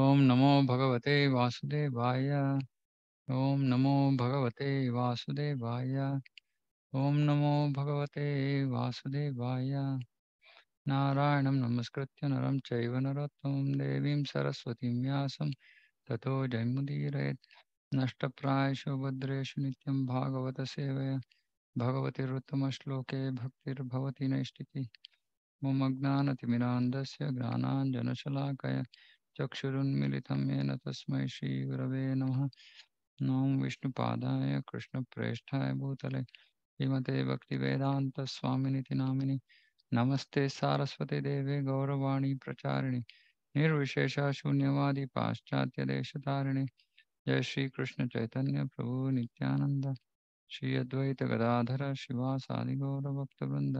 ओम नमो भगवते वासुदेवाय ओम नमो भगवते वासुदेवाय ओम नमो भगवते वासुदेवाय नारायण नमस्कृत्य नरं चैव नरोत्तमं देवीं सरस्वतीं व्यासं ततो जयमुदीरयेत् नष्टप्रायशो भद्रेषु नित्यं भागवतसेवया भगवतिरुत्तमश्लोके भक्तिर्भवति नैष्टिकी मम ज्ञानतिमिरान्धस्य ज्ञानाञ्जनशलाकय चक्षुरुन्मिलितं येन तस्मै श्रीगुरवे नमः ॐ विष्णुपादाय कृष्णप्रेष्ठाय भूतले श्रीमते भक्तिवेदान्तस्वामिनिति नामिनि नमस्ते सारस्वती गौरवाणी प्रचारिणि निर्विशेषा शून्यवादी पाश्चात्यदेशतारिणि जय श्री कृष्ण चैतन्य प्रभु निनंद श्री अद्वैत गदाधर शिवा सादि गौर भक्तवृंद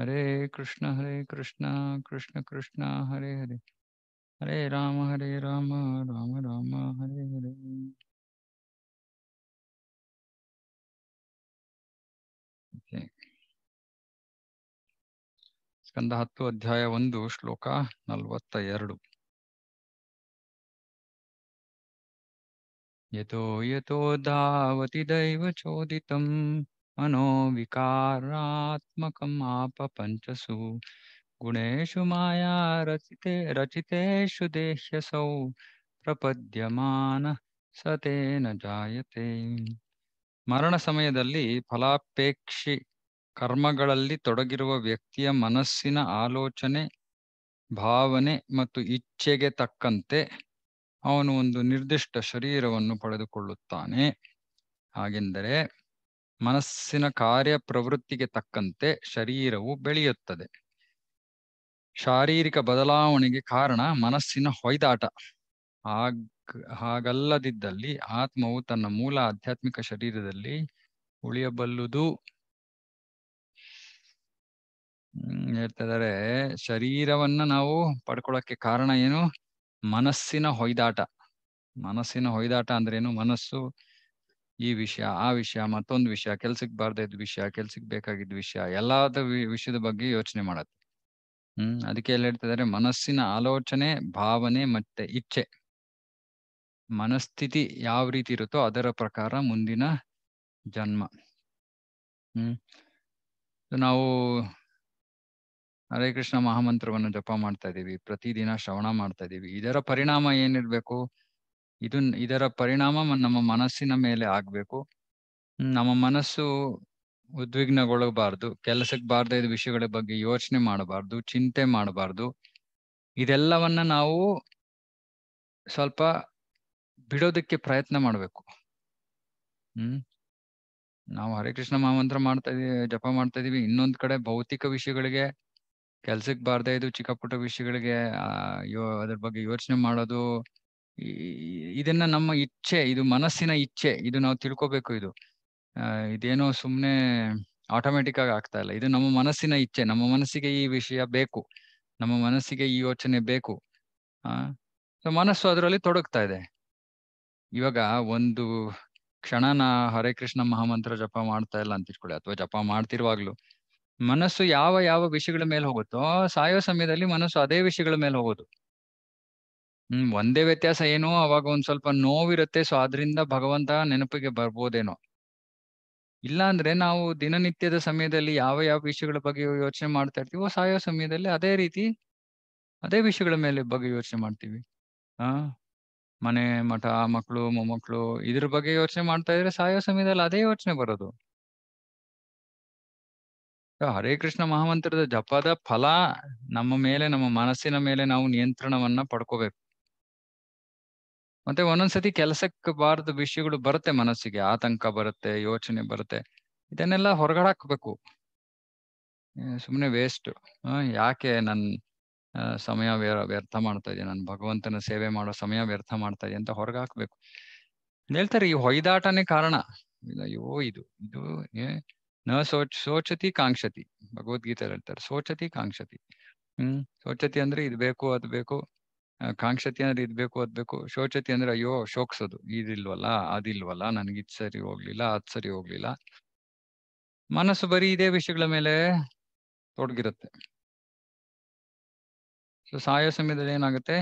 हरे कृष्ण हरे कृष्ण कृष्ण कृष्ण हरे हरे హరే రామ హరే రామ రామ రామ హరే హరే ఓಕೆ ಸ್ಕಂದ ಹತ್ತು ಅಧ್ಯಾಯ ಒಂದು ಶ್ಲೋಕ ನಲ್ವತ್ತ ಎರಡು यतो यतो धावति दैवचोदितं मनोविकारात्मकमापपञ्चसु ಗುಣೇಶು ಮಾಯಾ ರಚಿತೆ ರಚಿತೇಶು ದೇಹ್ಯಸೌ ಪ್ರಪದ್ಯಮಾನ ಸತೇನ ಜಾಯತೆ ಮರಣ ಸಮಯದಲ್ಲಿ ಫಲಾಪೇಕ್ಷಿ ಕರ್ಮಗಳಲ್ಲಿ ತೊಡಗಿರುವ ವ್ಯಕ್ತಿಯ ಮನಸ್ಸಿನ ಆಲೋಚನೆ ಭಾವನೆ ಮತ್ತು ಇಚ್ಛೆಗೆ ತಕ್ಕಂತೆ ಅವನು ಒಂದು ನಿರ್ದಿಷ್ಟ ಶರೀರವನ್ನು ಪಡೆದುಕೊಳ್ಳುತ್ತಾನೆ ಹಾಗೆಂದರೆ ಮನಸ್ಸಿನ ಕಾರ್ಯ ಪ್ರವೃತ್ತಿಗೆ ತಕ್ಕಂತೆ ಶರೀರವು ಬೆಳೆಯುತ್ತದೆ ಶಾರೀರಿಕ ಬದಲಾವಣೆಗೆ ಕಾರಣ ಮನಸ್ಸಿನ ಹೊಯ್ದಾಟ ಆಗ್ ಹಾಗಲ್ಲದಿದ್ದಲ್ಲಿ ಆತ್ಮವು ತನ್ನ ಮೂಲ ಆಧ್ಯಾತ್ಮಿಕ ಶರೀರದಲ್ಲಿ ಉಳಿಯಬಲ್ಲುದು ಹೇಳ್ತಿದ್ದಾರೆ ಶರೀರವನ್ನ ನಾವು ಪಡ್ಕೊಳಕ್ಕೆ ಕಾರಣ ಏನು ಮನಸ್ಸಿನ ಹೊಯ್ದಾಟ ಮನಸ್ಸಿನ ಹೊಯ್ದಾಟ ಅಂದ್ರೇನು ಮನಸ್ಸು ಈ ವಿಷಯ ಆ ವಿಷಯ ಮತ್ತೊಂದು ವಿಷಯ ಕೆಲ್ಸಕ್ಕೆ ಬಾರ್ದ ವಿಷಯ ಕೆಲ್ಸಕ್ಕೆ ಬೇಕಾಗಿದ್ದ ವಿಷಯ ಎಲ್ಲಾದ ವಿಷಯದ ಬಗ್ಗೆ ಯೋಚನೆ ಮಾಡತ್ತೆ ಹ್ಮ್ ಅದಕ್ಕೆ ಎಲ್ಲಿ ಹೇಳ್ತಾ ಮನಸ್ಸಿನ ಆಲೋಚನೆ ಭಾವನೆ ಮತ್ತೆ ಇಚ್ಛೆ ಮನಸ್ಥಿತಿ ಯಾವ ರೀತಿ ಇರುತ್ತೋ ಅದರ ಪ್ರಕಾರ ಮುಂದಿನ ಜನ್ಮ ಹ್ಮ್ ನಾವು ಹರೇ ಕೃಷ್ಣ ಮಹಾಮಂತ್ರವನ್ನು ಜಪ ಮಾಡ್ತಾ ಇದ್ದೀವಿ ಪ್ರತಿದಿನ ಶ್ರವಣ ಮಾಡ್ತಾ ಇದ್ದೀವಿ ಇದರ ಪರಿಣಾಮ ಏನಿರ್ಬೇಕು ಇದು ಇದರ ಪರಿಣಾಮ ನಮ್ಮ ಮನಸ್ಸಿನ ಮೇಲೆ ಆಗ್ಬೇಕು ನಮ್ಮ ಮನಸ್ಸು ಉದ್ವಿಗ್ನಗೊಳ್ಳಬಾರ್ದು ಕೆಲಸಕ್ಕೆ ಬಾರ್ದೇ ಇದ್ದ ವಿಷಯಗಳ ಬಗ್ಗೆ ಯೋಚನೆ ಮಾಡಬಾರ್ದು ಚಿಂತೆ ಮಾಡಬಾರ್ದು ಇದೆಲ್ಲವನ್ನ ನಾವು ಸ್ವಲ್ಪ ಬಿಡೋದಕ್ಕೆ ಪ್ರಯತ್ನ ಮಾಡಬೇಕು ಹ್ಮ್ ನಾವು ಹರಿಕೃಷ್ಣ ಮಹಾಮಂತ್ರ ಮಾಡ್ತಾ ಇದೀವಿ ಜಪ ಮಾಡ್ತಾ ಇದೀವಿ ಇನ್ನೊಂದ್ ಕಡೆ ಭೌತಿಕ ವಿಷಯಗಳಿಗೆ ಕೆಲ್ಸಕ್ ಬಾರ್ದೆ ಇದು ಚಿಕ್ಕ ಪುಟ್ಟ ವಿಷಯಗಳಿಗೆ ಯೋ ಅದ್ರ ಬಗ್ಗೆ ಯೋಚನೆ ಮಾಡೋದು ಇದನ್ನ ನಮ್ಮ ಇಚ್ಛೆ ಇದು ಮನಸ್ಸಿನ ಇಚ್ಛೆ ಇದು ನಾವು ತಿಳ್ಕೊಬೇಕು ಇದು ಇದೇನೋ ಸುಮ್ನೆ ಆಟೋಮೆಟಿಕ್ ಆಗಿ ಆಗ್ತಾ ಇಲ್ಲ ಇದು ನಮ್ಮ ಮನಸ್ಸಿನ ಇಚ್ಛೆ ನಮ್ಮ ಮನಸ್ಸಿಗೆ ಈ ವಿಷಯ ಬೇಕು ನಮ್ಮ ಮನಸ್ಸಿಗೆ ಈ ಯೋಚನೆ ಬೇಕು ಆ ಮನಸ್ಸು ಅದರಲ್ಲಿ ತೊಡಗ್ತಾ ಇದೆ ಇವಾಗ ಒಂದು ಕ್ಷಣ ನಾ ಹರೇ ಕೃಷ್ಣ ಮಹಾಮಂತ್ರ ಜಪ ಮಾಡ್ತಾ ಇಲ್ಲ ಅಂತ ಇಟ್ಕೊಳ್ಳಿ ಅಥವಾ ಜಪ ಮಾಡ್ತಿರುವಾಗ್ಲೂ ಮನಸ್ಸು ಯಾವ ಯಾವ ವಿಷಯಗಳ ಮೇಲೆ ಹೋಗುತ್ತೋ ಸಾಯೋ ಸಮಯದಲ್ಲಿ ಮನಸ್ಸು ಅದೇ ವಿಷಯಗಳ ಮೇಲೆ ಹೋಗೋದು ಹ್ಮ್ ಒಂದೇ ವ್ಯತ್ಯಾಸ ಏನೋ ಅವಾಗ ಒಂದ್ ಸ್ವಲ್ಪ ನೋವಿರುತ್ತೆ ಸೊ ಅದರಿಂದ ಭಗವಂತ ನೆನಪಿಗೆ ಬರ್ಬೋದೇನೋ ಇಲ್ಲಾಂದ್ರೆ ನಾವು ದಿನನಿತ್ಯದ ಸಮಯದಲ್ಲಿ ಯಾವ ಯಾವ ವಿಷಯಗಳ ಬಗ್ಗೆ ಯೋಚನೆ ಮಾಡ್ತಾ ಇರ್ತೀವೋ ಸಾಯೋ ಸಮಯದಲ್ಲಿ ಅದೇ ರೀತಿ ಅದೇ ವಿಷಯಗಳ ಮೇಲೆ ಬಗ್ಗೆ ಯೋಚನೆ ಮಾಡ್ತೀವಿ ಆ ಮನೆ ಮಠ ಮಕ್ಕಳು ಮೊಮ್ಮಕ್ಕಳು ಇದ್ರ ಬಗ್ಗೆ ಯೋಚನೆ ಮಾಡ್ತಾ ಇದ್ರೆ ಸಾಯೋ ಸಮಯದಲ್ಲಿ ಅದೇ ಯೋಚನೆ ಬರೋದು ಹರೇ ಕೃಷ್ಣ ಮಹಾಮಂತ್ರದ ಜಪದ ಫಲ ನಮ್ಮ ಮೇಲೆ ನಮ್ಮ ಮನಸ್ಸಿನ ಮೇಲೆ ನಾವು ನಿಯಂತ್ರಣವನ್ನ ಪಡ್ಕೋಬೇಕು ಮತ್ತೆ ಒಂದೊಂದ್ಸತಿ ಕೆಲಸಕ್ಕೆ ಬಾರದ ವಿಷಯಗಳು ಬರುತ್ತೆ ಮನಸ್ಸಿಗೆ ಆತಂಕ ಬರುತ್ತೆ ಯೋಚನೆ ಬರುತ್ತೆ ಇದನ್ನೆಲ್ಲ ಹೊರಗಡೆ ಹಾಕ್ಬೇಕು ಸುಮ್ಮನೆ ವೇಸ್ಟ್ ಯಾಕೆ ನನ್ ಸಮಯ ವ್ಯರ್ಥ ಮಾಡ್ತಾ ಇದೆ ನಾನು ಭಗವಂತನ ಸೇವೆ ಮಾಡೋ ಸಮಯ ವ್ಯರ್ಥ ಮಾಡ್ತಾ ಇದೆ ಅಂತ ಹೊರಗಾಕ್ಬೇಕು ಹಾಕ್ಬೇಕು ಹೇಳ್ತಾರೆ ಈ ಹೊಯ್ದಾಟನೇ ಕಾರಣ ಇಲ್ಲ ಅಯ್ಯೋ ಇದು ಇದು ನ ಸೋಚ್ ಸೋಚತಿ ಕಾಂಕ್ಷತಿ ಭಗವದ್ಗೀತೆ ಹೇಳ್ತಾರೆ ಸೋಚತಿ ಕಾಂಕ್ಷತಿ ಹ್ಮ್ ಸೋಚತಿ ಅಂದ್ರೆ ಇದು ಬೇಕು ಅದು ಬೇಕು ಕಾಂಕ್ಷತೆ ಅಂದ್ರೆ ಇದ್ಬೇಕು ಅದ್ಬೇಕು ಶೋಚತಿ ಅಂದ್ರೆ ಅಯ್ಯೋ ಶೋಕ್ಸೋದು ಇದಿಲ್ವಲ್ಲ ಅದಿಲ್ವಲ್ಲ ನನ್ಗೆ ಇದು ಸರಿ ಹೋಗ್ಲಿಲ್ಲ ಅದ್ ಸರಿ ಹೋಗ್ಲಿಲ್ಲ ಮನಸ್ಸು ಬರೀ ಇದೇ ವಿಷಯಗಳ ಮೇಲೆ ತೊಡಗಿರುತ್ತೆ ಸೊ ಸಾಯೋ ಸಮಯದಲ್ಲಿ ಏನಾಗುತ್ತೆ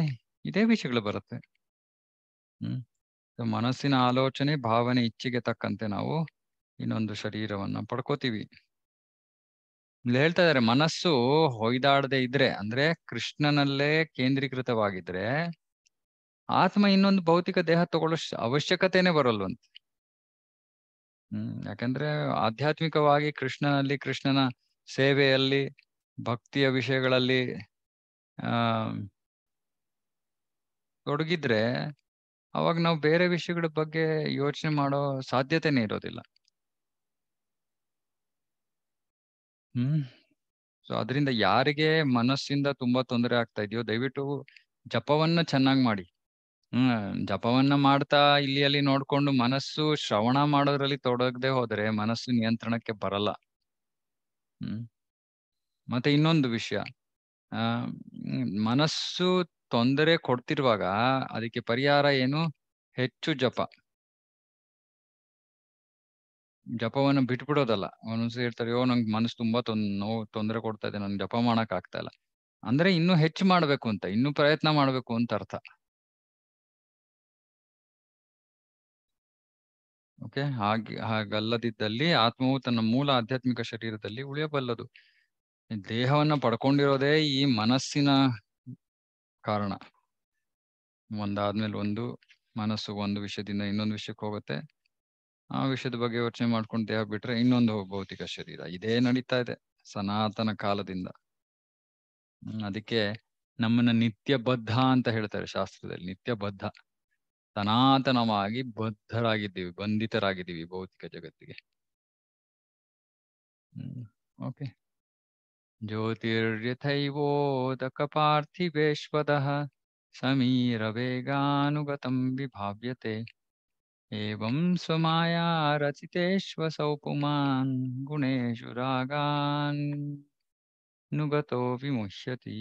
ಇದೇ ವಿಷಯಗಳು ಬರುತ್ತೆ ಹ್ಮ್ ಮನಸ್ಸಿನ ಆಲೋಚನೆ ಭಾವನೆ ಇಚ್ಛೆಗೆ ತಕ್ಕಂತೆ ನಾವು ಇನ್ನೊಂದು ಶರೀರವನ್ನ ಪಡ್ಕೋತೀವಿ ಹೇಳ್ತಾ ಇದಾರೆ ಮನಸ್ಸು ಹೊಯ್ದಾಡದೆ ಇದ್ರೆ ಅಂದ್ರೆ ಕೃಷ್ಣನಲ್ಲೇ ಕೇಂದ್ರೀಕೃತವಾಗಿದ್ರೆ ಆತ್ಮ ಇನ್ನೊಂದು ಭೌತಿಕ ದೇಹ ತಗೊಳ್ಳೋ ಅವಶ್ಯಕತೆನೆ ಬರಲ್ವಂತೆ ಹ್ಮ್ ಯಾಕಂದ್ರೆ ಆಧ್ಯಾತ್ಮಿಕವಾಗಿ ಕೃಷ್ಣನಲ್ಲಿ ಕೃಷ್ಣನ ಸೇವೆಯಲ್ಲಿ ಭಕ್ತಿಯ ವಿಷಯಗಳಲ್ಲಿ ಆ ತೊಡಗಿದ್ರೆ ಅವಾಗ ನಾವು ಬೇರೆ ವಿಷಯಗಳ ಬಗ್ಗೆ ಯೋಚನೆ ಮಾಡೋ ಸಾಧ್ಯತೆನೇ ಇರೋದಿಲ್ಲ ಹ್ಮ್ ಸೊ ಅದರಿಂದ ಯಾರಿಗೆ ಮನಸ್ಸಿಂದ ತುಂಬಾ ತೊಂದರೆ ಆಗ್ತಾ ಇದೆಯೋ ದಯವಿಟ್ಟು ಜಪವನ್ನ ಚೆನ್ನಾಗಿ ಮಾಡಿ ಹ್ಮ್ ಜಪವನ್ನ ಮಾಡ್ತಾ ಇಲ್ಲಿ ಅಲ್ಲಿ ನೋಡ್ಕೊಂಡು ಮನಸ್ಸು ಶ್ರವಣ ಮಾಡೋದ್ರಲ್ಲಿ ತೊಡಗದೆ ಹೋದ್ರೆ ಮನಸ್ಸು ನಿಯಂತ್ರಣಕ್ಕೆ ಬರಲ್ಲ ಹ್ಮ್ ಮತ್ತೆ ಇನ್ನೊಂದು ವಿಷಯ ಆ ಮನಸ್ಸು ತೊಂದರೆ ಕೊಡ್ತಿರುವಾಗ ಅದಕ್ಕೆ ಪರಿಹಾರ ಏನು ಹೆಚ್ಚು ಜಪ ಜಪವನ್ನ ಬಿಟ್ಬಿಡೋದಲ್ಲ ಒಂದೊಂದ್ಸರಿ ಹೇಳ್ತಾರೆ ಯೋ ನಂಗೆ ಮನಸ್ಸು ತುಂಬಾ ತೊಂದ್ ನೋವು ತೊಂದರೆ ಕೊಡ್ತಾ ಇದೆ ನನ್ಗೆ ಜಪ ಮಾಡಕ್ ಆಗ್ತಾ ಇಲ್ಲ ಅಂದ್ರೆ ಇನ್ನು ಹೆಚ್ಚು ಮಾಡ್ಬೇಕು ಅಂತ ಇನ್ನು ಪ್ರಯತ್ನ ಮಾಡ್ಬೇಕು ಅಂತ ಅರ್ಥ ಓಕೆ ಹಾಗೆ ಹಾಗಲ್ಲದಿದ್ದಲ್ಲಿ ಆತ್ಮವು ತನ್ನ ಮೂಲ ಆಧ್ಯಾತ್ಮಿಕ ಶರೀರದಲ್ಲಿ ಉಳಿಯಬಲ್ಲದು ದೇಹವನ್ನ ಪಡ್ಕೊಂಡಿರೋದೇ ಈ ಮನಸ್ಸಿನ ಕಾರಣ ಒಂದಾದ್ಮೇಲೆ ಒಂದು ಮನಸ್ಸು ಒಂದು ವಿಷಯದಿಂದ ಇನ್ನೊಂದು ವಿಷಯಕ್ಕೆ ಹೋಗುತ್ತೆ ಆ ವಿಷಯದ ಬಗ್ಗೆ ಯೋಚನೆ ಮಾಡ್ಕೊಂಡು ದೇಹ ಬಿಟ್ರೆ ಇನ್ನೊಂದು ಭೌತಿಕ ಶರೀರ ಇದೇ ನಡೀತಾ ಇದೆ ಸನಾತನ ಕಾಲದಿಂದ ಅದಕ್ಕೆ ನಮ್ಮನ್ನ ನಿತ್ಯ ಬದ್ಧ ಅಂತ ಹೇಳ್ತಾರೆ ಶಾಸ್ತ್ರದಲ್ಲಿ ನಿತ್ಯ ಬದ್ಧ ಸನಾತನವಾಗಿ ಬದ್ಧರಾಗಿದ್ದೀವಿ ಬಂಧಿತರಾಗಿದ್ದೀವಿ ಭೌತಿಕ ಜಗತ್ತಿಗೆ ಓಕೆ ಜ್ಯೋತಿರ್ಯಥೈವೋದಕ ಪಾರ್ಥಿವೇಶ್ವದ ಸಮೀರ ವೇಗಾನುಗತಂ ವಿಭಾವ್ಯತೆ एवं स्वमाया रचितेष्वसौ पुमान् गुणेषु रागान् ನುಗತೋ ವಿಮುಷ್ಯತಿ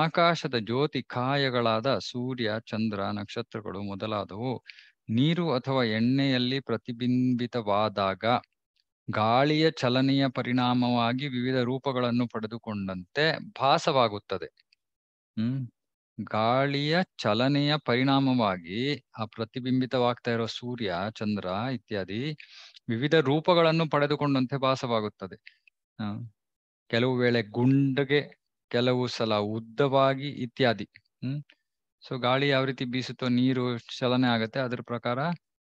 ಆಕಾಶದ ಜ್ಯೋತಿ ಕಾಯಗಳಾದ ಸೂರ್ಯ ಚಂದ್ರ ನಕ್ಷತ್ರಗಳು ಮೊದಲಾದವು ನೀರು ಅಥವಾ ಎಣ್ಣೆಯಲ್ಲಿ ಪ್ರತಿಬಿಂಬಿತವಾದಾಗ ಗಾಳಿಯ ಚಲನೆಯ ಪರಿಣಾಮವಾಗಿ ವಿವಿಧ ರೂಪಗಳನ್ನು ಪಡೆದುಕೊಂಡಂತೆ ಭಾಸವಾಗುತ್ತದೆ ಹ್ಮ್ ಗಾಳಿಯ ಚಲನೆಯ ಪರಿಣಾಮವಾಗಿ ಆ ಪ್ರತಿಬಿಂಬಿತವಾಗ್ತಾ ಇರೋ ಸೂರ್ಯ ಚಂದ್ರ ಇತ್ಯಾದಿ ವಿವಿಧ ರೂಪಗಳನ್ನು ಪಡೆದುಕೊಂಡಂತೆ ಭಾಸವಾಗುತ್ತದೆ ಕೆಲವು ವೇಳೆ ಗುಂಡಗೆ ಕೆಲವು ಸಲ ಉದ್ದವಾಗಿ ಇತ್ಯಾದಿ ಹ್ಮ್ ಸೊ ಗಾಳಿ ಯಾವ ರೀತಿ ಬೀಸುತ್ತೋ ನೀರು ಚಲನೆ ಆಗುತ್ತೆ ಅದ್ರ ಪ್ರಕಾರ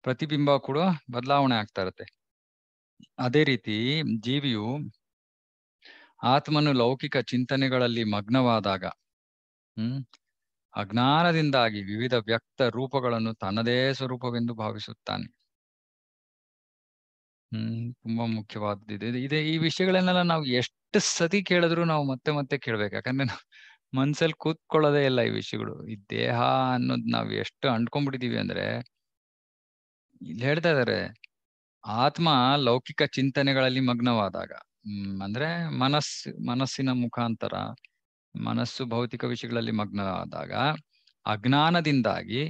ಪ್ರತಿಬಿಂಬ ಕೂಡ ಬದಲಾವಣೆ ಆಗ್ತಾ ಇರುತ್ತೆ ಅದೇ ರೀತಿ ಜೀವಿಯು ಆತ್ಮನು ಲೌಕಿಕ ಚಿಂತನೆಗಳಲ್ಲಿ ಮಗ್ನವಾದಾಗ ಹ್ಮ್ ಅಜ್ಞಾನದಿಂದಾಗಿ ವಿವಿಧ ವ್ಯಕ್ತ ರೂಪಗಳನ್ನು ತನ್ನದೇ ಸ್ವರೂಪವೆಂದು ಭಾವಿಸುತ್ತಾನೆ ಹ್ಮ್ ತುಂಬಾ ಮುಖ್ಯವಾದದ್ದು ಇದೆ ಇದೆ ಈ ವಿಷಯಗಳನ್ನೆಲ್ಲ ನಾವು ಎಷ್ಟು ಸತಿ ಕೇಳಿದ್ರು ನಾವು ಮತ್ತೆ ಮತ್ತೆ ಕೇಳ್ಬೇಕು ಯಾಕಂದ್ರೆ ಮನ್ಸಲ್ಲಿ ಕೂತ್ಕೊಳ್ಳೋದೇ ಇಲ್ಲ ಈ ವಿಷಯಗಳು ಈ ದೇಹ ಅನ್ನೋದ್ ನಾವು ಎಷ್ಟು ಅಂಡ್ಕೊಂಡ್ಬಿಟ್ಟಿದೀವಿ ಅಂದ್ರೆ ಇಲ್ಲಿ ಹೇಳ್ತಾ ಇದಾರೆ ಆತ್ಮ ಲೌಕಿಕ ಚಿಂತನೆಗಳಲ್ಲಿ ಮಗ್ನವಾದಾಗ ಹ್ಮ್ ಅಂದ್ರೆ ಮನಸ್ ಮನಸ್ಸಿನ ಮುಖಾಂತರ ಮನಸ್ಸು ಭೌತಿಕ ವಿಷಯಗಳಲ್ಲಿ ಆದಾಗ ಅಜ್ಞಾನದಿಂದಾಗಿ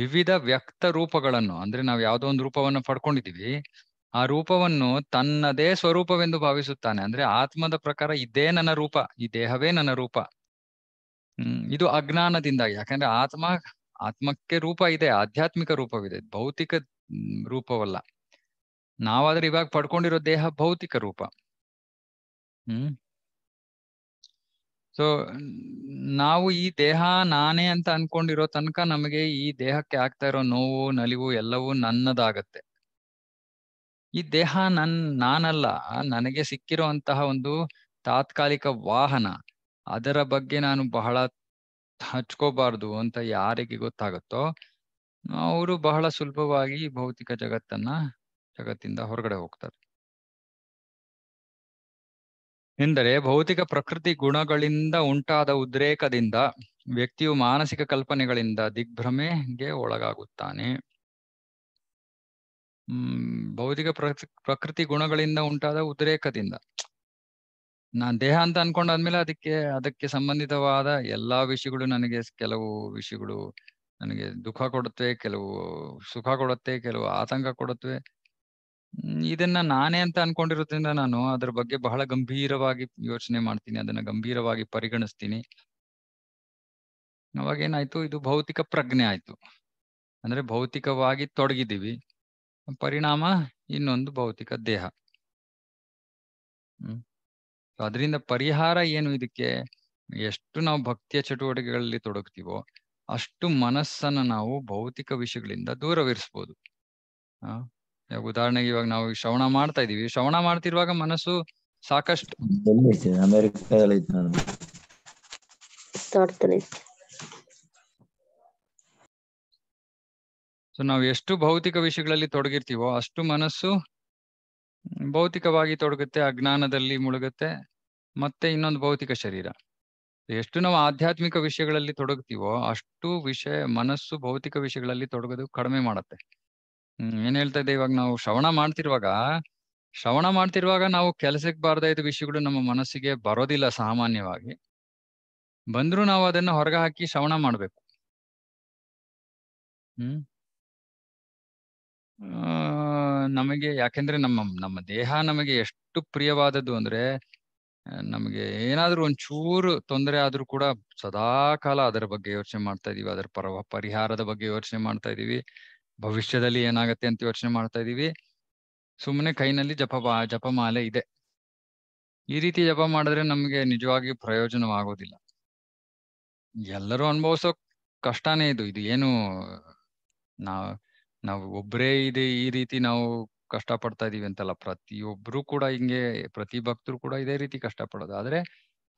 ವಿವಿಧ ವ್ಯಕ್ತ ರೂಪಗಳನ್ನು ಅಂದ್ರೆ ನಾವು ಯಾವುದೋ ಒಂದು ರೂಪವನ್ನು ಪಡ್ಕೊಂಡಿದೀವಿ ಆ ರೂಪವನ್ನು ತನ್ನದೇ ಸ್ವರೂಪವೆಂದು ಭಾವಿಸುತ್ತಾನೆ ಅಂದ್ರೆ ಆತ್ಮದ ಪ್ರಕಾರ ಇದೇ ನನ್ನ ರೂಪ ಈ ದೇಹವೇ ನನ್ನ ರೂಪ ಹ್ಮ್ ಇದು ಅಜ್ಞಾನದಿಂದಾಗಿ ಯಾಕಂದ್ರೆ ಆತ್ಮ ಆತ್ಮಕ್ಕೆ ರೂಪ ಇದೆ ಆಧ್ಯಾತ್ಮಿಕ ರೂಪವಿದೆ ಭೌತಿಕ ರೂಪವಲ್ಲ ನಾವಾದ್ರೆ ಇವಾಗ ಪಡ್ಕೊಂಡಿರೋ ದೇಹ ಭೌತಿಕ ರೂಪ ಹ್ಮ್ ಸೊ ನಾವು ಈ ದೇಹ ನಾನೇ ಅಂತ ಅನ್ಕೊಂಡಿರೋ ತನಕ ನಮಗೆ ಈ ದೇಹಕ್ಕೆ ಆಗ್ತಾ ಇರೋ ನೋವು ನಲಿವು ಎಲ್ಲವೂ ನನ್ನದಾಗತ್ತೆ ಈ ದೇಹ ನನ್ ನಾನಲ್ಲ ನನಗೆ ಸಿಕ್ಕಿರುವಂತಹ ಒಂದು ತಾತ್ಕಾಲಿಕ ವಾಹನ ಅದರ ಬಗ್ಗೆ ನಾನು ಬಹಳ ಹಚ್ಕೋಬಾರ್ದು ಅಂತ ಯಾರಿಗೆ ಗೊತ್ತಾಗುತ್ತೋ ಅವರು ಬಹಳ ಸುಲಭವಾಗಿ ಭೌತಿಕ ಜಗತ್ತನ್ನ ಜಗತ್ತಿಂದ ಹೊರಗಡೆ ಹೋಗ್ತಾರೆ ಎಂದರೆ ಭೌತಿಕ ಪ್ರಕೃತಿ ಗುಣಗಳಿಂದ ಉಂಟಾದ ಉದ್ರೇಕದಿಂದ ವ್ಯಕ್ತಿಯು ಮಾನಸಿಕ ಕಲ್ಪನೆಗಳಿಂದ ದಿಗ್ಭ್ರಮೆಗೆ ಒಳಗಾಗುತ್ತಾನೆ ಹ್ಮ್ ಭೌತಿಕ ಪ್ರಕೃತಿ ಗುಣಗಳಿಂದ ಉಂಟಾದ ಉದ್ರೇಕದಿಂದ ನಾನ್ ದೇಹ ಅಂತ ಅನ್ಕೊಂಡಾದ್ಮೇಲೆ ಅದಕ್ಕೆ ಅದಕ್ಕೆ ಸಂಬಂಧಿತವಾದ ಎಲ್ಲಾ ವಿಷಯಗಳು ನನಗೆ ಕೆಲವು ವಿಷಯಗಳು ನನಗೆ ದುಃಖ ಕೊಡುತ್ತೆ ಕೆಲವು ಸುಖ ಕೊಡುತ್ತೆ ಕೆಲವು ಆತಂಕ ಕೊಡುತ್ತೆ ಇದನ್ನ ನಾನೇ ಅಂತ ಅನ್ಕೊಂಡಿರೋದ್ರಿಂದ ನಾನು ಅದ್ರ ಬಗ್ಗೆ ಬಹಳ ಗಂಭೀರವಾಗಿ ಯೋಚನೆ ಮಾಡ್ತೀನಿ ಅದನ್ನ ಗಂಭೀರವಾಗಿ ಪರಿಗಣಿಸ್ತೀನಿ ಅವಾಗ ಏನಾಯ್ತು ಇದು ಭೌತಿಕ ಪ್ರಜ್ಞೆ ಆಯ್ತು ಅಂದ್ರೆ ಭೌತಿಕವಾಗಿ ತೊಡಗಿದೀವಿ ಪರಿಣಾಮ ಇನ್ನೊಂದು ಭೌತಿಕ ದೇಹ ಹ್ಮ್ ಅದರಿಂದ ಪರಿಹಾರ ಏನು ಇದಕ್ಕೆ ಎಷ್ಟು ನಾವು ಭಕ್ತಿಯ ಚಟುವಟಿಕೆಗಳಲ್ಲಿ ತೊಡಗ್ತೀವೋ ಅಷ್ಟು ಮನಸ್ಸನ್ನ ನಾವು ಭೌತಿಕ ವಿಷಯಗಳಿಂದ ದೂರವಿರಿಸ್ಬೋದು ಇವಾಗ ಉದಾಹರಣೆಗೆ ಇವಾಗ ನಾವು ಶ್ರವಣ ಮಾಡ್ತಾ ಇದೀವಿ ಶ್ರವಣ ಮಾಡ್ತಿರುವಾಗ ಮನಸ್ಸು ಸಾಕಷ್ಟು ಸೊ ನಾವು ಎಷ್ಟು ಭೌತಿಕ ವಿಷಯಗಳಲ್ಲಿ ತೊಡಗಿರ್ತೀವೋ ಅಷ್ಟು ಮನಸ್ಸು ಭೌತಿಕವಾಗಿ ತೊಡಗುತ್ತೆ ಅಜ್ಞಾನದಲ್ಲಿ ಮುಳುಗುತ್ತೆ ಮತ್ತೆ ಇನ್ನೊಂದು ಭೌತಿಕ ಶರೀರ ಎಷ್ಟು ನಾವು ಆಧ್ಯಾತ್ಮಿಕ ವಿಷಯಗಳಲ್ಲಿ ತೊಡಗ್ತೀವೋ ಅಷ್ಟು ವಿಷಯ ಮನಸ್ಸು ಭೌತಿಕ ವಿಷಯಗಳಲ್ಲಿ ತೊಡಗೋದು ಕಡಿಮೆ ಮಾಡುತ್ತೆ ಹ್ಮ್ ಏನ್ ಹೇಳ್ತಾ ಇದ್ದೆ ಇವಾಗ ನಾವು ಶ್ರವಣ ಮಾಡ್ತಿರುವಾಗ ಶ್ರವಣ ಮಾಡ್ತಿರುವಾಗ ನಾವು ಕೆಲಸಕ್ಕೆ ಬಾರದ ಇದ್ದ ವಿಷಯಗಳು ನಮ್ಮ ಮನಸ್ಸಿಗೆ ಬರೋದಿಲ್ಲ ಸಾಮಾನ್ಯವಾಗಿ ಬಂದ್ರು ನಾವು ಅದನ್ನ ಹೊರಗೆ ಹಾಕಿ ಶ್ರವಣ ಮಾಡ್ಬೇಕು ಹ್ಮ್ ನಮಗೆ ಯಾಕೆಂದ್ರೆ ನಮ್ಮ ನಮ್ಮ ದೇಹ ನಮಗೆ ಎಷ್ಟು ಪ್ರಿಯವಾದದ್ದು ಅಂದ್ರೆ ನಮಗೆ ಏನಾದ್ರೂ ಒಂಚೂರು ತೊಂದರೆ ಆದ್ರೂ ಕೂಡ ಸದಾ ಕಾಲ ಅದರ ಬಗ್ಗೆ ಯೋಚನೆ ಮಾಡ್ತಾ ಇದೀವಿ ಅದರ ಪರ ಪರಿಹಾರದ ಬಗ್ಗೆ ಯೋಚನೆ ಮಾಡ್ತಾ ಇದೀವಿ ಭವಿಷ್ಯದಲ್ಲಿ ಏನಾಗತ್ತೆ ಅಂತ ಯೋಚನೆ ಮಾಡ್ತಾ ಇದ್ದೀವಿ ಸುಮ್ಮನೆ ಕೈನಲ್ಲಿ ಜಪ ಜಪಮಾಲೆ ಇದೆ ಈ ರೀತಿ ಜಪ ಮಾಡಿದ್ರೆ ನಮ್ಗೆ ನಿಜವಾಗಿ ಪ್ರಯೋಜನವಾಗೋದಿಲ್ಲ ಎಲ್ಲರೂ ಅನುಭವಿಸೋ ಕಷ್ಟನೇ ಇದು ಇದು ಏನು ನಾವು ನಾವು ಒಬ್ಬರೇ ಇದೆ ಈ ರೀತಿ ನಾವು ಕಷ್ಟ ಪಡ್ತಾ ಇದೀವಿ ಅಂತಲ್ಲ ಪ್ರತಿಯೊಬ್ರು ಕೂಡ ಹಿಂಗೆ ಪ್ರತಿ ಭಕ್ತರು ಕೂಡ ಇದೇ ರೀತಿ ಕಷ್ಟ ಪಡೋದು ಆದ್ರೆ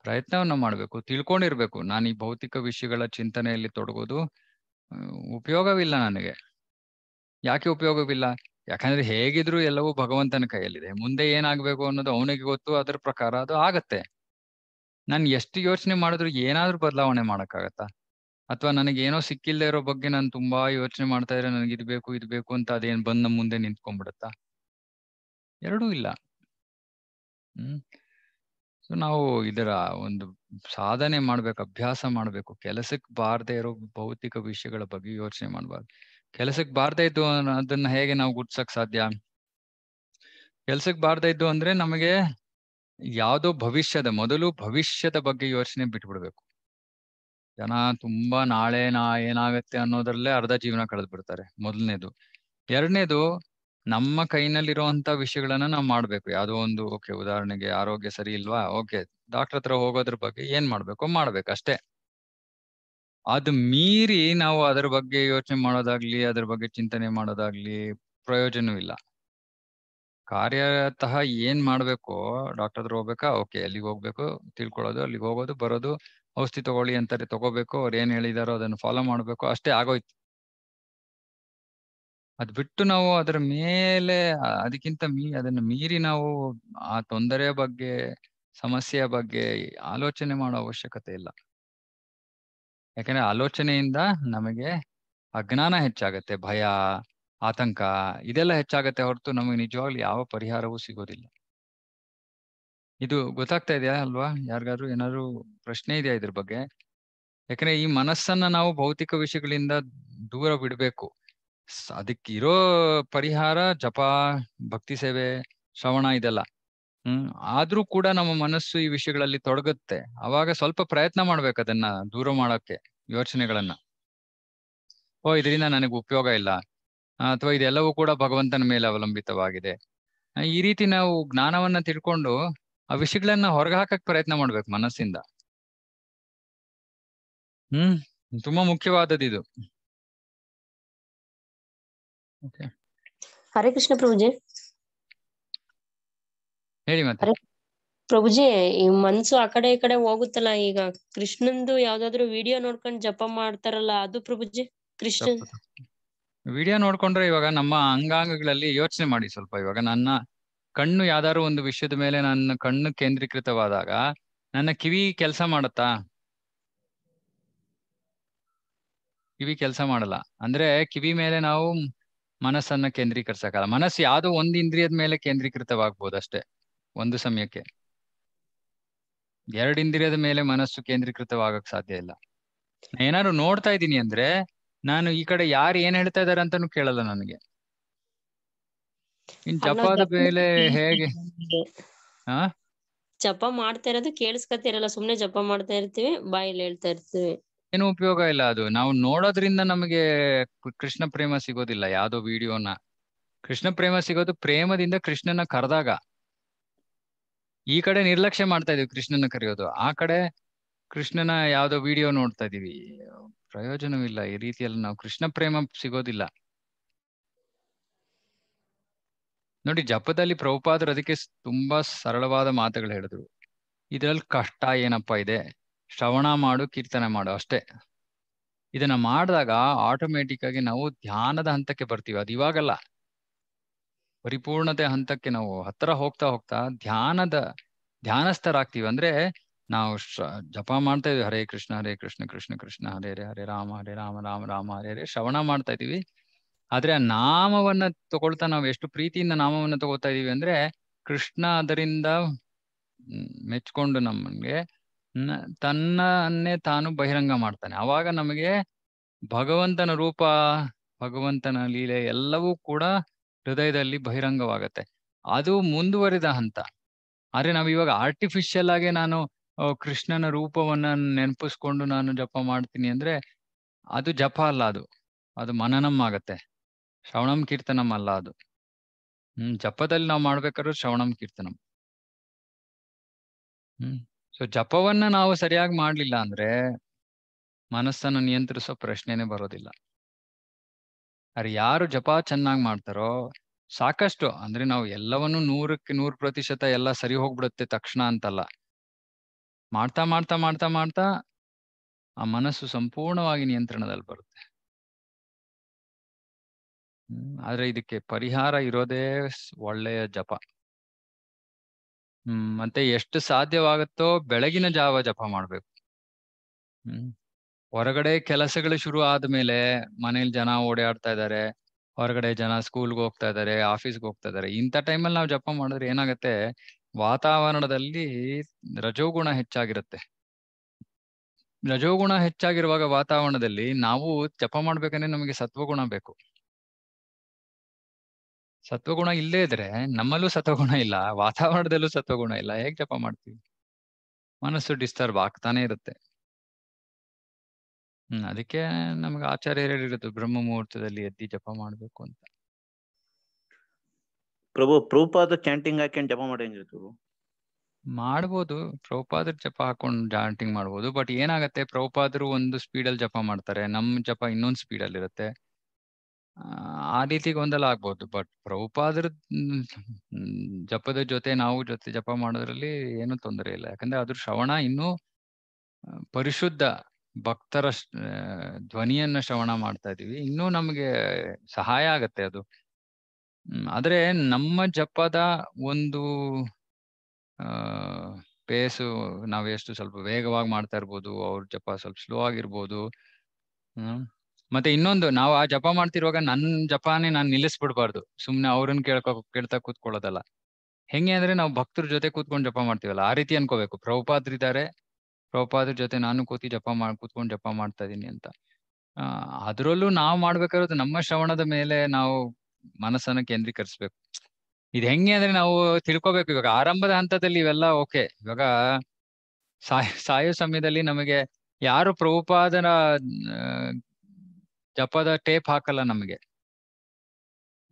ಪ್ರಯತ್ನವನ್ನ ಮಾಡ್ಬೇಕು ತಿಳ್ಕೊಂಡಿರ್ಬೇಕು ನಾನು ಈ ಭೌತಿಕ ವಿಷಯಗಳ ಚಿಂತನೆಯಲ್ಲಿ ತೊಡಗೋದು ಉಪಯೋಗವಿಲ್ಲ ನನಗೆ ಯಾಕೆ ಉಪಯೋಗವಿಲ್ಲ ಯಾಕಂದ್ರೆ ಹೇಗಿದ್ರು ಎಲ್ಲವೂ ಭಗವಂತನ ಕೈಯಲ್ಲಿದೆ ಮುಂದೆ ಏನಾಗಬೇಕು ಅನ್ನೋದು ಅವನಿಗೆ ಗೊತ್ತು ಅದ್ರ ಪ್ರಕಾರ ಅದು ಆಗತ್ತೆ ನಾನು ಎಷ್ಟು ಯೋಚನೆ ಮಾಡಿದ್ರು ಏನಾದ್ರೂ ಬದಲಾವಣೆ ಮಾಡಕ್ಕಾಗತ್ತಾ ಅಥವಾ ನನಗೆ ಏನೋ ಸಿಕ್ಕಿಲ್ಲದೆ ಇರೋ ಬಗ್ಗೆ ನಾನು ತುಂಬಾ ಯೋಚನೆ ಮಾಡ್ತಾ ಇದ್ರೆ ನನಗೆ ಇದು ಬೇಕು ಇದು ಬೇಕು ಅಂತ ಅದೇನು ಬಂದ ಮುಂದೆ ಬಿಡುತ್ತಾ ಎರಡೂ ಇಲ್ಲ ಹ್ಮ್ ಸೊ ನಾವು ಇದರ ಒಂದು ಸಾಧನೆ ಮಾಡ್ಬೇಕು ಅಭ್ಯಾಸ ಮಾಡ್ಬೇಕು ಕೆಲಸಕ್ಕೆ ಬಾರದೆ ಇರೋ ಭೌತಿಕ ವಿಷಯಗಳ ಬಗ್ಗೆ ಯೋಚನೆ ಮಾಡ್ಬಾರ್ದು ಕೆಲಸಕ್ಕೆ ಬಾರ್ದಾಯ್ತು ಅದನ್ನ ಹೇಗೆ ನಾವು ಗುಡ್ಸಕ್ ಸಾಧ್ಯ ಕೆಲ್ಸಕ್ ಬಾರ್ದಾಯ್ತು ಅಂದ್ರೆ ನಮಗೆ ಯಾವುದೋ ಭವಿಷ್ಯದ ಮೊದಲು ಭವಿಷ್ಯದ ಬಗ್ಗೆ ಯೋಚನೆ ಬಿಟ್ಬಿಡ್ಬೇಕು ಜನ ತುಂಬಾ ನಾಳೆ ನಾ ಏನಾಗತ್ತೆ ಅನ್ನೋದ್ರಲ್ಲೇ ಅರ್ಧ ಜೀವನ ಕಳೆದ್ ಬಿಡ್ತಾರೆ ಮೊದಲನೇದು ಎರಡನೇದು ನಮ್ಮ ಕೈನಲ್ಲಿರುವಂತ ವಿಷಯಗಳನ್ನ ನಾವು ಮಾಡ್ಬೇಕು ಯಾವುದೋ ಒಂದು ಓಕೆ ಉದಾಹರಣೆಗೆ ಆರೋಗ್ಯ ಸರಿ ಇಲ್ವಾ ಓಕೆ ಡಾಕ್ಟರ್ ಹತ್ರ ಹೋಗೋದ್ರ ಬಗ್ಗೆ ಏನ್ ಮಾಡ್ಬೇಕು ಮಾಡ್ಬೇಕು ಅಷ್ಟೇ ಅದು ಮೀರಿ ನಾವು ಅದರ ಬಗ್ಗೆ ಯೋಚನೆ ಮಾಡೋದಾಗ್ಲಿ ಅದ್ರ ಬಗ್ಗೆ ಚಿಂತನೆ ಮಾಡೋದಾಗ್ಲಿ ಪ್ರಯೋಜನವಿಲ್ಲ ಕಾರ್ಯತಃ ಏನ್ ಮಾಡ್ಬೇಕು ಡಾಕ್ಟರ್ ಹತ್ರ ಹೋಗ್ಬೇಕಾ ಓಕೆ ಅಲ್ಲಿಗೆ ಹೋಗ್ಬೇಕು ತಿಳ್ಕೊಳ್ಳೋದು ಅಲ್ಲಿಗೆ ಹೋಗೋದು ಬರೋದು ಔಷಧಿ ತಗೊಳ್ಳಿ ಅಂತಾರೆ ತಗೋಬೇಕು ಅವ್ರು ಏನ್ ಹೇಳಿದಾರೋ ಅದನ್ನು ಫಾಲೋ ಮಾಡ್ಬೇಕು ಅಷ್ಟೇ ಆಗೋಯ್ತು ಅದ್ ಬಿಟ್ಟು ನಾವು ಅದರ ಮೇಲೆ ಅದಕ್ಕಿಂತ ಮೀ ಅದನ್ನ ಮೀರಿ ನಾವು ಆ ತೊಂದರೆಯ ಬಗ್ಗೆ ಸಮಸ್ಯೆಯ ಬಗ್ಗೆ ಆಲೋಚನೆ ಮಾಡೋ ಅವಶ್ಯಕತೆ ಇಲ್ಲ ಯಾಕಂದ್ರೆ ಆಲೋಚನೆಯಿಂದ ನಮಗೆ ಅಜ್ಞಾನ ಹೆಚ್ಚಾಗತ್ತೆ ಭಯ ಆತಂಕ ಇದೆಲ್ಲ ಹೆಚ್ಚಾಗತ್ತೆ ಹೊರತು ನಮಗೆ ನಿಜವಾಗ್ಲು ಯಾವ ಪರಿಹಾರವೂ ಸಿಗೋದಿಲ್ಲ ಇದು ಗೊತ್ತಾಗ್ತಾ ಇದೆಯಾ ಅಲ್ವಾ ಯಾರಿಗಾದ್ರು ಏನಾದ್ರು ಪ್ರಶ್ನೆ ಇದೆಯಾ ಇದ್ರ ಬಗ್ಗೆ ಯಾಕಂದ್ರೆ ಈ ಮನಸ್ಸನ್ನ ನಾವು ಭೌತಿಕ ವಿಷಯಗಳಿಂದ ದೂರ ಬಿಡಬೇಕು ಅದಕ್ಕಿರೋ ಪರಿಹಾರ ಜಪ ಭಕ್ತಿ ಸೇವೆ ಶ್ರವಣ ಇದೆಲ್ಲ ಹ್ಮ್ ಆದ್ರೂ ಕೂಡ ನಮ್ಮ ಮನಸ್ಸು ಈ ವಿಷಯಗಳಲ್ಲಿ ತೊಡಗುತ್ತೆ ಅವಾಗ ಸ್ವಲ್ಪ ಪ್ರಯತ್ನ ಮಾಡ್ಬೇಕು ಅದನ್ನ ದೂರ ಮಾಡೋಕೆ ಯೋಚನೆಗಳನ್ನ ಓ ಇದರಿಂದ ನನಗೆ ಉಪಯೋಗ ಇಲ್ಲ ಅಥವಾ ಇದೆಲ್ಲವೂ ಕೂಡ ಭಗವಂತನ ಮೇಲೆ ಅವಲಂಬಿತವಾಗಿದೆ ಈ ರೀತಿ ನಾವು ಜ್ಞಾನವನ್ನ ತಿಳ್ಕೊಂಡು ಆ ವಿಷಯಗಳನ್ನ ಹೊರಗೆ ಹಾಕಕ್ ಪ್ರಯತ್ನ ಮಾಡ್ಬೇಕು ಮನಸ್ಸಿಂದ ಹ್ಮ್ ತುಂಬಾ ಮುಖ್ಯವಾದದ್ದು ಇದು ಹರೇ ಕೃಷ್ಣ ಪ್ರಭುಜಿ ಹೇಳಿ ಮತ್ತೆ ಪ್ರಭುಜಿ ಈ ಮನ್ಸು ಆ ಕಡೆ ಈ ಕಡೆ ಹೋಗುತ್ತಲ್ಲ ಈಗ ಕೃಷ್ಣಂದು ಯಾವ್ದಾದ್ರು ವಿಡಿಯೋ ನೋಡ್ಕೊಂಡು ಜಪ ಮಾಡ್ತಾರಲ್ಲ ಅದು ಪ್ರಭುಜಿ ಕೃಷ್ಣ ವಿಡಿಯೋ ನೋಡ್ಕೊಂಡ್ರೆ ಇವಾಗ ನಮ್ಮ ಅಂಗಾಂಗಗಳಲ್ಲಿ ಯೋಚನೆ ಮಾಡಿ ಸ್ವಲ್ಪ ಇವಾಗ ನನ್ನ ಕಣ್ಣು ಯಾವ್ದಾದ್ರು ಒಂದು ವಿಷಯದ ಮೇಲೆ ನನ್ನ ಕಣ್ಣು ಕೇಂದ್ರೀಕೃತವಾದಾಗ ನನ್ನ ಕಿವಿ ಕೆಲಸ ಮಾಡುತ್ತಾ ಕಿವಿ ಕೆಲಸ ಮಾಡಲ್ಲ ಅಂದ್ರೆ ಕಿವಿ ಮೇಲೆ ನಾವು ಮನಸ್ಸನ್ನ ಕೇಂದ್ರೀಕರಿಸಕ್ಕಲ್ಲ ಮನಸ್ಸು ಯಾವ್ದೋ ಒಂದ್ ಇಂದ್ರಿಯದ ಮೇಲೆ ಕೇಂದ್ರೀಕೃತವಾಗ್ಬೋದು ಅಷ್ಟೇ ಒಂದು ಸಮಯಕ್ಕೆ ಎರಡು ಮೇಲೆ ಮನಸ್ಸು ಕೇಂದ್ರೀಕೃತವಾಗಕ್ ಸಾಧ್ಯ ಇಲ್ಲ ಏನಾದ್ರು ನೋಡ್ತಾ ಇದ್ದೀನಿ ಅಂದ್ರೆ ನಾನು ಈ ಕಡೆ ಯಾರು ಏನ್ ಹೇಳ್ತಾ ಇದಾರೆ ಅಂತಾನು ಕೇಳಲ್ಲ ನನಗೆ ಇನ್ ಜಪದ ಮೇಲೆ ಹೇಗೆ ಹಾ ಜಪ ಮಾಡ್ತಾ ಇರೋದು ಕೇಳಿಸ್ಕತ್ತಿರಲ್ಲ ಸುಮ್ನೆ ಜಪ ಮಾಡ್ತಾ ಇರ್ತೀವಿ ಬಾಯಲ್ಲಿ ಹೇಳ್ತಾ ಇರ್ತೀವಿ ಏನು ಉಪಯೋಗ ಇಲ್ಲ ಅದು ನಾವು ನೋಡೋದ್ರಿಂದ ನಮಗೆ ಕೃಷ್ಣ ಪ್ರೇಮ ಸಿಗೋದಿಲ್ಲ ಯಾವ್ದೋ ವಿಡಿಯೋನ ಕೃಷ್ಣ ಪ್ರೇಮ ಸಿಗೋದು ಪ್ರೇಮದಿಂದ ಕೃಷ್ಣನ ಕರೆದಾಗ ಈ ಕಡೆ ನಿರ್ಲಕ್ಷ್ಯ ಮಾಡ್ತಾ ಇದೀವಿ ಕೃಷ್ಣನ ಕರೆಯೋದು ಆ ಕಡೆ ಕೃಷ್ಣನ ಯಾವ್ದೋ ವಿಡಿಯೋ ನೋಡ್ತಾ ಇದೀವಿ ಪ್ರಯೋಜನವಿಲ್ಲ ಈ ರೀತಿಯಲ್ಲಿ ನಾವು ಕೃಷ್ಣ ಪ್ರೇಮ ಸಿಗೋದಿಲ್ಲ ನೋಡಿ ಜಪದಲ್ಲಿ ಪ್ರಭುಪಾದರು ಅದಕ್ಕೆ ತುಂಬಾ ಸರಳವಾದ ಮಾತುಗಳು ಹೇಳಿದ್ರು ಇದ್ರಲ್ಲಿ ಕಷ್ಟ ಏನಪ್ಪಾ ಇದೆ ಶ್ರವಣ ಮಾಡು ಕೀರ್ತನೆ ಮಾಡು ಅಷ್ಟೇ ಇದನ್ನ ಮಾಡಿದಾಗ ಆಟೋಮೆಟಿಕ್ ಆಗಿ ನಾವು ಧ್ಯಾನದ ಹಂತಕ್ಕೆ ಬರ್ತೀವಿ ಅದು ಇವಾಗಲ್ಲ ಪರಿಪೂರ್ಣತೆ ಹಂತಕ್ಕೆ ನಾವು ಹತ್ತಿರ ಹೋಗ್ತಾ ಹೋಗ್ತಾ ಧ್ಯಾನದ ಧ್ಯಾನಸ್ಥರಾಗ್ತೀವಿ ಅಂದ್ರೆ ನಾವು ಜಪ ಮಾಡ್ತಾ ಇದೀವಿ ಹರೇ ಕೃಷ್ಣ ಹರೇ ಕೃಷ್ಣ ಕೃಷ್ಣ ಕೃಷ್ಣ ಹರೇ ಹರೇ ಹರೇ ರಾಮ ಹರೇ ರಾಮ ರಾಮ ರಾಮ ಹರೇ ಹರೇ ಶ್ರವಣ ಮಾಡ್ತಾ ಇದೀವಿ ಆದ್ರೆ ಆ ನಾಮವನ್ನ ತಗೊಳ್ತಾ ನಾವು ಎಷ್ಟು ಪ್ರೀತಿಯಿಂದ ನಾಮವನ್ನ ತಗೋತಾ ಇದೀವಿ ಅಂದ್ರೆ ಕೃಷ್ಣ ಅದರಿಂದ ಮೆಚ್ಕೊಂಡು ನಮಗೆ ತನ್ನನ್ನೇ ತಾನು ಬಹಿರಂಗ ಮಾಡ್ತಾನೆ ಅವಾಗ ನಮಗೆ ಭಗವಂತನ ರೂಪ ಭಗವಂತನ ಲೀಲೆ ಎಲ್ಲವೂ ಕೂಡ ಹೃದಯದಲ್ಲಿ ಬಹಿರಂಗವಾಗತ್ತೆ ಅದು ಮುಂದುವರಿದ ಹಂತ ಆದ್ರೆ ನಾವು ಇವಾಗ ಆರ್ಟಿಫಿಷಿಯಲ್ ಆಗಿ ನಾನು ಕೃಷ್ಣನ ರೂಪವನ್ನ ನೆನಪಿಸ್ಕೊಂಡು ನಾನು ಜಪ ಮಾಡ್ತೀನಿ ಅಂದ್ರೆ ಅದು ಜಪ ಅಲ್ಲ ಅದು ಅದು ಮನನಂ ಆಗತ್ತೆ ಶ್ರವಣಂ ಕೀರ್ತನಂ ಅಲ್ಲ ಅದು ಹ್ಮ್ ಜಪದಲ್ಲಿ ನಾವು ಮಾಡ್ಬೇಕಾದ್ರು ಶ್ರವಣಂ ಕೀರ್ತನಂ ಹ್ಮ್ ಸೊ ಜಪವನ್ನ ನಾವು ಸರಿಯಾಗಿ ಮಾಡ್ಲಿಲ್ಲ ಅಂದ್ರೆ ಮನಸ್ಸನ್ನು ನಿಯಂತ್ರಿಸೋ ಪ್ರಶ್ನೆನೆ ಬರೋದಿಲ್ಲ ಅರೆ ಯಾರು ಜಪ ಚೆನ್ನಾಗಿ ಮಾಡ್ತಾರೋ ಸಾಕಷ್ಟು ಅಂದ್ರೆ ನಾವು ಎಲ್ಲವನ್ನು ನೂರಕ್ಕೆ ನೂರು ಪ್ರತಿಶತ ಎಲ್ಲ ಸರಿ ಹೋಗ್ಬಿಡುತ್ತೆ ತಕ್ಷಣ ಅಂತಲ್ಲ ಮಾಡ್ತಾ ಮಾಡ್ತಾ ಮಾಡ್ತಾ ಮಾಡ್ತಾ ಆ ಮನಸ್ಸು ಸಂಪೂರ್ಣವಾಗಿ ನಿಯಂತ್ರಣದಲ್ಲಿ ಬರುತ್ತೆ ಆದ್ರೆ ಇದಕ್ಕೆ ಪರಿಹಾರ ಇರೋದೇ ಒಳ್ಳೆಯ ಜಪ ಹ್ಮ್ ಮತ್ತೆ ಎಷ್ಟು ಸಾಧ್ಯವಾಗುತ್ತೋ ಬೆಳಗಿನ ಜಾವ ಜಪ ಮಾಡ್ಬೇಕು ಹ್ಮ್ ಹೊರಗಡೆ ಕೆಲಸಗಳು ಶುರು ಆದ್ಮೇಲೆ ಮನೇಲಿ ಜನ ಓಡಾಡ್ತಾ ಇದ್ದಾರೆ ಹೊರಗಡೆ ಜನ ಸ್ಕೂಲ್ಗೆ ಹೋಗ್ತಾ ಇದ್ದಾರೆ ಆಫೀಸ್ಗೆ ಹೋಗ್ತಾ ಇದ್ದಾರೆ ಇಂಥ ಟೈಮಲ್ಲಿ ನಾವು ಜಪ ಮಾಡಿದ್ರೆ ಏನಾಗತ್ತೆ ವಾತಾವರಣದಲ್ಲಿ ರಜೋಗುಣ ಹೆಚ್ಚಾಗಿರುತ್ತೆ ರಜೋಗುಣ ಹೆಚ್ಚಾಗಿರುವಾಗ ವಾತಾವರಣದಲ್ಲಿ ನಾವು ಜಪ ಮಾಡ್ಬೇಕಂದ್ರೆ ನಮಗೆ ಸತ್ವಗುಣ ಬೇಕು ಸತ್ವಗುಣ ಇಲ್ಲೇ ಇದ್ರೆ ನಮ್ಮಲ್ಲೂ ಸತ್ವಗುಣ ಇಲ್ಲ ವಾತಾವರಣದಲ್ಲೂ ಸತ್ವಗುಣ ಇಲ್ಲ ಹೇಗೆ ಜಪ ಮಾಡ್ತೀವಿ ಮನಸ್ಸು ಡಿಸ್ಟರ್ಬ್ ಆಗ್ತಾನೆ ಇರುತ್ತೆ ಹ್ಮ್. ಅದಕ್ಕೆ ನಮ್ಗೆ ಆಚಾರ್ಯ ಹೇಳಿರೋದು ಬ್ರಹ್ಮ ಮುಹೂರ್ತದಲ್ಲಿ ಎದ್ದಿ ಜಪ ಮಾಡ್ಬೇಕು ಅಂತ. ಪ್ರಭು ಪ್ರಭುಪಾದ ಚಾಂಟಿಂಗ್ ಹಾಕೊಂಡು ಜಪ ಮಾಡಿ ಮಾಡ್ಬೋದು ಪ್ರೌಪಾದ್ರ ಜಪ ಹಾಕೊಂಡು ಜಾಂಟಿಂಗ್ ಮಾಡ್ಬೋದು ಬಟ್ ಏನಾಗತ್ತೆ ಪ್ರಭುಪಾದರು ಒಂದು ಸ್ಪೀಡಲ್ಲಿ ಜಪ ಮಾಡ್ತಾರೆ ನಮ್ ಜಪ ಇನ್ನೊಂದು ಸ್ಪೀಡಲ್ಲಿ ಇರುತ್ತೆ ಆ ರೀತಿ ಒಂದಲ್ಲ ಆಗ್ಬೋದು ಬಟ್ ಪ್ರಭುಪಾದ್ರ ಜಪದ ಜೊತೆ ನಾವು ಜೊತೆ ಜಪ ಮಾಡೋದ್ರಲ್ಲಿ ಏನು ತೊಂದರೆ ಇಲ್ಲ ಯಾಕಂದ್ರೆ ಅದ್ರ ಶ್ರವಣ ಇನ್ನೂ ಪರಿಶುದ್ಧ ಭಕ್ತರ ಧ್ವನಿಯನ್ನ ಶ್ರವಣ ಮಾಡ್ತಾ ಇದೀವಿ ಇನ್ನೂ ನಮಗೆ ಸಹಾಯ ಆಗತ್ತೆ ಅದು ಆದ್ರೆ ನಮ್ಮ ಜಪದ ಒಂದು ಆ ಪೇಸು ನಾವು ಎಷ್ಟು ಸ್ವಲ್ಪ ವೇಗವಾಗಿ ಮಾಡ್ತಾ ಇರ್ಬೋದು ಅವ್ರ ಜಪ ಸ್ವಲ್ಪ ಸ್ಲೋ ಆಗಿರ್ಬೋದು ಹ್ಮ್ ಮತ್ತೆ ಇನ್ನೊಂದು ನಾವು ಆ ಜಪ ಮಾಡ್ತಿರುವಾಗ ನನ್ನ ಜಪಾನೇ ನಾನು ನಿಲ್ಲಿಸ್ಬಿಡ್ಬಾರ್ದು ಸುಮ್ನೆ ಅವ್ರನ್ನ ಕೇಳ್ಕೊ ಕೇಳ್ತಾ ಕೂತ್ಕೊಳ್ಳೋದಲ್ಲ ಹೆಂಗೆ ಅಂದ್ರೆ ನಾವು ಭಕ್ತರ ಜೊತೆ ಕೂತ್ಕೊಂಡು ಜಪ ಮಾಡ್ತೀವಲ್ಲ ಆ ರೀತಿ ಅನ್ಕೋಬೇಕು ಪ್ರಭುಪಾದ್ರಿದ್ದಾರೆ ಪ್ರಭುಪಾದ್ರ ಜೊತೆ ನಾನು ಕೂತಿ ಜಪ ಮಾಡಿ ಕೂತ್ಕೊಂಡು ಜಪ ಮಾಡ್ತಾ ಇದೀನಿ ಅಂತ ಅದರಲ್ಲೂ ನಾವು ಮಾಡ್ಬೇಕಾಗಿರೋದು ನಮ್ಮ ಶ್ರವಣದ ಮೇಲೆ ನಾವು ಮನಸ್ಸನ್ನ ಕೇಂದ್ರೀಕರಿಸ್ಬೇಕು ಇದು ಹೆಂಗೆ ಅಂದ್ರೆ ನಾವು ತಿಳ್ಕೊಬೇಕು ಇವಾಗ ಆರಂಭದ ಹಂತದಲ್ಲಿ ಇವೆಲ್ಲ ಓಕೆ ಇವಾಗ ಸಾಯ ಸಾಯೋ ಸಮಯದಲ್ಲಿ ನಮಗೆ ಯಾರು ಪ್ರಭುಪಾದನ ಜಪದ ಟೇಪ್ ಹಾಕಲ್ಲ ನಮಗೆ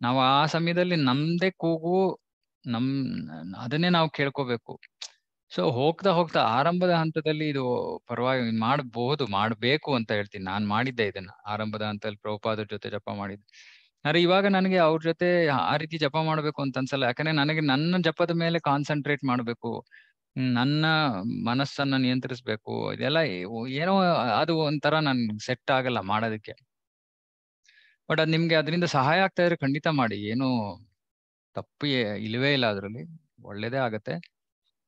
ನಾವು ಆ ಸಮಯದಲ್ಲಿ ನಮ್ದೇ ಕೂಗು ನಮ್ ಅದನ್ನೇ ನಾವು ಕೇಳ್ಕೋಬೇಕು ಸೊ ಹೋಗ್ತಾ ಹೋಗ್ತಾ ಆರಂಭದ ಹಂತದಲ್ಲಿ ಇದು ಪರವಾಗಿ ಮಾಡಬಹುದು ಮಾಡಬೇಕು ಅಂತ ಹೇಳ್ತೀನಿ ನಾನು ಮಾಡಿದ್ದೆ ಇದನ್ನ ಆರಂಭದ ಹಂತದಲ್ಲಿ ಪ್ರೋಪಾದ್ರ ಜೊತೆ ಜಪ ಮಾಡಿದ್ದೆ ಆದ್ರೆ ಇವಾಗ ನನಗೆ ಅವ್ರ ಜೊತೆ ಆ ರೀತಿ ಜಪ ಮಾಡ್ಬೇಕು ಅಂತ ಅನ್ಸಲ್ಲ ಯಾಕಂದ್ರೆ ನನಗೆ ನನ್ನ ಜಪದ ಮೇಲೆ ಕಾನ್ಸಂಟ್ರೇಟ್ ಮಾಡ್ಬೇಕು ನನ್ನ ಮನಸ್ಸನ್ನ ನಿಯಂತ್ರಿಸ್ಬೇಕು ಇದೆಲ್ಲ ಏನೋ ಅದು ಒಂಥರ ನನ್ ಸೆಟ್ ಆಗಲ್ಲ ಮಾಡೋದಕ್ಕೆ ಬಟ್ ಅದ್ ನಿಮ್ಗೆ ಅದರಿಂದ ಸಹಾಯ ಆಗ್ತಾ ಇದ್ರೆ ಖಂಡಿತ ಮಾಡಿ ಏನು ತಪ್ಪು ಇಲ್ವೇ ಇಲ್ಲ ಅದ್ರಲ್ಲಿ ಒಳ್ಳೇದೇ ಆಗತ್ತೆ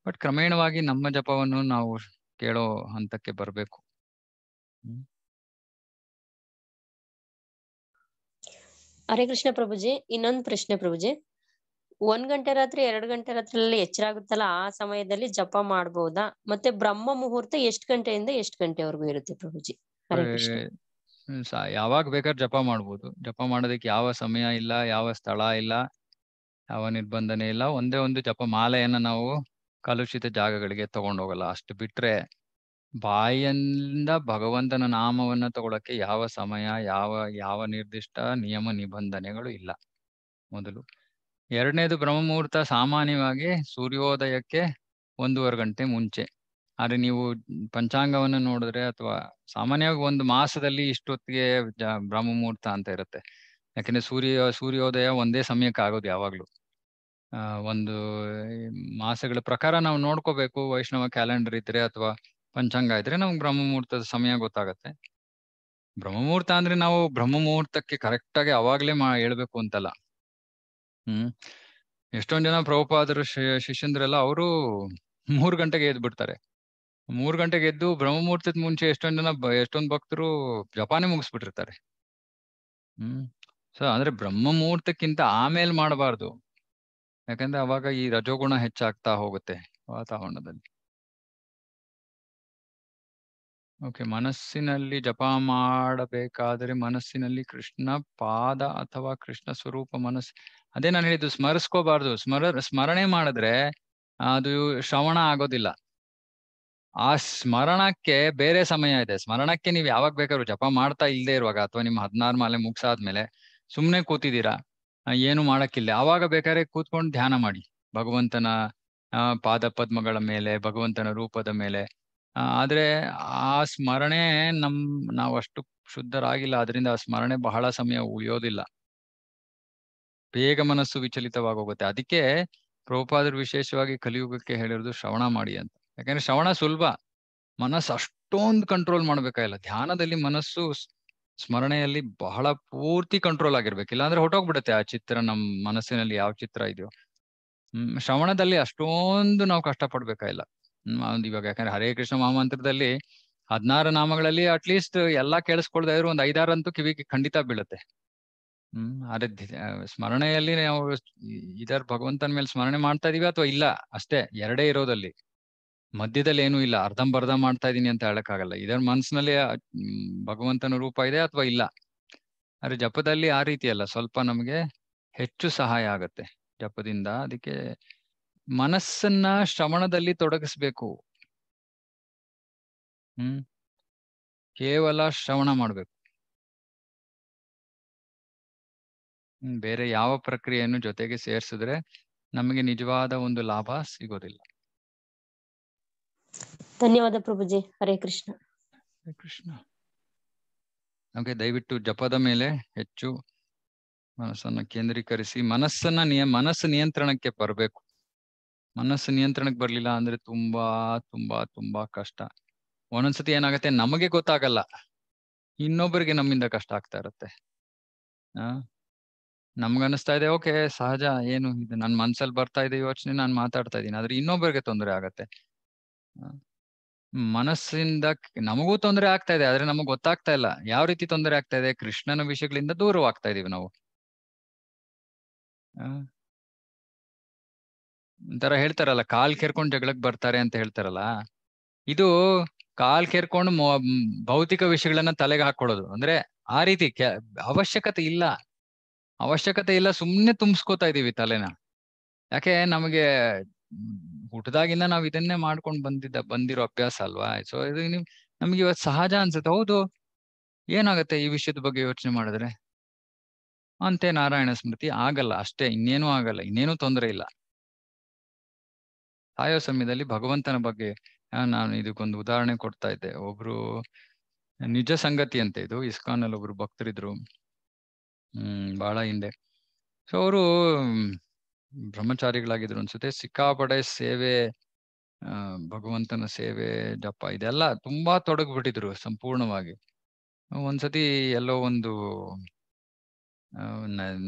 ಬಟ್ ಕ್ರಮೇಣವಾಗಿ ನಮ್ಮ ಜಪವನ್ನು ನಾವು ಕೇಳೋ ಹಂತಕ್ಕೆ ಬರಬೇಕು ಹರೇ ಕೃಷ್ಣ ಪ್ರಭುಜಿ ಇನ್ನೊಂದು ಪ್ರಶ್ನೆ ಪ್ರಭುಜಿ ಒಂದ್ ಗಂಟೆ ರಾತ್ರಿ ಎರಡ್ ಗಂಟೆ ರಾತ್ರಿ ಎಚ್ಚರ ಆ ಸಮಯದಲ್ಲಿ ಜಪ ಮಾಡಬಹುದಾ ಮತ್ತೆ ಬ್ರಹ್ಮ ಮುಹೂರ್ತ ಎಷ್ಟ್ ಗಂಟೆಯಿಂದ ಎಷ್ಟ್ ಗಂಟೆವರೆಗೂ ಇರುತ್ತೆ ಪ್ರಭುಜಿ ಯಾವಾಗ ಬೇಕಾದ್ರೆ ಜಪ ಮಾಡ್ಬೋದು ಜಪ ಮಾಡೋದಕ್ಕೆ ಯಾವ ಸಮಯ ಇಲ್ಲ ಯಾವ ಸ್ಥಳ ಇಲ್ಲ ಯಾವ ನಿರ್ಬಂಧನೆ ಇಲ್ಲ ಒಂದೇ ಒಂದು ಜಪ ಮಾಲೆಯನ್ನ ನಾವು ಕಲುಷಿತ ಜಾಗಗಳಿಗೆ ತಗೊಂಡೋಗಲ್ಲ ಅಷ್ಟು ಬಿಟ್ರೆ ಬಾಯಿಯಿಂದ ಭಗವಂತನ ನಾಮವನ್ನ ತಗೊಳಕ್ಕೆ ಯಾವ ಸಮಯ ಯಾವ ಯಾವ ನಿರ್ದಿಷ್ಟ ನಿಯಮ ನಿಬಂಧನೆಗಳು ಇಲ್ಲ ಮೊದಲು ಎರಡನೇದು ಮುಹೂರ್ತ ಸಾಮಾನ್ಯವಾಗಿ ಸೂರ್ಯೋದಯಕ್ಕೆ ಒಂದೂವರೆ ಗಂಟೆ ಮುಂಚೆ ಆದರೆ ನೀವು ಪಂಚಾಂಗವನ್ನು ನೋಡಿದ್ರೆ ಅಥವಾ ಸಾಮಾನ್ಯವಾಗಿ ಒಂದು ಮಾಸದಲ್ಲಿ ಇಷ್ಟೊತ್ತಿಗೆ ಬ್ರಹ್ಮ ಮುಹೂರ್ತ ಅಂತ ಇರುತ್ತೆ ಯಾಕೆಂದ್ರೆ ಸೂರ್ಯ ಸೂರ್ಯೋದಯ ಒಂದೇ ಸಮಯಕ್ಕೆ ಆಗೋದು ಯಾವಾಗ್ಲೂ ಒಂದು ಮಾಸಗಳ ಪ್ರಕಾರ ನಾವು ನೋಡ್ಕೋಬೇಕು ವೈಷ್ಣವ ಕ್ಯಾಲೆಂಡರ್ ಇದ್ರೆ ಅಥವಾ ಪಂಚಾಂಗ ಇದ್ರೆ ನಮ್ಗೆ ಬ್ರಹ್ಮ ಮುಹೂರ್ತದ ಸಮಯ ಗೊತ್ತಾಗತ್ತೆ ಬ್ರಹ್ಮ ಮುಹೂರ್ತ ಅಂದ್ರೆ ನಾವು ಬ್ರಹ್ಮ ಮುಹೂರ್ತಕ್ಕೆ ಕರೆಕ್ಟ್ ಆಗಿ ಅವಾಗ್ಲೇ ಮಾ ಹೇಳ್ಬೇಕು ಅಂತಲ್ಲ ಹ್ಮ್ ಎಷ್ಟೊಂದ್ ಜನ ಪ್ರಭುಪಾದರು ಶಿಷ್ಯಂದ್ರೆಲ್ಲ ಅವರು ಮೂರ್ ಗಂಟೆಗೆ ಎದ್ದು ಬಿಡ್ತಾರೆ ಮೂರ್ ಗಂಟೆಗೆ ಎದ್ದು ಬ್ರಹ್ಮ ಮುಹೂರ್ತದ ಮುಂಚೆ ಎಷ್ಟೊಂದ್ ಜನ ಎಷ್ಟೊಂದ್ ಭಕ್ತರು ಜಪಾನೇ ಮುಗಿಸ್ಬಿಟ್ಟಿರ್ತಾರೆ ಹ್ಮ್ ಸೊ ಅಂದ್ರೆ ಬ್ರಹ್ಮ ಮುಹೂರ್ತಕ್ಕಿಂತ ಆಮೇಲೆ ಮಾಡಬಾರ್ದು ಯಾಕಂದ್ರೆ ಅವಾಗ ಈ ರಜೋಗುಣ ಹೆಚ್ಚಾಗ್ತಾ ಹೋಗುತ್ತೆ ವಾತಾವರಣದಲ್ಲಿ ಓಕೆ ಮನಸ್ಸಿನಲ್ಲಿ ಜಪ ಮಾಡಬೇಕಾದರೆ ಮನಸ್ಸಿನಲ್ಲಿ ಕೃಷ್ಣ ಪಾದ ಅಥವಾ ಕೃಷ್ಣ ಸ್ವರೂಪ ಮನಸ್ಸು ಅದೇ ನಾನು ಹೇಳಿದ್ದು ಸ್ಮರಿಸ್ಕೋಬಾರ್ದು ಸ್ಮರ ಸ್ಮರಣೆ ಮಾಡಿದ್ರೆ ಅದು ಶ್ರವಣ ಆಗೋದಿಲ್ಲ ಆ ಸ್ಮರಣಕ್ಕೆ ಬೇರೆ ಸಮಯ ಇದೆ ಸ್ಮರಣಕ್ಕೆ ನೀವು ಯಾವಾಗ ಬೇಕಾದ್ರೂ ಜಪ ಮಾಡ್ತಾ ಇಲ್ಲದೆ ಇರುವಾಗ ಅಥವಾ ನಿಮ್ಮ ಹದಿನಾರು ಮಾಲೆ ಮುಗಿಸಾದ್ಮೇಲೆ ಸುಮ್ಮನೆ ಕೂತಿದ್ದೀರಾ ಏನು ಮಾಡಕ್ಕಿಲ್ಲ ಆವಾಗ ಬೇಕಾದ್ರೆ ಕೂತ್ಕೊಂಡು ಧ್ಯಾನ ಮಾಡಿ ಭಗವಂತನ ಪಾದ ಪದ್ಮಗಳ ಮೇಲೆ ಭಗವಂತನ ರೂಪದ ಮೇಲೆ ಆದ್ರೆ ಆ ಸ್ಮರಣೆ ನಮ್ ನಾವಷ್ಟು ಶುದ್ಧರಾಗಿಲ್ಲ ಅದರಿಂದ ಆ ಸ್ಮರಣೆ ಬಹಳ ಸಮಯ ಉಳಿಯೋದಿಲ್ಲ ಬೇಗ ಮನಸ್ಸು ವಿಚಲಿತವಾಗೋಗುತ್ತೆ ಅದಕ್ಕೆ ಪ್ರಭುಪಾದರು ವಿಶೇಷವಾಗಿ ಕಲಿಯುಗಕ್ಕೆ ಹೇಳಿರೋದು ಶ್ರವಣ ಮಾಡಿ ಅಂತ ಯಾಕಂದ್ರೆ ಶ್ರವಣ ಸುಲಭ ಮನಸ್ಸು ಅಷ್ಟೊಂದು ಕಂಟ್ರೋಲ್ ಮಾಡ್ಬೇಕಾಗಿಲ್ಲ ಧ್ಯಾನದಲ್ಲಿ ಮನಸ್ಸು ಸ್ಮರಣೆಯಲ್ಲಿ ಬಹಳ ಪೂರ್ತಿ ಕಂಟ್ರೋಲ್ ಆಗಿರ್ಬೇಕು ಇಲ್ಲಾಂದ್ರೆ ಹೊಟ್ಟೋಗ್ಬಿಡುತ್ತೆ ಆ ಚಿತ್ರ ನಮ್ ಮನಸ್ಸಿನಲ್ಲಿ ಯಾವ ಚಿತ್ರ ಇದೆಯೋ ಹ್ಮ್ ಶ್ರವಣದಲ್ಲಿ ಅಷ್ಟೊಂದು ನಾವು ಕಷ್ಟ ಪಡ್ಬೇಕಾಗಿಲ್ಲ ಒಂದು ಇವಾಗ ಯಾಕಂದ್ರೆ ಹರೇ ಕೃಷ್ಣ ಮಹಾಮಂತ್ರದಲ್ಲಿ ಹದಿನಾರು ನಾಮಗಳಲ್ಲಿ ಅಟ್ಲೀಸ್ಟ್ ಎಲ್ಲಾ ಕೇಳಿಸ್ಕೊಳ್ದೇ ಇದ್ರು ಒಂದ್ ಐದಾರು ಅಂತೂ ಕಿವಿಗೆ ಖಂಡಿತ ಬೀಳುತ್ತೆ ಹ್ಮ್ ಅದೇ ಸ್ಮರಣೆಯಲ್ಲಿ ನಾವು ಇದರ ಭಗವಂತನ ಮೇಲೆ ಸ್ಮರಣೆ ಮಾಡ್ತಾ ಇದೀವಿ ಅಥವಾ ಇಲ್ಲ ಅಷ್ಟೇ ಎರಡೇ ಇರೋದಲ್ಲಿ ಮಧ್ಯದಲ್ಲಿ ಏನೂ ಇಲ್ಲ ಅರ್ಧಂಬರ್ಧ ಮಾಡ್ತಾ ಇದ್ದೀನಿ ಅಂತ ಹೇಳಕ್ಕಾಗಲ್ಲ ಇದರ ಮನಸ್ಸಿನಲ್ಲಿ ಭಗವಂತನ ರೂಪ ಇದೆ ಅಥವಾ ಇಲ್ಲ ಆದ್ರೆ ಜಪದಲ್ಲಿ ಆ ರೀತಿ ಅಲ್ಲ ಸ್ವಲ್ಪ ನಮಗೆ ಹೆಚ್ಚು ಸಹಾಯ ಆಗತ್ತೆ ಜಪದಿಂದ ಅದಕ್ಕೆ ಮನಸ್ಸನ್ನ ಶ್ರವಣದಲ್ಲಿ ತೊಡಗಿಸ್ಬೇಕು ಹ್ಮ್ ಕೇವಲ ಶ್ರವಣ ಮಾಡ್ಬೇಕು ಬೇರೆ ಯಾವ ಪ್ರಕ್ರಿಯೆಯನ್ನು ಜೊತೆಗೆ ಸೇರಿಸಿದ್ರೆ ನಮಗೆ ನಿಜವಾದ ಒಂದು ಲಾಭ ಸಿಗೋದಿಲ್ಲ ಧನ್ಯವಾದ ಪ್ರಭುಜಿ ಹರೇ ಕೃಷ್ಣ ಕೃಷ್ಣ ನಮಗೆ ದಯವಿಟ್ಟು ಜಪದ ಮೇಲೆ ಹೆಚ್ಚು ಮನಸ್ಸನ್ನು ಕೇಂದ್ರೀಕರಿಸಿ ಮನಸ್ಸನ್ನ ನಿಯ ಮನಸ್ಸು ನಿಯಂತ್ರಣಕ್ಕೆ ಬರಬೇಕು ಮನಸ್ಸು ನಿಯಂತ್ರಣಕ್ಕೆ ಬರ್ಲಿಲ್ಲ ಅಂದ್ರೆ ತುಂಬಾ ತುಂಬಾ ತುಂಬಾ ಕಷ್ಟ ಒಂದೊಂದ್ಸತಿ ಏನಾಗತ್ತೆ ನಮಗೆ ಗೊತ್ತಾಗಲ್ಲ ಇನ್ನೊಬ್ಬರಿಗೆ ನಮ್ಮಿಂದ ಕಷ್ಟ ಆಗ್ತಾ ಇರುತ್ತೆ ಆ ನಮ್ಗನಿಸ್ತಾ ಇದೆ ಓಕೆ ಸಹಜ ಏನು ಇದು ನನ್ನ ಮನ್ಸಲ್ಲಿ ಬರ್ತಾ ಇದೆ ಯೋಚನೆ ನಾನು ಮಾತಾಡ್ತಾ ಇದ್ದೀನಿ ಆದ್ರೆ ಇನ್ನೊಬ್ಬರಿಗೆ ತೊಂದರೆ ಆಗತ್ತೆ ಮನಸ್ಸಿಂದ ನಮಗೂ ತೊಂದರೆ ಆಗ್ತಾ ಇದೆ ಆದ್ರೆ ನಮಗ್ ಗೊತ್ತಾಗ್ತಾ ಇಲ್ಲ ಯಾವ ರೀತಿ ತೊಂದರೆ ಆಗ್ತಾ ಇದೆ ಕೃಷ್ಣನ ವಿಷಯಗಳಿಂದ ದೂರವಾಗ್ತಾ ಇದೀವಿ ನಾವು ಒಂಥರ ಹೇಳ್ತಾರಲ್ಲ ಕಾಲ್ ಕೆರ್ಕೊಂಡು ಜಗಳಕ್ ಬರ್ತಾರೆ ಅಂತ ಹೇಳ್ತಾರಲ್ಲ ಇದು ಕಾಲ್ ಕೆರ್ಕೊಂಡು ಭೌತಿಕ ವಿಷಯಗಳನ್ನ ತಲೆಗೆ ಹಾಕೊಳ್ಳೋದು ಅಂದ್ರೆ ಆ ರೀತಿ ಅವಶ್ಯಕತೆ ಇಲ್ಲ ಅವಶ್ಯಕತೆ ಇಲ್ಲ ಸುಮ್ನೆ ತುಂಬಿಸ್ಕೋತಾ ಇದೀವಿ ತಲೆನ ಯಾಕೆ ನಮಗೆ ಹುಟ್ಟದಾಗಿಂದ ನಾವ್ ಇದನ್ನೇ ಮಾಡ್ಕೊಂಡು ಬಂದಿದ್ದ ಬಂದಿರೋ ಅಭ್ಯಾಸ ಅಲ್ವಾ ಸೊ ಇದು ನಮ್ಗೆ ಇವತ್ತು ಸಹಜ ಅನ್ಸುತ್ತೆ ಹೌದು ಏನಾಗತ್ತೆ ಈ ವಿಷಯದ ಬಗ್ಗೆ ಯೋಚನೆ ಮಾಡಿದ್ರೆ ಅಂತೆ ನಾರಾಯಣ ಸ್ಮೃತಿ ಆಗಲ್ಲ ಅಷ್ಟೇ ಇನ್ನೇನು ಆಗಲ್ಲ ಇನ್ನೇನು ತೊಂದರೆ ಇಲ್ಲ ಆಯೋ ಸಮಯದಲ್ಲಿ ಭಗವಂತನ ಬಗ್ಗೆ ನಾನು ಇದಕ್ಕೊಂದು ಉದಾಹರಣೆ ಕೊಡ್ತಾ ಇದ್ದೆ ಒಬ್ರು ನಿಜ ಸಂಗತಿ ಅಂತ ಇದು ಇಸ್ಕಾನ್ ಅಲ್ಲಿ ಒಬ್ರು ಭಕ್ತರಿದ್ರು ಹ್ಮ್ ಬಹಳ ಹಿಂದೆ ಸೊ ಅವರು ಬ್ರಹ್ಮಚಾರಿಗಳಾಗಿದ್ರು ಅನ್ಸುತ್ತೆ ಸಿಕ್ಕಾಪಡೆ ಸೇವೆ ಭಗವಂತನ ಸೇವೆ ಜಪ ಇದೆಲ್ಲ ತುಂಬಾ ತೊಡಗ್ಬಿಟ್ಟಿದ್ರು ಸಂಪೂರ್ಣವಾಗಿ ಒಂದ್ಸತಿ ಎಲ್ಲೋ ಒಂದು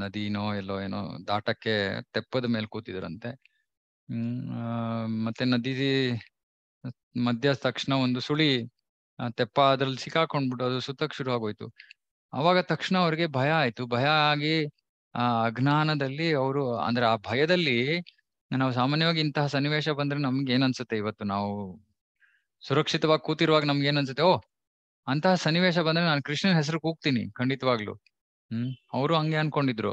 ನದಿನೋ ಎಲ್ಲೋ ಏನೋ ದಾಟಕ್ಕೆ ತೆಪ್ಪದ ಮೇಲೆ ಕೂತಿದ್ರಂತೆ ಹ್ಮ್ ಮತ್ತೆ ನದಿ ಮಧ್ಯ ತಕ್ಷಣ ಒಂದು ಸುಳಿ ತೆಪ್ಪ ಅದ್ರಲ್ಲಿ ಸಿಕ್ಕಾಕೊಂಡ್ಬಿಟ್ಟು ಅದು ಸುತ್ತಕ್ ಶುರು ಆಗೋಯ್ತು ಅವಾಗ ತಕ್ಷಣ ಅವ್ರಿಗೆ ಭಯ ಆಯ್ತು ಭಯ ಆಗಿ ಆ ಅಜ್ಞಾನದಲ್ಲಿ ಅವರು ಅಂದ್ರೆ ಆ ಭಯದಲ್ಲಿ ನಾವು ಸಾಮಾನ್ಯವಾಗಿ ಇಂತಹ ಸನ್ನಿವೇಶ ಬಂದ್ರೆ ನಮ್ಗೆ ಏನ್ ಅನ್ಸುತ್ತೆ ಇವತ್ತು ನಾವು ಸುರಕ್ಷಿತವಾಗಿ ಕೂತಿರುವಾಗ ನಮ್ಗೆ ಏನ್ ಅನ್ಸುತ್ತೆ ಓ ಅಂತಹ ಸನ್ನಿವೇಶ ಬಂದ್ರೆ ನಾನು ಕೃಷ್ಣನ ಹೆಸರು ಕೂಗ್ತೀನಿ ಖಂಡಿತವಾಗ್ಲು ಹ್ಮ್ ಅವರು ಹಂಗೆ ಅನ್ಕೊಂಡಿದ್ರು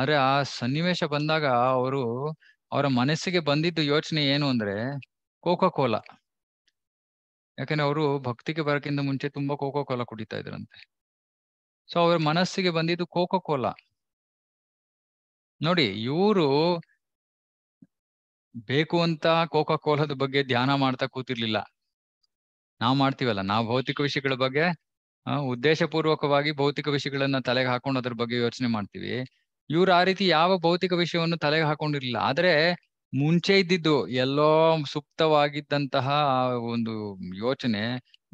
ಆದ್ರೆ ಆ ಸನ್ನಿವೇಶ ಬಂದಾಗ ಅವರು ಅವರ ಮನಸ್ಸಿಗೆ ಬಂದಿದ್ದು ಯೋಚನೆ ಏನು ಅಂದ್ರೆ ಕೋಕೋ ಕೋಲಾ ಯಾಕಂದ್ರೆ ಅವರು ಭಕ್ತಿಗೆ ಬರೋಕ್ಕಿಂತ ಮುಂಚೆ ತುಂಬಾ ಕೋಕೋ ಕೋಲಾ ಕುಡಿತಾ ಇದ್ರಂತೆ ಸೊ ಅವ್ರ ಮನಸ್ಸಿಗೆ ಬಂದಿದ್ದು ಕೋಕೋ ಕೋಲಾ ನೋಡಿ ಇವರು ಬೇಕು ಅಂತ ಕೋಕಾ ಕೋಲದ ಬಗ್ಗೆ ಧ್ಯಾನ ಮಾಡ್ತಾ ಕೂತಿರ್ಲಿಲ್ಲ ನಾವು ಮಾಡ್ತೀವಲ್ಲ ನಾವು ಭೌತಿಕ ವಿಷಯಗಳ ಬಗ್ಗೆ ಉದ್ದೇಶ ಪೂರ್ವಕವಾಗಿ ಭೌತಿಕ ವಿಷಯಗಳನ್ನ ತಲೆಗೆ ಹಾಕೊಂಡು ಅದ್ರ ಬಗ್ಗೆ ಯೋಚನೆ ಮಾಡ್ತೀವಿ ಇವ್ರು ಆ ರೀತಿ ಯಾವ ಭೌತಿಕ ವಿಷಯವನ್ನು ತಲೆಗೆ ಹಾಕೊಂಡಿರ್ಲಿಲ್ಲ ಆದ್ರೆ ಮುಂಚೆ ಇದ್ದಿದ್ದು ಎಲ್ಲೋ ಸುಪ್ತವಾಗಿದ್ದಂತಹ ಒಂದು ಯೋಚನೆ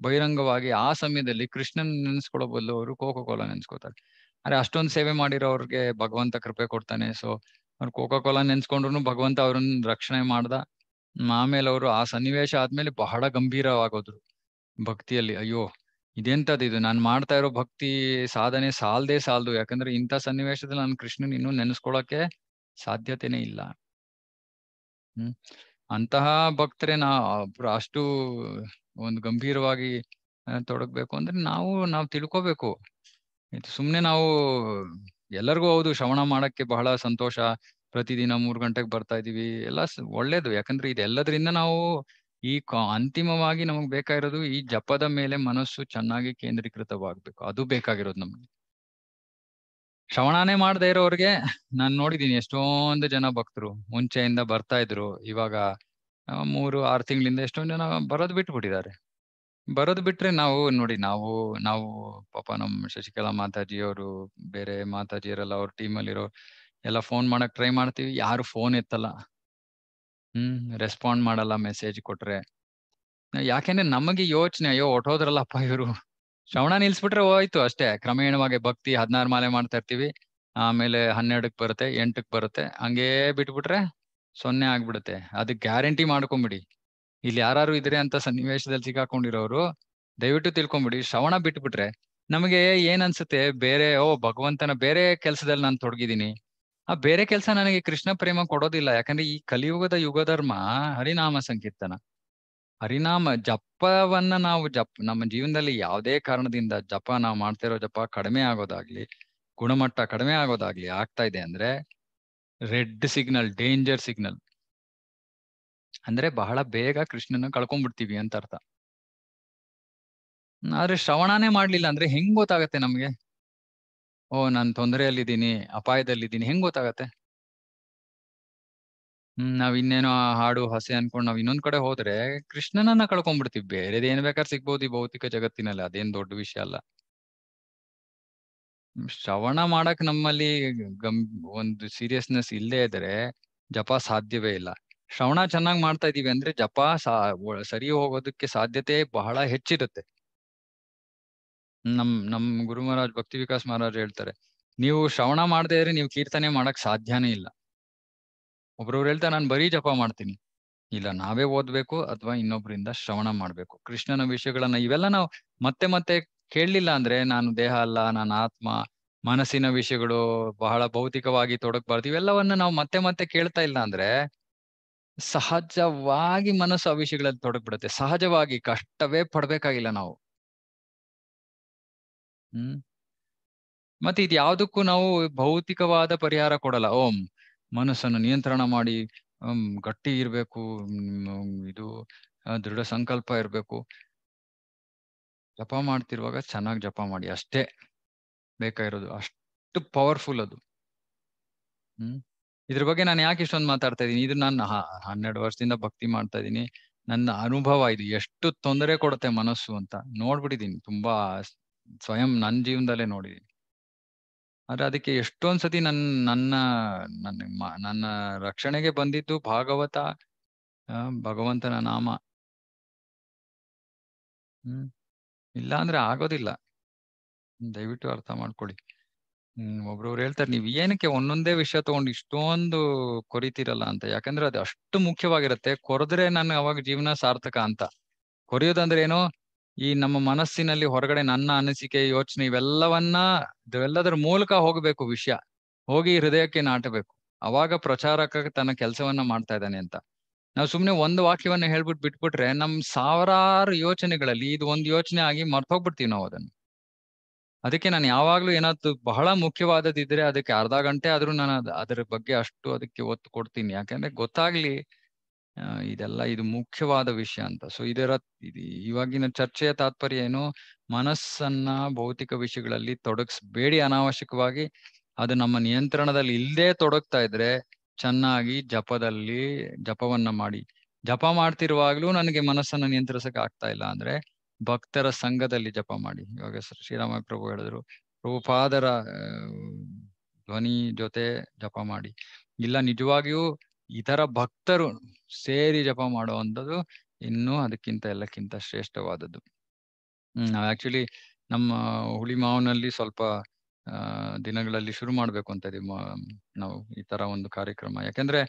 ಬಹಿರಂಗವಾಗಿ ಆ ಸಮಯದಲ್ಲಿ ಕೃಷ್ಣನ್ ನೆನೆಸ್ಕೊಳ್ಳೋ ಬದಲು ಅವರು ಕೋಕಾ ಕೋಲಾ ನೆನ್ಸ್ಕೋತಾರೆ ಅರೆ ಅಷ್ಟೊಂದು ಸೇವೆ ಮಾಡಿರೋ ಅವ್ರಿಗೆ ಭಗವಂತ ಕೃಪೆ ಕೊಡ್ತಾನೆ ಸೊ ಅವ್ರು ಕೋಕೋ ಕೋಲಾ ನೆನ್ಸ್ಕೊಂಡ್ರು ಭಗವಂತ ಅವ್ರನ್ನ ರಕ್ಷಣೆ ಮಾಡ್ದ ಆಮೇಲೆ ಅವರು ಆ ಸನ್ನಿವೇಶ ಆದ್ಮೇಲೆ ಬಹಳ ಗಂಭೀರವಾಗೋದ್ರು ಭಕ್ತಿಯಲ್ಲಿ ಅಯ್ಯೋ ಇದೆಂತದ್ದು ಇದು ನಾನು ಮಾಡ್ತಾ ಇರೋ ಭಕ್ತಿ ಸಾಧನೆ ಸಾಲ್ದೇ ಸಾಲ್ದು ಯಾಕಂದ್ರೆ ಇಂಥ ಸನ್ನಿವೇಶದಲ್ಲಿ ನಾನು ಕೃಷ್ಣನ್ ಇನ್ನೂ ನೆನೆಸ್ಕೊಳಕ್ಕೆ ಸಾಧ್ಯತೆನೇ ಇಲ್ಲ ಹ್ಮ್ ಅಂತಹ ಭಕ್ತರೇ ನಾ ಅಷ್ಟು ಒಂದು ಗಂಭೀರವಾಗಿ ತೊಡಗ್ಬೇಕು ಅಂದ್ರೆ ನಾವು ನಾವು ತಿಳ್ಕೊಬೇಕು ಇದು ಸುಮ್ನೆ ನಾವು ಎಲ್ಲರಿಗೂ ಹೌದು ಶ್ರವಣ ಮಾಡಕ್ಕೆ ಬಹಳ ಸಂತೋಷ ಪ್ರತಿದಿನ ಮೂರ್ ಗಂಟೆಗೆ ಬರ್ತಾ ಇದೀವಿ ಎಲ್ಲ ಒಳ್ಳೇದು ಯಾಕಂದ್ರೆ ಇದೆಲ್ಲದ್ರಿಂದ ನಾವು ಈ ಅಂತಿಮವಾಗಿ ನಮಗ್ ಬೇಕಾಗಿರೋದು ಈ ಜಪದ ಮೇಲೆ ಮನಸ್ಸು ಚೆನ್ನಾಗಿ ಕೇಂದ್ರೀಕೃತವಾಗ್ಬೇಕು ಅದು ಬೇಕಾಗಿರೋದು ನಮ್ಗೆ ಶ್ರವಣಾನೇ ಮಾಡದೇ ಇರೋರ್ಗೆ ನಾನ್ ನೋಡಿದೀನಿ ಎಷ್ಟೊಂದು ಜನ ಭಕ್ತರು ಮುಂಚೆಯಿಂದ ಬರ್ತಾ ಇದ್ರು ಇವಾಗ ಮೂರು ಆರು ತಿಂಗಳಿಂದ ಎಷ್ಟೊಂದು ಜನ ಬರೋದು ಬಿಟ್ಬಿಟ್ಟಿದ್ದಾರೆ ಬರೋದು ಬಿಟ್ರೆ ನಾವು ನೋಡಿ ನಾವು ನಾವು ಪಾಪ ನಮ್ಮ ಶಶಿಕಲಾ ಮಾತಾಜಿ ಅವರು ಬೇರೆ ಮಾತಾಜಿಯರೆಲ್ಲ ಅವ್ರ ಟೀಮ್ ಅಲ್ಲಿರೋ ಎಲ್ಲ ಫೋನ್ ಮಾಡಕ್ ಟ್ರೈ ಮಾಡ್ತೀವಿ ಯಾರು ಫೋನ್ ಎತ್ತಲ್ಲ ಹ್ಮ್ ರೆಸ್ಪಾಂಡ್ ಮಾಡಲ್ಲ ಮೆಸೇಜ್ ಕೊಟ್ರೆ ಯಾಕೆಂದ್ರೆ ನಮಗೆ ಯೋಚನೆ ಅಯ್ಯೋ ಹೊಟ್ಟೋದ್ರಲ್ಲಪ್ಪ ಇವರು ಶ್ರವಣ ನಿಲ್ಸ್ಬಿಟ್ರೆ ಹೋಯ್ತು ಅಷ್ಟೇ ಕ್ರಮೇಣವಾಗಿ ಭಕ್ತಿ ಹದಿನಾರು ಮಾಲೆ ಮಾಡ್ತಾ ಇರ್ತೀವಿ ಆಮೇಲೆ ಹನ್ನೆರಡಕ್ ಬರುತ್ತೆ ಎಂಟಕ್ ಬರುತ್ತೆ ಹಂಗೇ ಬಿಟ್ಬಿಟ್ರೆ ಸೊನ್ನೆ ಆಗ್ಬಿಡುತ್ತೆ ಅದಕ್ಕೆ ಗ್ಯಾರಂಟಿ ಮಾಡ್ಕೊಂಬಿಡಿ ಇಲ್ಲಿ ಯಾರು ಇದ್ರೆ ಅಂತ ಸನ್ನಿವೇಶದಲ್ಲಿ ಸಿಕ್ಕಾಕೊಂಡಿರೋರು ದಯವಿಟ್ಟು ತಿಳ್ಕೊಂಬಿಡಿ ಶ್ರವಣ ಬಿಟ್ಬಿಟ್ರೆ ನಮಗೆ ಏನ್ ಅನ್ಸುತ್ತೆ ಬೇರೆ ಓ ಭಗವಂತನ ಬೇರೆ ಕೆಲಸದಲ್ಲಿ ನಾನು ತೊಡಗಿದೀನಿ ಆ ಬೇರೆ ಕೆಲಸ ನನಗೆ ಕೃಷ್ಣ ಪ್ರೇಮ ಕೊಡೋದಿಲ್ಲ ಯಾಕಂದ್ರೆ ಈ ಕಲಿಯುಗದ ಯುಗಧರ್ಮ ಹರಿನಾಮ ಸಂಕೀರ್ತನ ಹರಿನಾಮ ಜಪವನ್ನ ನಾವು ಜಪ್ ನಮ್ಮ ಜೀವನದಲ್ಲಿ ಯಾವುದೇ ಕಾರಣದಿಂದ ಜಪ ನಾವು ಮಾಡ್ತಿರೋ ಜಪ ಕಡಿಮೆ ಆಗೋದಾಗ್ಲಿ ಗುಣಮಟ್ಟ ಕಡಿಮೆ ಆಗೋದಾಗ್ಲಿ ಆಗ್ತಾ ಇದೆ ಅಂದ್ರೆ ರೆಡ್ ಸಿಗ್ನಲ್ ಡೇಂಜರ್ ಸಿಗ್ನಲ್ ಅಂದ್ರೆ ಬಹಳ ಬೇಗ ಕೃಷ್ಣನ ಕಳ್ಕೊಂಡ್ಬಿಡ್ತೀವಿ ಅಂತ ಅರ್ಥ ಆದ್ರೆ ಶ್ರವಣಾನೇ ಮಾಡ್ಲಿಲ್ಲ ಅಂದ್ರೆ ಹೆಂಗ್ ಗೊತ್ತಾಗತ್ತೆ ನಮ್ಗೆ ಓ ನಾನ್ ತೊಂದರೆಯಲ್ಲಿದ್ದೀನಿ ಅಪಾಯದಲ್ಲಿದ್ದೀನಿ ಹೆಂಗ್ ಗೊತ್ತಾಗತ್ತೆ ಹ್ಮ್ ನಾವ್ ಇನ್ನೇನೋ ಹಾಡು ಹಸೆ ಅನ್ಕೊಂಡ್ ನಾವ್ ಇನ್ನೊಂದ್ ಕಡೆ ಹೋದ್ರೆ ಕೃಷ್ಣನನ್ನ ಕಳ್ಕೊಂಡ್ಬಿಡ್ತೀವಿ ಬೇರೆದ್ ಏನ್ ಬೇಕಾದ್ರೆ ಸಿಗ್ಬೋದು ಈ ಭೌತಿಕ ಜಗತ್ತಿನಲ್ಲಿ ಅದೇನ್ ದೊಡ್ಡ ವಿಷಯ ಅಲ್ಲ ಶ್ರವಣ ಮಾಡಕ್ ನಮ್ಮಲ್ಲಿ ಗಂ ಒಂದು ಸೀರಿಯಸ್ನೆಸ್ ಇಲ್ಲದೆ ಇದ್ರೆ ಜಪ ಸಾಧ್ಯವೇ ಇಲ್ಲ ಶ್ರವಣ ಚೆನ್ನಾಗಿ ಮಾಡ್ತಾ ಇದೀವಿ ಅಂದ್ರೆ ಜಪ ಸರಿ ಹೋಗೋದಕ್ಕೆ ಸಾಧ್ಯತೆ ಬಹಳ ಹೆಚ್ಚಿರುತ್ತೆ ನಮ್ ನಮ್ ಗುರು ಮಹಾರಾಜ್ ಭಕ್ತಿ ವಿಕಾಸ್ ಮಹಾರಾಜ್ ಹೇಳ್ತಾರೆ ನೀವು ಶ್ರವಣ ಮಾಡದೇ ಇದ್ರೆ ನೀವು ಕೀರ್ತನೆ ಮಾಡಕ್ ಸಾಧ್ಯನೇ ಇಲ್ಲ ಒಬ್ರೊಬ್ರು ಹೇಳ್ತಾ ನಾನು ಬರೀ ಜಪ ಮಾಡ್ತೀನಿ ಇಲ್ಲ ನಾವೇ ಓದ್ಬೇಕು ಅಥವಾ ಇನ್ನೊಬ್ರಿಂದ ಶ್ರವಣ ಮಾಡ್ಬೇಕು ಕೃಷ್ಣನ ವಿಷಯಗಳನ್ನ ಇವೆಲ್ಲ ನಾವು ಮತ್ತೆ ಮತ್ತೆ ಕೇಳಲಿಲ್ಲ ಅಂದ್ರೆ ನಾನು ದೇಹ ಅಲ್ಲ ನಾನು ಆತ್ಮ ಮನಸ್ಸಿನ ವಿಷಯಗಳು ಬಹಳ ಭೌತಿಕವಾಗಿ ತೊಡಕ್ಬಾರ್ದು ಇವೆಲ್ಲವನ್ನ ನಾವು ಮತ್ತೆ ಮತ್ತೆ ಕೇಳ್ತಾ ಇಲ್ಲ ಅಂದ್ರೆ ಸಹಜವಾಗಿ ಮನಸ್ಸು ಆ ವಿಷಯಗಳಲ್ಲಿ ತೊಡಗ್ಬಿಡುತ್ತೆ ಸಹಜವಾಗಿ ಕಷ್ಟವೇ ಪಡ್ಬೇಕಾಗಿಲ್ಲ ನಾವು ಹ್ಮ್ ಮತ್ತೆ ಇದು ಯಾವ್ದಕ್ಕೂ ನಾವು ಭೌತಿಕವಾದ ಪರಿಹಾರ ಕೊಡಲ್ಲ ಓಂ ಮನಸ್ಸನ್ನು ನಿಯಂತ್ರಣ ಮಾಡಿ ಗಟ್ಟಿ ಇರ್ಬೇಕು ಇದು ದೃಢ ಸಂಕಲ್ಪ ಇರ್ಬೇಕು ಜಪ ಮಾಡ್ತಿರುವಾಗ ಚೆನ್ನಾಗಿ ಜಪ ಮಾಡಿ ಅಷ್ಟೇ ಬೇಕಾಗಿರೋದು ಅಷ್ಟು ಪವರ್ಫುಲ್ ಅದು ಹ್ಮ್ ಇದ್ರ ಬಗ್ಗೆ ನಾನು ಯಾಕೆ ಇಷ್ಟೊಂದು ಮಾತಾಡ್ತಾ ಇದ್ದೀನಿ ಇದು ನಾನು ಹನ್ನೆರಡು ವರ್ಷದಿಂದ ಭಕ್ತಿ ಮಾಡ್ತಾ ಇದ್ದೀನಿ ನನ್ನ ಅನುಭವ ಇದು ಎಷ್ಟು ತೊಂದರೆ ಕೊಡುತ್ತೆ ಮನಸ್ಸು ಅಂತ ನೋಡ್ಬಿಟ್ಟಿದ್ದೀನಿ ತುಂಬಾ ಸ್ವಯಂ ನನ್ನ ಜೀವನದಲ್ಲೇ ನೋಡಿದ್ದೀನಿ ಆದ್ರೆ ಅದಕ್ಕೆ ಎಷ್ಟೊಂದ್ಸತಿ ನನ್ನ ನನ್ನ ನನ್ನ ನನ್ನ ರಕ್ಷಣೆಗೆ ಬಂದಿದ್ದು ಭಾಗವತ ಭಗವಂತನ ನಾಮ ಹ್ಮ್ ಇಲ್ಲ ಅಂದ್ರೆ ಆಗೋದಿಲ್ಲ ದಯವಿಟ್ಟು ಅರ್ಥ ಮಾಡ್ಕೊಳ್ಳಿ ಹ್ಮ್ ಹೇಳ್ತಾರೆ ನೀವ್ ಏನಕ್ಕೆ ಒಂದೊಂದೇ ವಿಷಯ ತಗೊಂಡು ಇಷ್ಟೊಂದು ಕೊರಿತೀರಲ್ಲ ಅಂತ ಯಾಕಂದ್ರೆ ಅದು ಅಷ್ಟು ಮುಖ್ಯವಾಗಿರತ್ತೆ ಕೊರದ್ರೆ ನಾನು ಅವಾಗ ಜೀವನ ಸಾರ್ಥಕ ಅಂತ ಕೊರಿಯೋದಂದ್ರೆ ಏನೋ ಈ ನಮ್ಮ ಮನಸ್ಸಿನಲ್ಲಿ ಹೊರಗಡೆ ನನ್ನ ಅನಿಸಿಕೆ ಯೋಚನೆ ಇವೆಲ್ಲವನ್ನ ಇವೆಲ್ಲದರ ಮೂಲಕ ಹೋಗಬೇಕು ವಿಷಯ ಹೋಗಿ ಹೃದಯಕ್ಕೆ ನಾಟಬೇಕು ಅವಾಗ ಪ್ರಚಾರಕ ತನ್ನ ಕೆಲಸವನ್ನ ಮಾಡ್ತಾ ಇದ್ದಾನೆ ಅಂತ ನಾವು ಸುಮ್ನೆ ಒಂದು ವಾಕ್ಯವನ್ನ ಹೇಳ್ಬಿಟ್ಟು ಬಿಟ್ಬಿಟ್ರೆ ನಮ್ ಸಾವಿರಾರು ಯೋಚನೆಗಳಲ್ಲಿ ಇದು ಒಂದು ಯೋಚನೆ ಆಗಿ ಮರ್ತೋಗ್ಬಿಡ್ತೀವಿ ನಾವು ಅದನ್ನು ಅದಕ್ಕೆ ನಾನು ಯಾವಾಗ್ಲೂ ಏನಾದ್ರು ಬಹಳ ಇದ್ರೆ ಅದಕ್ಕೆ ಅರ್ಧ ಗಂಟೆ ಆದ್ರೂ ನಾನು ಅದರ ಬಗ್ಗೆ ಅಷ್ಟು ಅದಕ್ಕೆ ಒತ್ತು ಕೊಡ್ತೀನಿ ಯಾಕಂದ್ರೆ ಗೊತ್ತಾಗ್ಲಿ ಇದೆಲ್ಲ ಇದು ಮುಖ್ಯವಾದ ವಿಷಯ ಅಂತ ಸೊ ಇದರ ಇವಾಗಿನ ಚರ್ಚೆಯ ತಾತ್ಪರ್ಯ ಏನು ಮನಸ್ಸನ್ನ ಭೌತಿಕ ವಿಷಯಗಳಲ್ಲಿ ತೊಡಗಿಸ್ಬೇಡಿ ಅನಾವಶ್ಯಕವಾಗಿ ಅದು ನಮ್ಮ ನಿಯಂತ್ರಣದಲ್ಲಿ ಇಲ್ಲದೆ ತೊಡಗ್ತಾ ಇದ್ರೆ ಚೆನ್ನಾಗಿ ಜಪದಲ್ಲಿ ಜಪವನ್ನ ಮಾಡಿ ಜಪ ಮಾಡ್ತಿರುವಾಗ್ಲೂ ನನಗೆ ಮನಸ್ಸನ್ನ ನಿಯಂತ್ರಿಸಕ್ ಆಗ್ತಾ ಇಲ್ಲ ಅಂದ್ರೆ ಭಕ್ತರ ಸಂಘದಲ್ಲಿ ಜಪ ಮಾಡಿ ಇವಾಗ ಶ್ರೀರಾಮ ಪ್ರಭು ಹೇಳಿದ್ರು ಪ್ರಭುಪಾದರ ಧ್ವನಿ ಜೊತೆ ಜಪ ಮಾಡಿ ಇಲ್ಲ ನಿಜವಾಗಿಯೂ ಇತರ ಭಕ್ತರು ಸೇರಿ ಜಪ ಮಾಡುವಂಥದ್ದು ಇನ್ನೂ ಅದಕ್ಕಿಂತ ಎಲ್ಲಕ್ಕಿಂತ ಶ್ರೇಷ್ಠವಾದದ್ದು ಹ್ಮ್ ಆಕ್ಚುಲಿ ನಮ್ಮ ಹುಳಿ ಮಾವನಲ್ಲಿ ಸ್ವಲ್ಪ ದಿನಗಳಲ್ಲಿ ಶುರು ಮಾಡ್ಬೇಕು ಅಂತ ಇದೀವಿ ನಾವು ಈ ತರ ಒಂದು ಕಾರ್ಯಕ್ರಮ ಯಾಕಂದ್ರೆ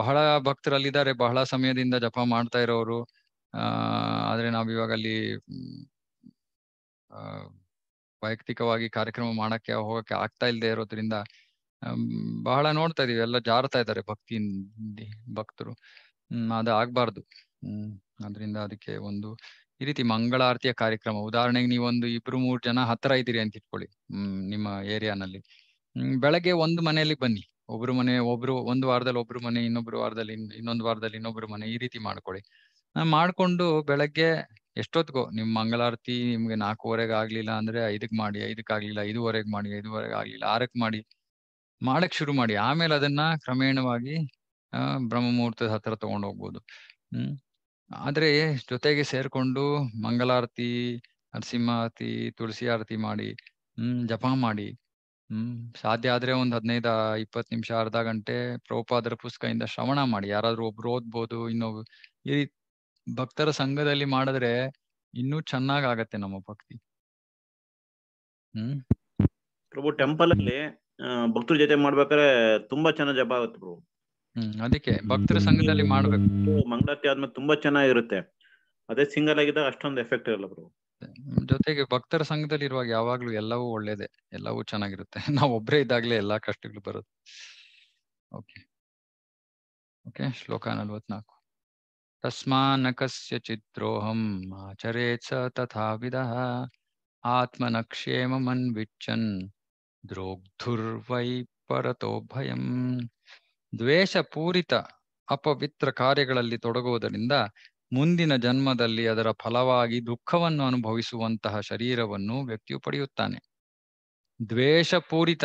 ಬಹಳ ಭಕ್ತರಲ್ಲಿದ್ದಾರೆ ಬಹಳ ಸಮಯದಿಂದ ಜಪ ಮಾಡ್ತಾ ಇರೋರು ಆದರೆ ನಾವು ಇವಾಗ ಅಲ್ಲಿ ವೈಯಕ್ತಿಕವಾಗಿ ಕಾರ್ಯಕ್ರಮ ಮಾಡಕ್ಕೆ ಹೋಗಕ್ಕೆ ಆಗ್ತಾ ಇಲ್ಲದೆ ಇರೋದ್ರಿಂದ ಬಹಳ ನೋಡ್ತಾ ಇದೀವಿ ಎಲ್ಲ ಜಾರತಾ ಇದ್ದಾರೆ ಭಕ್ತಿ ಭಕ್ತರು ಅದು ಆಗ್ಬಾರ್ದು ಹ್ಮ್ ಅದರಿಂದ ಅದಕ್ಕೆ ಒಂದು ಈ ರೀತಿ ಮಂಗಳಾರತಿಯ ಕಾರ್ಯಕ್ರಮ ಉದಾಹರಣೆಗೆ ನೀವೊಂದು ಇಬ್ರು ಮೂರು ಜನ ಹತ್ರ ಇದ್ದೀರಿ ಅಂತ ಇಟ್ಕೊಳ್ಳಿ ಹ್ಮ್ ನಿಮ್ಮ ಏರಿಯಾನಲ್ಲಿ ಬೆಳಗ್ಗೆ ಒಂದು ಮನೆಯಲ್ಲಿ ಬನ್ನಿ ಒಬ್ರು ಮನೆ ಒಬ್ರು ಒಂದು ವಾರದಲ್ಲಿ ಒಬ್ರು ಮನೆ ಇನ್ನೊಬ್ರು ವಾರದಲ್ಲಿ ಇನ್ನೊಂದು ವಾರದಲ್ಲಿ ಇನ್ನೊಬ್ರು ಮನೆ ಈ ರೀತಿ ಮಾಡ್ಕೊಳ್ಳಿ ಮಾಡ್ಕೊಂಡು ಬೆಳಗ್ಗೆ ಎಷ್ಟೊತ್ತಿಗೋ ನಿಮ್ ಮಂಗಳಾರತಿ ನಿಮ್ಗೆ ನಾಲ್ಕೂವರೆಗೆ ಆಗ್ಲಿಲ್ಲ ಅಂದ್ರೆ ಐದಕ್ ಮಾಡಿ ಐದಕ್ ಆಗ್ಲಿಲ್ಲ ಐದುವರೆಗೆ ಮಾಡಿ ಐದುವರೆಗೆ ಆಗ್ಲಿಲ್ಲ ಆರಕ್ ಮಾಡಿ ಮಾಡಕ್ ಶುರು ಮಾಡಿ ಆಮೇಲೆ ಅದನ್ನ ಕ್ರಮೇಣವಾಗಿ ಬ್ರಹ್ಮ ಮುಹೂರ್ತದ ಹತ್ರ ತಗೊಂಡು ಹೋಗ್ಬೋದು ಹ್ಮ್ ಆದ್ರೆ ಜೊತೆಗೆ ಸೇರ್ಕೊಂಡು ಮಂಗಳಾರತಿ ನರಸಿಂಹ ಆರತಿ ತುಳಸಿ ಆರತಿ ಮಾಡಿ ಹ್ಮ್ ಜಪ ಮಾಡಿ ಹ್ಮ್ ಸಾಧ್ಯ ಆದ್ರೆ ಒಂದ್ ಹದಿನೈದ ಇಪ್ಪತ್ ನಿಮಿಷ ಅರ್ಧ ಗಂಟೆ ಪ್ರೋಪಾದರ ಪುಸ್ತಕದಿಂದ ಶ್ರವಣ ಮಾಡಿ ಯಾರಾದ್ರೂ ಒಬ್ರು ಓದ್ಬೋದು ಇನ್ನೊಬ್ರು ಈ ಭಕ್ತರ ಸಂಘದಲ್ಲಿ ಮಾಡಿದ್ರೆ ಇನ್ನೂ ಚೆನ್ನಾಗ್ ಆಗತ್ತೆ ನಮ್ಮ ಭಕ್ತಿ ಹ್ಮ್ ಪ್ರಭು ಟೆಂಪಲ್ ಅಲ್ಲಿ ಭಕ್ತರ ಜೊತೆ ಮಾಡ್ಬೇಕಾದ್ರೆ ತುಂಬಾ ಚೆನ್ನಾಗ್ ಜಪ ಆಗುತ್ತೆ ಪ್ರಭು ಹ್ಮ್ ಅದಕ್ಕೆ ಭಕ್ತರ ಸಂಘದಲ್ಲಿ ಮಾಡ್ಬೇಕು ಮಂಗಳಾರತಿ ಆದ್ಮೇಲೆ ತುಂಬಾ ಚೆನ್ನಾಗಿರುತ್ತೆ ಅದೇ ಸಿಂಗಲ್ ಆಗಿದ್ದಾಗ ಅಷ್ಟೊಂದು ಎಫೆಕ್ಟ್ ಇರಲ್ಲ ಪ್ರಭು ಜೊತೆಗೆ ಭಕ್ತರ ಸಂಘದಲ್ಲಿ ಇರುವಾಗ ಯಾವಾಗ್ಲೂ ಎಲ್ಲವೂ ಒಳ್ಳೇದೆ ಎಲ್ಲವೂ ಚೆನ್ನಾಗಿರುತ್ತೆ ನಾವ್ ಒಬ್ರೇ ಇದ್ದಾಗ್ಲೇ ಎಲ್ಲಾ ಕಷ್ಟಗಳು ಬರುತ್ತೆ ಓಕೆ ಓಕೆ ಶ್ಲೋಕ ನಲ್ವತ್ನಾಲ್ಕು ಕಸ್ಯ ಚಿತ್ರೋಹಂ ಆಚರೇತ್ ಸ ತಥಾವಿದಃ ಆತ್ಮನ ಕ್ಷೇಮಮನ್ವಿಚ್ಚನ್ ದ್ರೋಗ್ಧುರ್ವೈ ಪರತೋ ಭಯಂ ದ್ವೇಷಪೂರಿತ ಅಪವಿತ್ರ ಕಾರ್ಯಗಳಲ್ಲಿ ತೊಡಗುವುದರಿಂದ ಮುಂದಿನ ಜನ್ಮದಲ್ಲಿ ಅದರ ಫಲವಾಗಿ ದುಃಖವನ್ನು ಅನುಭವಿಸುವಂತಹ ಶರೀರವನ್ನು ವ್ಯಕ್ತಿಯು ಪಡೆಯುತ್ತಾನೆ ದ್ವೇಷಪೂರಿತ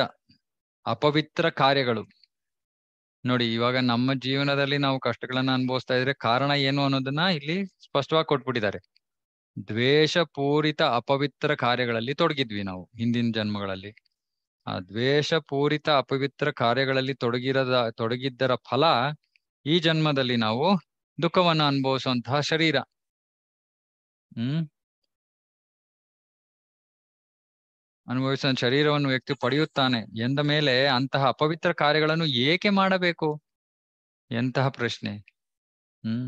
ಅಪವಿತ್ರ ಕಾರ್ಯಗಳು ನೋಡಿ ಇವಾಗ ನಮ್ಮ ಜೀವನದಲ್ಲಿ ನಾವು ಕಷ್ಟಗಳನ್ನ ಅನುಭವಿಸ್ತಾ ಇದ್ರೆ ಕಾರಣ ಏನು ಅನ್ನೋದನ್ನ ಇಲ್ಲಿ ಸ್ಪಷ್ಟವಾಗಿ ಕೊಟ್ಬಿಟ್ಟಿದ್ದಾರೆ ದ್ವೇಷ ಪೂರಿತ ಅಪವಿತ್ರ ಕಾರ್ಯಗಳಲ್ಲಿ ತೊಡಗಿದ್ವಿ ನಾವು ಹಿಂದಿನ ಜನ್ಮಗಳಲ್ಲಿ ಆ ದ್ವೇಷ ಪೂರಿತ ಅಪವಿತ್ರ ಕಾರ್ಯಗಳಲ್ಲಿ ತೊಡಗಿರದ ತೊಡಗಿದ್ದರ ಫಲ ಈ ಜನ್ಮದಲ್ಲಿ ನಾವು ದುಃಖವನ್ನು ಅನುಭವಿಸುವಂತಹ ಶರೀರ ಹ್ಮ್ ಅನುಭವಿಸಿದ ಶರೀರವನ್ನು ವ್ಯಕ್ತಿ ಪಡೆಯುತ್ತಾನೆ ಎಂದ ಮೇಲೆ ಅಂತಹ ಅಪವಿತ್ರ ಕಾರ್ಯಗಳನ್ನು ಏಕೆ ಮಾಡಬೇಕು ಎಂತಹ ಪ್ರಶ್ನೆ ಹ್ಮ್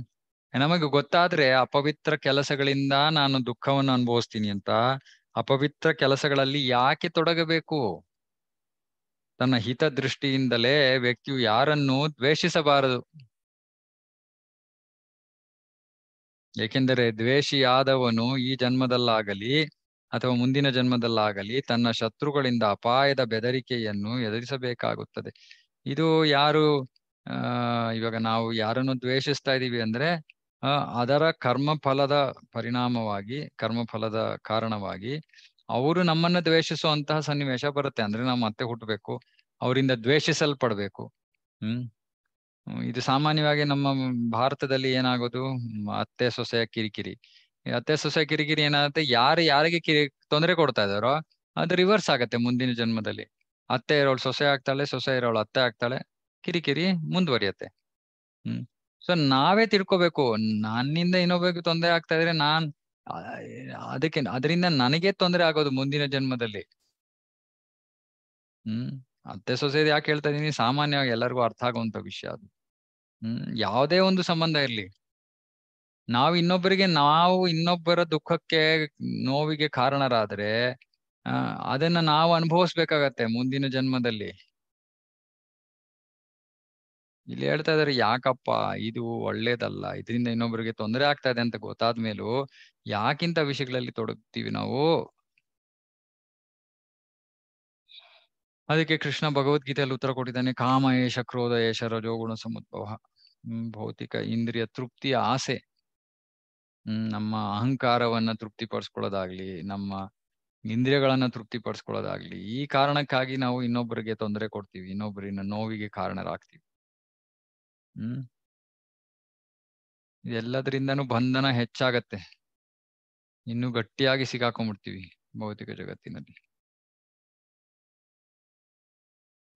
ನಮಗೆ ಗೊತ್ತಾದ್ರೆ ಅಪವಿತ್ರ ಕೆಲಸಗಳಿಂದ ನಾನು ದುಃಖವನ್ನು ಅನುಭವಿಸ್ತೀನಿ ಅಂತ ಅಪವಿತ್ರ ಕೆಲಸಗಳಲ್ಲಿ ಯಾಕೆ ತೊಡಗಬೇಕು ತನ್ನ ಹಿತ ದೃಷ್ಟಿಯಿಂದಲೇ ವ್ಯಕ್ತಿಯು ಯಾರನ್ನು ದ್ವೇಷಿಸಬಾರದು ಏಕೆಂದರೆ ದ್ವೇಷಿಯಾದವನು ಈ ಜನ್ಮದಲ್ಲಾಗಲಿ ಅಥವಾ ಮುಂದಿನ ಜನ್ಮದಲ್ಲಾಗಲಿ ತನ್ನ ಶತ್ರುಗಳಿಂದ ಅಪಾಯದ ಬೆದರಿಕೆಯನ್ನು ಎದುರಿಸಬೇಕಾಗುತ್ತದೆ ಇದು ಯಾರು ಆ ಇವಾಗ ನಾವು ಯಾರನ್ನು ದ್ವೇಷಿಸ್ತಾ ಇದ್ದೀವಿ ಅಂದ್ರೆ ಅದರ ಕರ್ಮಫಲದ ಪರಿಣಾಮವಾಗಿ ಕರ್ಮಫಲದ ಕಾರಣವಾಗಿ ಅವರು ನಮ್ಮನ್ನ ದ್ವೇಷಿಸುವಂತಹ ಸನ್ನಿವೇಶ ಬರುತ್ತೆ ಅಂದ್ರೆ ನಾವು ಮತ್ತೆ ಹುಟ್ಟಬೇಕು ಅವರಿಂದ ದ್ವೇಷಿಸಲ್ಪಡ್ಬೇಕು ಹ್ಮ್ ಇದು ಸಾಮಾನ್ಯವಾಗಿ ನಮ್ಮ ಭಾರತದಲ್ಲಿ ಏನಾಗೋದು ಅತ್ತೆ ಸೊಸೆಯ ಕಿರಿಕಿರಿ ಅತ್ತೆ ಸೊಸೆ ಕಿರಿಕಿರಿ ಏನಾಗುತ್ತೆ ಯಾರು ಯಾರಿಗೆ ಕಿರಿ ತೊಂದರೆ ಕೊಡ್ತಾ ಇದಾರೋ ಅದು ರಿವರ್ಸ್ ಆಗತ್ತೆ ಮುಂದಿನ ಜನ್ಮದಲ್ಲಿ ಅತ್ತೆ ಇರೋಳು ಸೊಸೆ ಆಗ್ತಾಳೆ ಸೊಸೆ ಇರೋಳು ಅತ್ತೆ ಆಗ್ತಾಳೆ ಕಿರಿಕಿರಿ ಮುಂದುವರಿಯತ್ತೆ ಹ್ಮ್ ಸೊ ನಾವೇ ತಿಳ್ಕೊಬೇಕು ನನ್ನಿಂದ ಇನ್ನೊಬ್ಬ ತೊಂದರೆ ಆಗ್ತಾ ಇದ್ರೆ ನಾನ್ ಅದಕ್ಕೆ ಅದರಿಂದ ನನಗೆ ತೊಂದರೆ ಆಗೋದು ಮುಂದಿನ ಜನ್ಮದಲ್ಲಿ ಹ್ಮ್ ಅತ್ತೆ ಸೊಸೆ ಯಾಕೆ ಹೇಳ್ತಾ ಇದೀನಿ ಸಾಮಾನ್ಯವಾಗಿ ಎಲ್ಲರಿಗೂ ಅರ್ಥ ಆಗುವಂತ ವಿಷಯ ಅದು ಹ್ಮ್ ಯಾವುದೇ ಒಂದು ಸಂಬಂಧ ಇರ್ಲಿ ನಾವು ಇನ್ನೊಬ್ಬರಿಗೆ ನಾವು ಇನ್ನೊಬ್ಬರ ದುಃಖಕ್ಕೆ ನೋವಿಗೆ ಕಾರಣರಾದ್ರೆ ಅದನ್ನ ನಾವು ಅನುಭವಿಸ್ಬೇಕಾಗತ್ತೆ ಮುಂದಿನ ಜನ್ಮದಲ್ಲಿ ಇಲ್ಲಿ ಹೇಳ್ತಾ ಇದಾರೆ ಯಾಕಪ್ಪ ಇದು ಒಳ್ಳೇದಲ್ಲ ಇದರಿಂದ ಇನ್ನೊಬ್ಬರಿಗೆ ತೊಂದರೆ ಆಗ್ತಾ ಇದೆ ಅಂತ ಗೊತ್ತಾದ್ಮೇಲೂ ಯಾಕಿಂತ ವಿಷಯಗಳಲ್ಲಿ ತೊಡಗ್ತೀವಿ ನಾವು ಅದಕ್ಕೆ ಕೃಷ್ಣ ಭಗವದ್ಗೀತೆಯಲ್ಲಿ ಉತ್ತರ ಕೊಟ್ಟಿದ್ದಾನೆ ಕಾಮ ಏಷ ಕ್ರೋಧ ಏಷ ರಜೋಗುಣ ಸಮುದ್ಭವ ಭೌತಿಕ ಇಂದ್ರಿಯ ತೃಪ್ತಿಯ ಆಸೆ ಹ್ಮ್ ನಮ್ಮ ಅಹಂಕಾರವನ್ನ ತೃಪ್ತಿಪಡಿಸ್ಕೊಳ್ಳೋದಾಗ್ಲಿ ನಮ್ಮ ಇಂದ್ರಿಯಗಳನ್ನ ತೃಪ್ತಿಪಡಿಸ್ಕೊಳ್ಳೋದಾಗ್ಲಿ ಈ ಕಾರಣಕ್ಕಾಗಿ ನಾವು ಇನ್ನೊಬ್ಬರಿಗೆ ತೊಂದರೆ ಕೊಡ್ತೀವಿ ಇನ್ನೊಬ್ಬರಿನ ನೋವಿಗೆ ಕಾರಣರಾಗ್ತೀವಿ ಹ್ಮ್ ಎಲ್ಲದರಿಂದನೂ ಬಂಧನ ಹೆಚ್ಚಾಗತ್ತೆ ಇನ್ನು ಗಟ್ಟಿಯಾಗಿ ಸಿಗಾಕೊಂಡ್ಬಿಡ್ತೀವಿ ಭೌತಿಕ ಜಗತ್ತಿನಲ್ಲಿ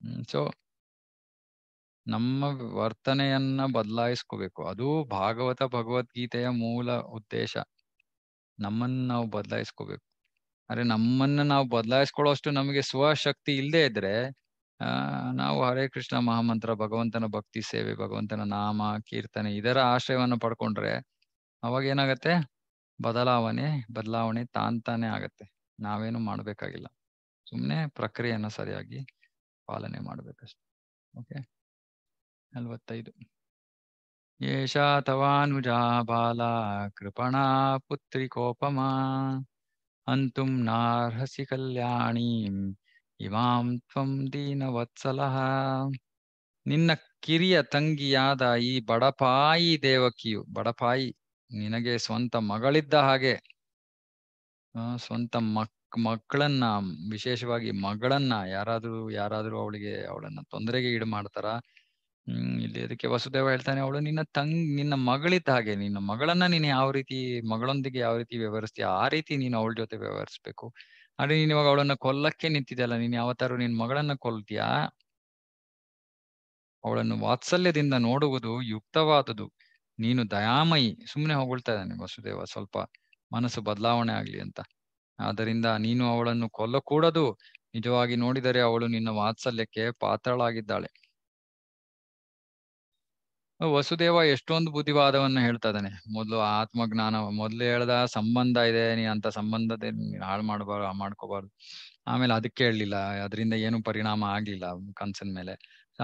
ಹ್ಮ್ ಸೊ ನಮ್ಮ ವರ್ತನೆಯನ್ನ ಬದಲಾಯಿಸ್ಕೋಬೇಕು ಅದು ಭಾಗವತ ಭಗವದ್ಗೀತೆಯ ಮೂಲ ಉದ್ದೇಶ ನಮ್ಮನ್ನ ನಾವು ಬದಲಾಯಿಸ್ಕೋಬೇಕು ಅರೆ ನಮ್ಮನ್ನ ನಾವು ಬದಲಾಯಿಸ್ಕೊಳ್ಳೋಷ್ಟು ನಮಗೆ ಸ್ವಶಕ್ತಿ ಇಲ್ಲದೆ ಇದ್ರೆ ನಾವು ಹರೇ ಕೃಷ್ಣ ಮಹಾಮಂತ್ರ ಭಗವಂತನ ಭಕ್ತಿ ಸೇವೆ ಭಗವಂತನ ನಾಮ ಕೀರ್ತನೆ ಇದರ ಆಶ್ರಯವನ್ನು ಪಡ್ಕೊಂಡ್ರೆ ಅವಾಗ ಏನಾಗತ್ತೆ ಬದಲಾವಣೆ ಬದಲಾವಣೆ ತಾಂತಾನೆ ಆಗತ್ತೆ ನಾವೇನು ಮಾಡ್ಬೇಕಾಗಿಲ್ಲ ಸುಮ್ಮನೆ ಪ್ರಕ್ರಿಯೆಯನ್ನ ಸರಿಯಾಗಿ ಪಾಲನೆ ಮಾಡ್ಬೇಕಷ್ಟೆ ಓಕೆ ನಲವತ್ತೈದು ಏಷಾ ತವಾನುಜಾ ಬಾಲ ಕೃಪಣಾ ಕೋಪಮ ಅಂತುಂ ನಾರ್ಹಸಿ ಕಲ್ಯಾಣಿ ಇಮಾಂ ತ್ವಂ ದೀನವತ್ಸಲಃ ನಿನ್ನ ಕಿರಿಯ ತಂಗಿಯಾದ ಈ ಬಡಪಾಯಿ ದೇವಕಿಯು ಬಡಪಾಯಿ ನಿನಗೆ ಸ್ವಂತ ಮಗಳಿದ್ದ ಹಾಗೆ ಸ್ವಂತ ಮಕ್ ಮಕ್ಕಳನ್ನ ವಿಶೇಷವಾಗಿ ಮಗಳನ್ನ ಯಾರಾದ್ರೂ ಯಾರಾದ್ರೂ ಅವಳಿಗೆ ಅವಳನ್ನ ತೊಂದರೆಗೆ ಈಡು ಮಾಡ್ತಾರ ಹ್ಮ್ ಇಲ್ಲಿ ಅದಕ್ಕೆ ವಸುದೇವ ಹೇಳ್ತಾನೆ ಅವಳು ನಿನ್ನ ತಂಗ್ ನಿನ್ನ ಮಗಳಿದ್ದ ಹಾಗೆ ನಿನ್ನ ಮಗಳನ್ನ ನೀನು ಯಾವ ರೀತಿ ಮಗಳೊಂದಿಗೆ ಯಾವ ರೀತಿ ವ್ಯವಹರಿಸ್ತೀಯ ಆ ರೀತಿ ನೀನು ಅವಳ ಜೊತೆ ವ್ಯವಹರಿಸ್ಬೇಕು ಆದ್ರೆ ನೀನ್ ಇವಾಗ ಅವಳನ್ನ ಕೊಲ್ಲಕ್ಕೆ ನಿಂತಿದೆಯಲ್ಲ ನೀನ್ ಯಾವತ್ತಾರು ನಿನ್ ಮಗಳನ್ನ ಕೊಲ್ತೀಯಾ ಅವಳನ್ನು ವಾತ್ಸಲ್ಯದಿಂದ ನೋಡುವುದು ಯುಕ್ತವಾದುದು ನೀನು ದಯಾಮಯಿ ಸುಮ್ಮನೆ ಹೊಗಳ್ತಾ ಇದ್ದಾನೆ ವಸುದೇವ ಸ್ವಲ್ಪ ಮನಸ್ಸು ಬದಲಾವಣೆ ಆಗ್ಲಿ ಅಂತ ಆದ್ದರಿಂದ ನೀನು ಅವಳನ್ನು ಕೊಲ್ಲಕೂಡದು ನಿಜವಾಗಿ ನೋಡಿದರೆ ಅವಳು ನಿನ್ನ ವಾತ್ಸಲ್ಯಕ್ಕೆ ಪಾತ್ರಳಾಗಿದ್ದಾಳೆ ವಸುದೇವ ಎಷ್ಟೊಂದು ಬುದ್ಧಿವಾದವನ್ನ ಹೇಳ್ತಾ ಇದ್ದಾನೆ ಮೊದಲು ಆತ್ಮಜ್ಞಾನ ಮೊದ್ಲು ಹೇಳ್ದ ಸಂಬಂಧ ಇದೆ ನೀ ಅಂತ ಸಂಬಂಧದ ಹಾಳು ಮಾಡಬಾರ್ದು ಮಾಡ್ಕೋಬಾರ್ದು ಆಮೇಲೆ ಅದಕ್ಕೆ ಹೇಳಲಿಲ್ಲ ಅದರಿಂದ ಏನು ಪರಿಣಾಮ ಆಗ್ಲಿಲ್ಲ ಕನ್ಸನ್ ಮೇಲೆ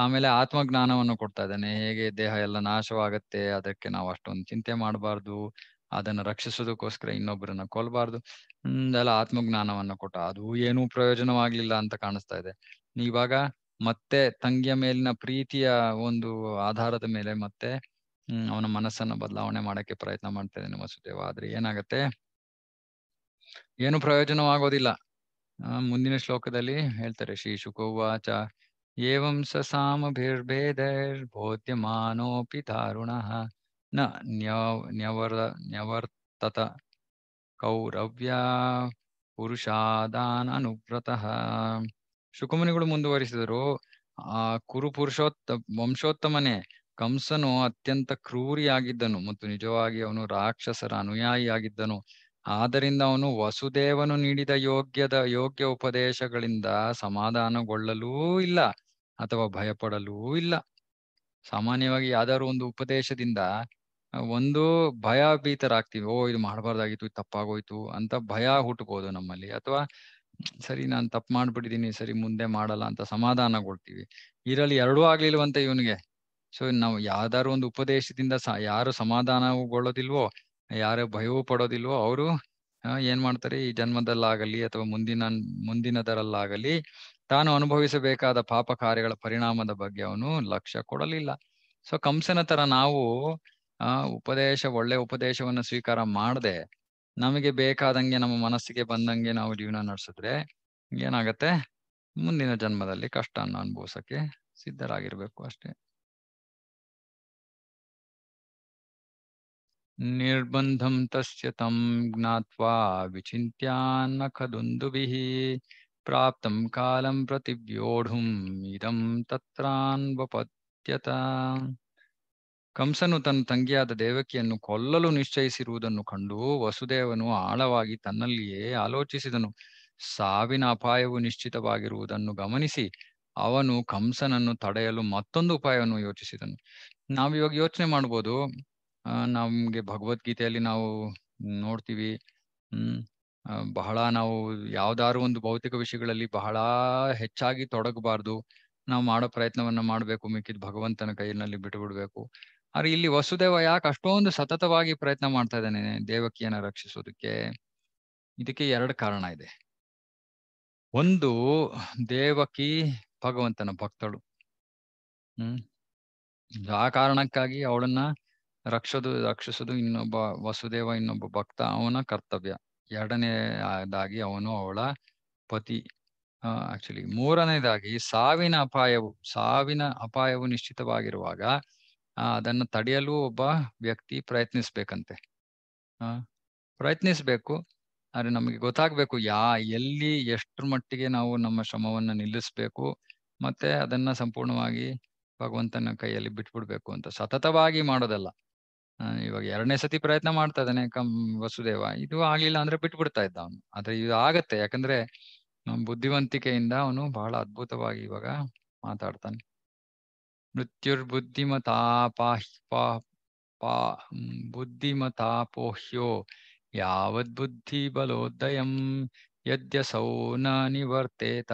ಆಮೇಲೆ ಆತ್ಮಜ್ಞಾನವನ್ನು ಕೊಡ್ತಾ ಇದ್ದಾನೆ ಹೇಗೆ ದೇಹ ಎಲ್ಲ ನಾಶವಾಗತ್ತೆ ಅದಕ್ಕೆ ನಾವು ಅಷ್ಟೊಂದು ಚಿಂತೆ ಮಾಡಬಾರ್ದು ಅದನ್ನ ರಕ್ಷಿಸೋದಕ್ಕೋಸ್ಕರ ಇನ್ನೊಬ್ಬರನ್ನ ಕೊಲ್ಬಾರ್ದು ಎಲ್ಲ ಆತ್ಮಜ್ಞಾನವನ್ನ ಕೊಟ್ಟ ಅದು ಏನೂ ಪ್ರಯೋಜನವಾಗ್ಲಿಲ್ಲ ಅಂತ ಕಾಣಿಸ್ತಾ ಇದೆ ಇವಾಗ ಮತ್ತೆ ತಂಗಿಯ ಮೇಲಿನ ಪ್ರೀತಿಯ ಒಂದು ಆಧಾರದ ಮೇಲೆ ಮತ್ತೆ ಅವನ ಮನಸ್ಸನ್ನ ಬದಲಾವಣೆ ಮಾಡಕ್ಕೆ ಪ್ರಯತ್ನ ಮಾಡ್ತಾ ನಮ್ಮ ವಸುದೇವ ಆದ್ರೆ ಏನಾಗತ್ತೆ ಏನು ಪ್ರಯೋಜನವಾಗೋದಿಲ್ಲ ಮುಂದಿನ ಶ್ಲೋಕದಲ್ಲಿ ಹೇಳ್ತಾರೆ ಶ್ರೀ ಶುಕೋವಾಚ ಏವಂ ಸಾಮ ಭೋದ್ಯಮಾನೋಪಿ ದಾರುಣ ನ ನ್ಯವರ ನ್ಯವರ್ತತ ಕೌರವ್ಯ ಪುರುಷಾದಾನ್ ಅನುವ್ರತಃ ಶುಕಮುನಿಗಳು ಮುಂದುವರಿಸಿದರು ಆ ಕುರು ಪುರುಷೋತ್ತ ವಂಶೋತ್ತಮನೇ ಕಂಸನು ಅತ್ಯಂತ ಕ್ರೂರಿಯಾಗಿದ್ದನು ಮತ್ತು ನಿಜವಾಗಿ ಅವನು ರಾಕ್ಷಸರ ಅನುಯಾಯಿಯಾಗಿದ್ದನು ಆದ್ದರಿಂದ ಅವನು ವಸುದೇವನು ನೀಡಿದ ಯೋಗ್ಯದ ಯೋಗ್ಯ ಉಪದೇಶಗಳಿಂದ ಸಮಾಧಾನಗೊಳ್ಳಲೂ ಇಲ್ಲ ಅಥವಾ ಭಯಪಡಲೂ ಇಲ್ಲ ಸಾಮಾನ್ಯವಾಗಿ ಯಾವ್ದಾದ್ರು ಒಂದು ಉಪದೇಶದಿಂದ ಒಂದು ಭಯಭೀತರಾಗ್ತೀವಿ ಓ ಇದು ಮಾಡಬಾರ್ದಾಗಿತ್ತು ತಪ್ಪಾಗೋಯ್ತು ಅಂತ ಭಯ ಹುಟ್ಟಬಹುದು ನಮ್ಮಲ್ಲಿ ಅಥವಾ ಸರಿ ನಾನು ತಪ್ಪು ಮಾಡ್ಬಿಟ್ಟಿದೀನಿ ಸರಿ ಮುಂದೆ ಮಾಡಲ್ಲ ಅಂತ ಸಮಾಧಾನಗೊಳ್ತೀವಿ ಇರಲಿ ಎರಡೂ ಆಗ್ಲಿಲ್ವಂತೆ ಇವನಿಗೆ ಸೊ ನಾವು ಯಾವ್ದಾದ್ರು ಒಂದು ಉಪದೇಶದಿಂದ ಯಾರು ಸಮಾಧಾನಗೊಳ್ಳೋದಿಲ್ವೋ ಯಾರು ಭಯವೂ ಪಡೋದಿಲ್ವೋ ಅವರು ಏನ್ ಮಾಡ್ತಾರೆ ಈ ಜನ್ಮದಲ್ಲಾಗಲಿ ಅಥವಾ ಮುಂದಿನ ಮುಂದಿನದರಲ್ಲಾಗಲಿ ತಾನು ಅನುಭವಿಸಬೇಕಾದ ಪಾಪ ಕಾರ್ಯಗಳ ಪರಿಣಾಮದ ಬಗ್ಗೆ ಅವನು ಲಕ್ಷ್ಯ ಕೊಡಲಿಲ್ಲ ಸೊ ಕಂಸನ ತರ ನಾವು ಆ ಉಪದೇಶ ಒಳ್ಳೆ ಉಪದೇಶವನ್ನು ಸ್ವೀಕಾರ ಮಾಡದೆ ನಮಗೆ ಬೇಕಾದಂಗೆ ನಮ್ಮ ಮನಸ್ಸಿಗೆ ಬಂದಂಗೆ ನಾವು ಜೀವನ ನಡೆಸಿದ್ರೆ ಏನಾಗತ್ತೆ ಮುಂದಿನ ಜನ್ಮದಲ್ಲಿ ಕಷ್ಟ ಅನುಭವಿಸಕ್ಕೆ ಸಿದ್ಧರಾಗಿರ್ಬೇಕು ಅಷ್ಟೇ ನಿರ್ಬಂಧಂ ತಸ್ಯ ತಂ ಜ್ಞಾತ್ವಾ ವಿಚಿತ್ಯಾನ್ನ ಪ್ರಾಪ್ತಂ ಕಾಲಂ ವ್ಯೋಢುಂ ಇದಂ ತತ್ರಾನ್ವಪತ್ಯತ ಕಂಸನು ತನ್ನ ತಂಗಿಯಾದ ದೇವಕಿಯನ್ನು ಕೊಲ್ಲಲು ನಿಶ್ಚಯಿಸಿರುವುದನ್ನು ಕಂಡು ವಸುದೇವನು ಆಳವಾಗಿ ತನ್ನಲ್ಲಿಯೇ ಆಲೋಚಿಸಿದನು ಸಾವಿನ ಅಪಾಯವು ನಿಶ್ಚಿತವಾಗಿರುವುದನ್ನು ಗಮನಿಸಿ ಅವನು ಕಂಸನನ್ನು ತಡೆಯಲು ಮತ್ತೊಂದು ಉಪಾಯವನ್ನು ಯೋಚಿಸಿದನು ನಾವು ಇವಾಗ ಯೋಚನೆ ಮಾಡ್ಬೋದು ನಮ್ಗೆ ಭಗವದ್ಗೀತೆಯಲ್ಲಿ ನಾವು ನೋಡ್ತೀವಿ ಹ್ಮ್ ಬಹಳ ನಾವು ಯಾವ್ದಾದ್ರು ಒಂದು ಭೌತಿಕ ವಿಷಯಗಳಲ್ಲಿ ಬಹಳ ಹೆಚ್ಚಾಗಿ ತೊಡಗಬಾರ್ದು ನಾವು ಮಾಡೋ ಪ್ರಯತ್ನವನ್ನ ಮಾಡಬೇಕು ಮಿಕ್ಕಿದ್ ಭಗವಂತನ ಕೈನಲ್ಲಿ ಬಿಟ್ಟು ಬಿಡ್ಬೇಕು ಆದ್ರೆ ಇಲ್ಲಿ ವಸುದೇವ ಯಾಕೆ ಅಷ್ಟೊಂದು ಸತತವಾಗಿ ಪ್ರಯತ್ನ ಮಾಡ್ತಾ ಇದ್ದಾನೆ ದೇವಕಿಯನ್ನ ರಕ್ಷಿಸೋದಕ್ಕೆ ಇದಕ್ಕೆ ಎರಡು ಕಾರಣ ಇದೆ ಒಂದು ದೇವಕಿ ಭಗವಂತನ ಭಕ್ತಳು ಹ್ಮ್ ಆ ಕಾರಣಕ್ಕಾಗಿ ಅವಳನ್ನ ರಕ್ಷದು ರಕ್ಷಿಸೋದು ಇನ್ನೊಬ್ಬ ವಸುದೇವ ಇನ್ನೊಬ್ಬ ಭಕ್ತ ಅವನ ಕರ್ತವ್ಯ ಎರಡನೇದಾಗಿ ಅವನು ಅವಳ ಪತಿ ಆಕ್ಚುಲಿ ಮೂರನೇದಾಗಿ ಸಾವಿನ ಅಪಾಯವು ಸಾವಿನ ಅಪಾಯವು ನಿಶ್ಚಿತವಾಗಿರುವಾಗ ಅದನ್ನು ತಡೆಯಲು ಒಬ್ಬ ವ್ಯಕ್ತಿ ಪ್ರಯತ್ನಿಸ್ಬೇಕಂತೆ ಪ್ರಯತ್ನಿಸ್ಬೇಕು ಆದರೆ ನಮಗೆ ಗೊತ್ತಾಗಬೇಕು ಯಾ ಎಲ್ಲಿ ಎಷ್ಟರ ಮಟ್ಟಿಗೆ ನಾವು ನಮ್ಮ ಶ್ರಮವನ್ನು ನಿಲ್ಲಿಸಬೇಕು ಮತ್ತೆ ಅದನ್ನ ಸಂಪೂರ್ಣವಾಗಿ ಭಗವಂತನ ಕೈಯಲ್ಲಿ ಬಿಟ್ಬಿಡ್ಬೇಕು ಅಂತ ಸತತವಾಗಿ ಮಾಡೋದಲ್ಲ ಇವಾಗ ಎರಡನೇ ಸತಿ ಪ್ರಯತ್ನ ಮಾಡ್ತಾ ಇದ್ದಾನೆ ಕಂ ವಸುದೇವ ಇದು ಆಗ್ಲಿಲ್ಲ ಅಂದ್ರೆ ಬಿಟ್ಬಿಡ್ತಾ ಇದ್ದ ಅವನು ಆದ್ರೆ ಇದು ಆಗತ್ತೆ ಯಾಕಂದ್ರೆ ನಮ್ಮ ಬುದ್ಧಿವಂತಿಕೆಯಿಂದ ಅವನು ಬಹಳ ಅದ್ಭುತವಾಗಿ ಇವಾಗ ಮಾತಾಡ್ತಾನೆ ಮೃತ್ಯುರ್ಬುದ್ಧಿಮತಾಪಾಹ್ವಾ ಪಾ ಬುದ್ಧಿಮತಾಪೋಹ್ಯೋ ಯದ್ಯಸೌ ನ ನಿವರ್ತೇತ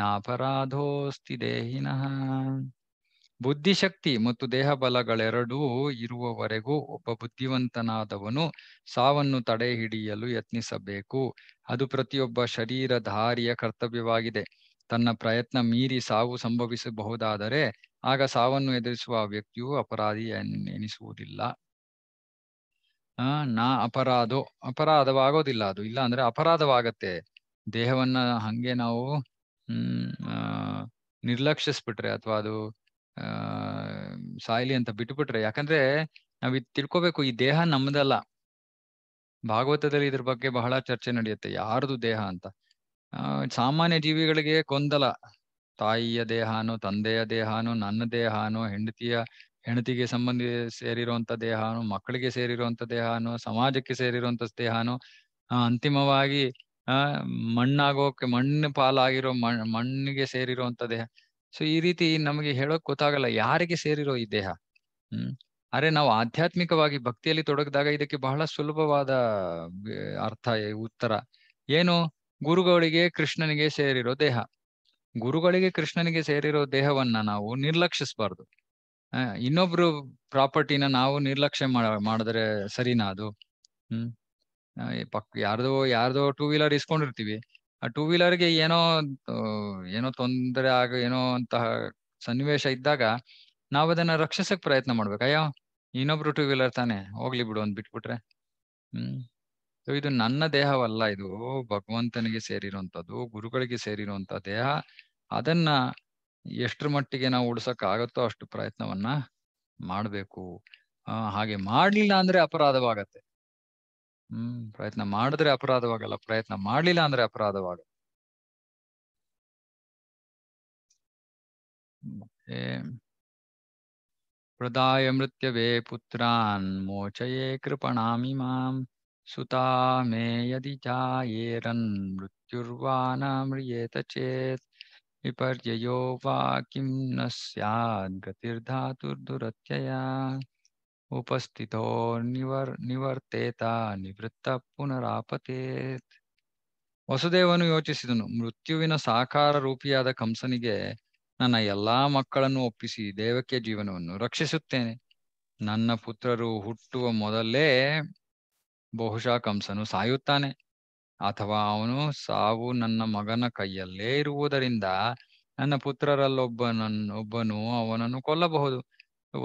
ನಾಪರಾಧೋಸ್ತಿ ದೇಹಿನಃ ಬುದ್ಧಿಶಕ್ತಿ ಮತ್ತು ದೇಹ ಬಲಗಳೆರಡೂ ಇರುವವರೆಗೂ ಒಬ್ಬ ಬುದ್ಧಿವಂತನಾದವನು ಸಾವನ್ನು ತಡೆ ಹಿಡಿಯಲು ಯತ್ನಿಸಬೇಕು ಅದು ಪ್ರತಿಯೊಬ್ಬ ಶರೀರಧಾರಿಯ ಕರ್ತವ್ಯವಾಗಿದೆ ತನ್ನ ಪ್ರಯತ್ನ ಮೀರಿ ಸಾವು ಸಂಭವಿಸಬಹುದಾದರೆ ಆಗ ಸಾವನ್ನು ಎದುರಿಸುವ ವ್ಯಕ್ತಿಯು ಅಪರಾಧಿ ಎನಿಸುವುದಿಲ್ಲ ನಾ ಅಪರಾಧ ಅಪರಾಧವಾಗೋದಿಲ್ಲ ಅದು ಇಲ್ಲ ಅಂದ್ರೆ ಅಪರಾಧವಾಗತ್ತೆ ದೇಹವನ್ನ ಹಂಗೆ ನಾವು ಹ್ಮ್ ನಿರ್ಲಕ್ಷಿಸ್ಬಿಟ್ರೆ ಅಥವಾ ಅದು ಆ ಅಂತ ಬಿಟ್ಬಿಟ್ರೆ ಯಾಕಂದ್ರೆ ನಾವ್ ಇದು ತಿಳ್ಕೊಬೇಕು ಈ ದೇಹ ನಮ್ದಲ್ಲ ಭಾಗವತದಲ್ಲಿ ಇದ್ರ ಬಗ್ಗೆ ಬಹಳ ಚರ್ಚೆ ನಡೆಯುತ್ತೆ ಯಾರದು ದೇಹ ಅಂತ ಸಾಮಾನ್ಯ ಜೀವಿಗಳಿಗೆ ಕೊಂದಲ ತಾಯಿಯ ದೇಹನು ತಂದೆಯ ದೇಹಾನು ನನ್ನ ದೇಹಾನು ಹೆಂಡತಿಯ ಹೆಂಡತಿಗೆ ಸಂಬಂಧಿ ಸೇರಿರುವಂತ ದೇಹನು ಮಕ್ಕಳಿಗೆ ಸೇರಿರುವಂತ ದೇಹನು ಸಮಾಜಕ್ಕೆ ಸೇರಿರುವಂತ ದೇಹನು ಅಂತಿಮವಾಗಿ ಆ ಮಣ್ಣಾಗೋಕೆ ಮಣ್ಣು ಪಾಲಾಗಿರೋ ಮಣ್ಣಿಗೆ ಸೇರಿರುವಂತ ದೇಹ ಸೊ ಈ ರೀತಿ ನಮಗೆ ಹೇಳೋಕ್ ಗೊತ್ತಾಗಲ್ಲ ಯಾರಿಗೆ ಸೇರಿರೋ ಈ ದೇಹ ಹ್ಮ್ ಅರೆ ನಾವು ಆಧ್ಯಾತ್ಮಿಕವಾಗಿ ಭಕ್ತಿಯಲ್ಲಿ ತೊಡಗಿದಾಗ ಇದಕ್ಕೆ ಬಹಳ ಸುಲಭವಾದ ಅರ್ಥ ಉತ್ತರ ಏನು ಗುರುಗಳಿಗೆ ಕೃಷ್ಣನಿಗೆ ಸೇರಿರೋ ದೇಹ ಗುರುಗಳಿಗೆ ಕೃಷ್ಣನಿಗೆ ಸೇರಿರೋ ದೇಹವನ್ನ ನಾವು ನಿರ್ಲಕ್ಷಿಸಬಾರ್ದು ಇನ್ನೊಬ್ರು ಪ್ರಾಪರ್ಟಿನ ನಾವು ನಿರ್ಲಕ್ಷ್ಯ ಮಾಡಿದ್ರೆ ಸರಿನಾ ಅದು ಹ್ಮ್ ಪಕ್ ಯಾರ್ದೋ ಯಾರ್ದೋ ಟೂ ವೀಲರ್ ಇಸ್ಕೊಂಡಿರ್ತೀವಿ ಆ ಟೂ ವೀಲರ್ಗೆ ಏನೋ ಏನೋ ತೊಂದರೆ ಆಗ ಏನೋ ಅಂತಹ ಸನ್ನಿವೇಶ ಇದ್ದಾಗ ನಾವ್ ಅದನ್ನ ರಕ್ಷಿಸಕ್ ಪ್ರಯತ್ನ ಮಾಡ್ಬೇಕು ಅಯ್ಯೋ ಇನ್ನೊಬ್ರು ಟೂ ವೀಲರ್ ತಾನೆ ಹೋಗ್ಲಿ ಬಿಡು ಅಂದ್ ಬಿಟ್ಬಿಟ್ರೆ ಹ್ಮ್ ಸೊ ಇದು ನನ್ನ ದೇಹವಲ್ಲ ಇದು ಭಗವಂತನಿಗೆ ಸೇರಿರುವಂತದ್ದು ಗುರುಗಳಿಗೆ ಸೇರಿರುವಂತ ದೇಹ ಅದನ್ನ ಎಷ್ಟರ ಮಟ್ಟಿಗೆ ನಾವು ಉಳ್ಸಕ್ ಅಷ್ಟು ಪ್ರಯತ್ನವನ್ನ ಮಾಡಬೇಕು ಹಾಗೆ ಮಾಡ್ಲಿಲ್ಲ ಅಂದ್ರೆ ಅಪರಾಧವಾಗತ್ತೆ ಹ್ಮ್ ಪ್ರಯತ್ನ ಮಾಡಿದ್ರೆ ಅಪರಾಧವಾಗಲ್ಲ ಪ್ರಯತ್ನ ಮಾಡ್ಲಿಲ್ಲ ಅಂದ್ರೆ ಅಪರಾಧವಾಗತ್ತೆ ಹೃದಯ ಮೃತ್ಯವೇ ಪುತ್ರಾನ್ ಮೋಚಯೇ ಕೃಪಣಾಮಿ ಮಾಂ सुता मे यदि जायेरन् मृत्युर्वानाम्रियेत चेत् विपर्ययो वा किं न स्याद्गतिर्धातुर्दुरत्यया उपस्थितो निवर् ನಿವರ್ತೇತ ನಿವೃತ್ತ ಪುನರಾಪತೇತ್ ವಸುದೇವನು ಯೋಚಿಸಿದನು ಮೃತ್ಯುವಿನ ಸಾಕಾರ ರೂಪಿಯಾದ ಕಂಸನಿಗೆ ನನ್ನ ಎಲ್ಲಾ ಮಕ್ಕಳನ್ನು ಒಪ್ಪಿಸಿ ದೇವಕ್ಕೆ ಜೀವನವನ್ನು ರಕ್ಷಿಸುತ್ತೇನೆ ನನ್ನ ಪುತ್ರರು ಹುಟ್ಟುವ ಮೊದಲೇ ಬಹುಶಃ ಕಂಸನು ಸಾಯುತ್ತಾನೆ ಅಥವಾ ಅವನು ಸಾವು ನನ್ನ ಮಗನ ಕೈಯಲ್ಲೇ ಇರುವುದರಿಂದ ನನ್ನ ಪುತ್ರರಲ್ಲೊಬ್ಬನ ಒಬ್ಬನು ಅವನನ್ನು ಕೊಲ್ಲಬಹುದು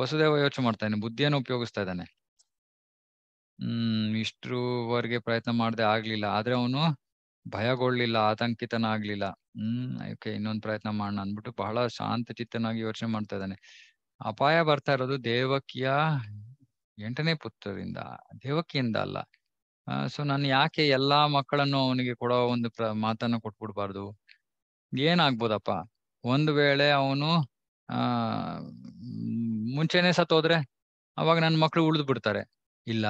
ವಸುದೇವ ಯೋಚನೆ ಮಾಡ್ತಾನೆ ಬುದ್ಧಿಯನ್ನು ಉಪಯೋಗಿಸ್ತಾ ಇದ್ದಾನೆ ಹ್ಮ್ ಇಷ್ಟರವರೆಗೆ ಪ್ರಯತ್ನ ಮಾಡದೆ ಆಗ್ಲಿಲ್ಲ ಆದ್ರೆ ಅವನು ಭಯಗೊಳ್ಳಿಲ್ಲ ಆತಂಕಿತನಾಗ್ಲಿಲ್ಲ ಹ್ಮ್ ಓಕೆ ಇನ್ನೊಂದು ಪ್ರಯತ್ನ ಮಾಡೋಣ ಅಂದ್ಬಿಟ್ಟು ಬಹಳ ಶಾಂತ ಚಿತ್ತನಾಗಿ ಯೋಚನೆ ಮಾಡ್ತಾ ಇದ್ದಾನೆ ಅಪಾಯ ಬರ್ತಾ ಇರೋದು ದೇವಕಿಯ ಎಂಟನೇ ಪುತ್ರರಿಂದ ದೇವಕಿಯಿಂದ ಅಲ್ಲ ಸೊ ನಾನು ಯಾಕೆ ಎಲ್ಲಾ ಮಕ್ಕಳನ್ನು ಅವನಿಗೆ ಕೊಡೋ ಒಂದು ಪ್ರ ಮಾತನ್ನ ಕೊಟ್ಬಿಡ್ಬಾರ್ದು ಏನಾಗ್ಬೋದಪ್ಪ ಒಂದು ವೇಳೆ ಅವನು ಆ ಮುಂಚೆನೆ ಸತ್ತೋದ್ರೆ ಅವಾಗ ನನ್ನ ಮಕ್ಕಳು ಉಳಿದು ಬಿಡ್ತಾರೆ ಇಲ್ಲ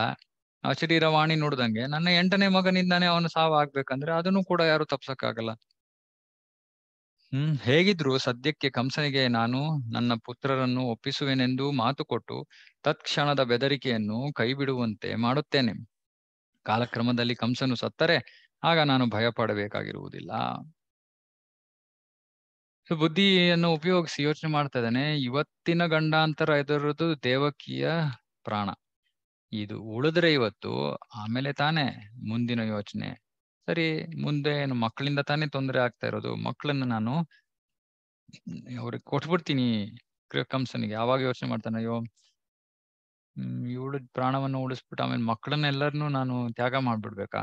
ಆ ಶರೀರವಾಣಿ ನೋಡ್ದಂಗೆ ನನ್ನ ಎಂಟನೇ ಮಗನಿಂದಾನೇ ಅವನು ಆಗ್ಬೇಕಂದ್ರೆ ಅದನ್ನು ಕೂಡ ಯಾರು ತಪ್ಸಕ್ಕಾಗಲ್ಲ ಹ್ಮ್ ಹೇಗಿದ್ರು ಸದ್ಯಕ್ಕೆ ಕಂಸನಿಗೆ ನಾನು ನನ್ನ ಪುತ್ರರನ್ನು ಒಪ್ಪಿಸುವೆನೆಂದು ಮಾತು ಕೊಟ್ಟು ತತ್ಕ್ಷಣದ ಬೆದರಿಕೆಯನ್ನು ಕೈಬಿಡುವಂತೆ ಮಾಡುತ್ತೇನೆ ಕಾಲಕ್ರಮದಲ್ಲಿ ಕಂಸನು ಸತ್ತರೆ ಆಗ ನಾನು ಭಯ ಪಡಬೇಕಾಗಿರುವುದಿಲ್ಲ ಬುದ್ಧಿಯನ್ನು ಉಪಯೋಗಿಸಿ ಯೋಚನೆ ಮಾಡ್ತಾ ಇದ್ದಾನೆ ಇವತ್ತಿನ ಗಂಡಾಂತರ ಎದುರದು ದೇವಕಿಯ ಪ್ರಾಣ ಇದು ಉಳಿದ್ರೆ ಇವತ್ತು ಆಮೇಲೆ ತಾನೇ ಮುಂದಿನ ಯೋಚನೆ ಸರಿ ಮುಂದೆ ಏನು ಮಕ್ಕಳಿಂದ ತಾನೇ ತೊಂದರೆ ಆಗ್ತಾ ಇರೋದು ಮಕ್ಕಳನ್ನ ನಾನು ಅವ್ರಿಗೆ ಕೊಟ್ಬಿಡ್ತೀನಿ ಕಂಸನಿಗೆ ಯಾವಾಗ ಯೋಚನೆ ಮಾಡ್ತಾನೆ ಅಯ್ಯೋ ಇವಳು ಪ್ರಾಣವನ್ನು ಉಳಿಸ್ಬಿಟ್ಟು ಆಮೇಲೆ ಮಕ್ಕಳನ್ನೆಲ್ಲರನ್ನು ನಾನು ತ್ಯಾಗ ಮಾಡ್ಬಿಡ್ಬೇಕಾ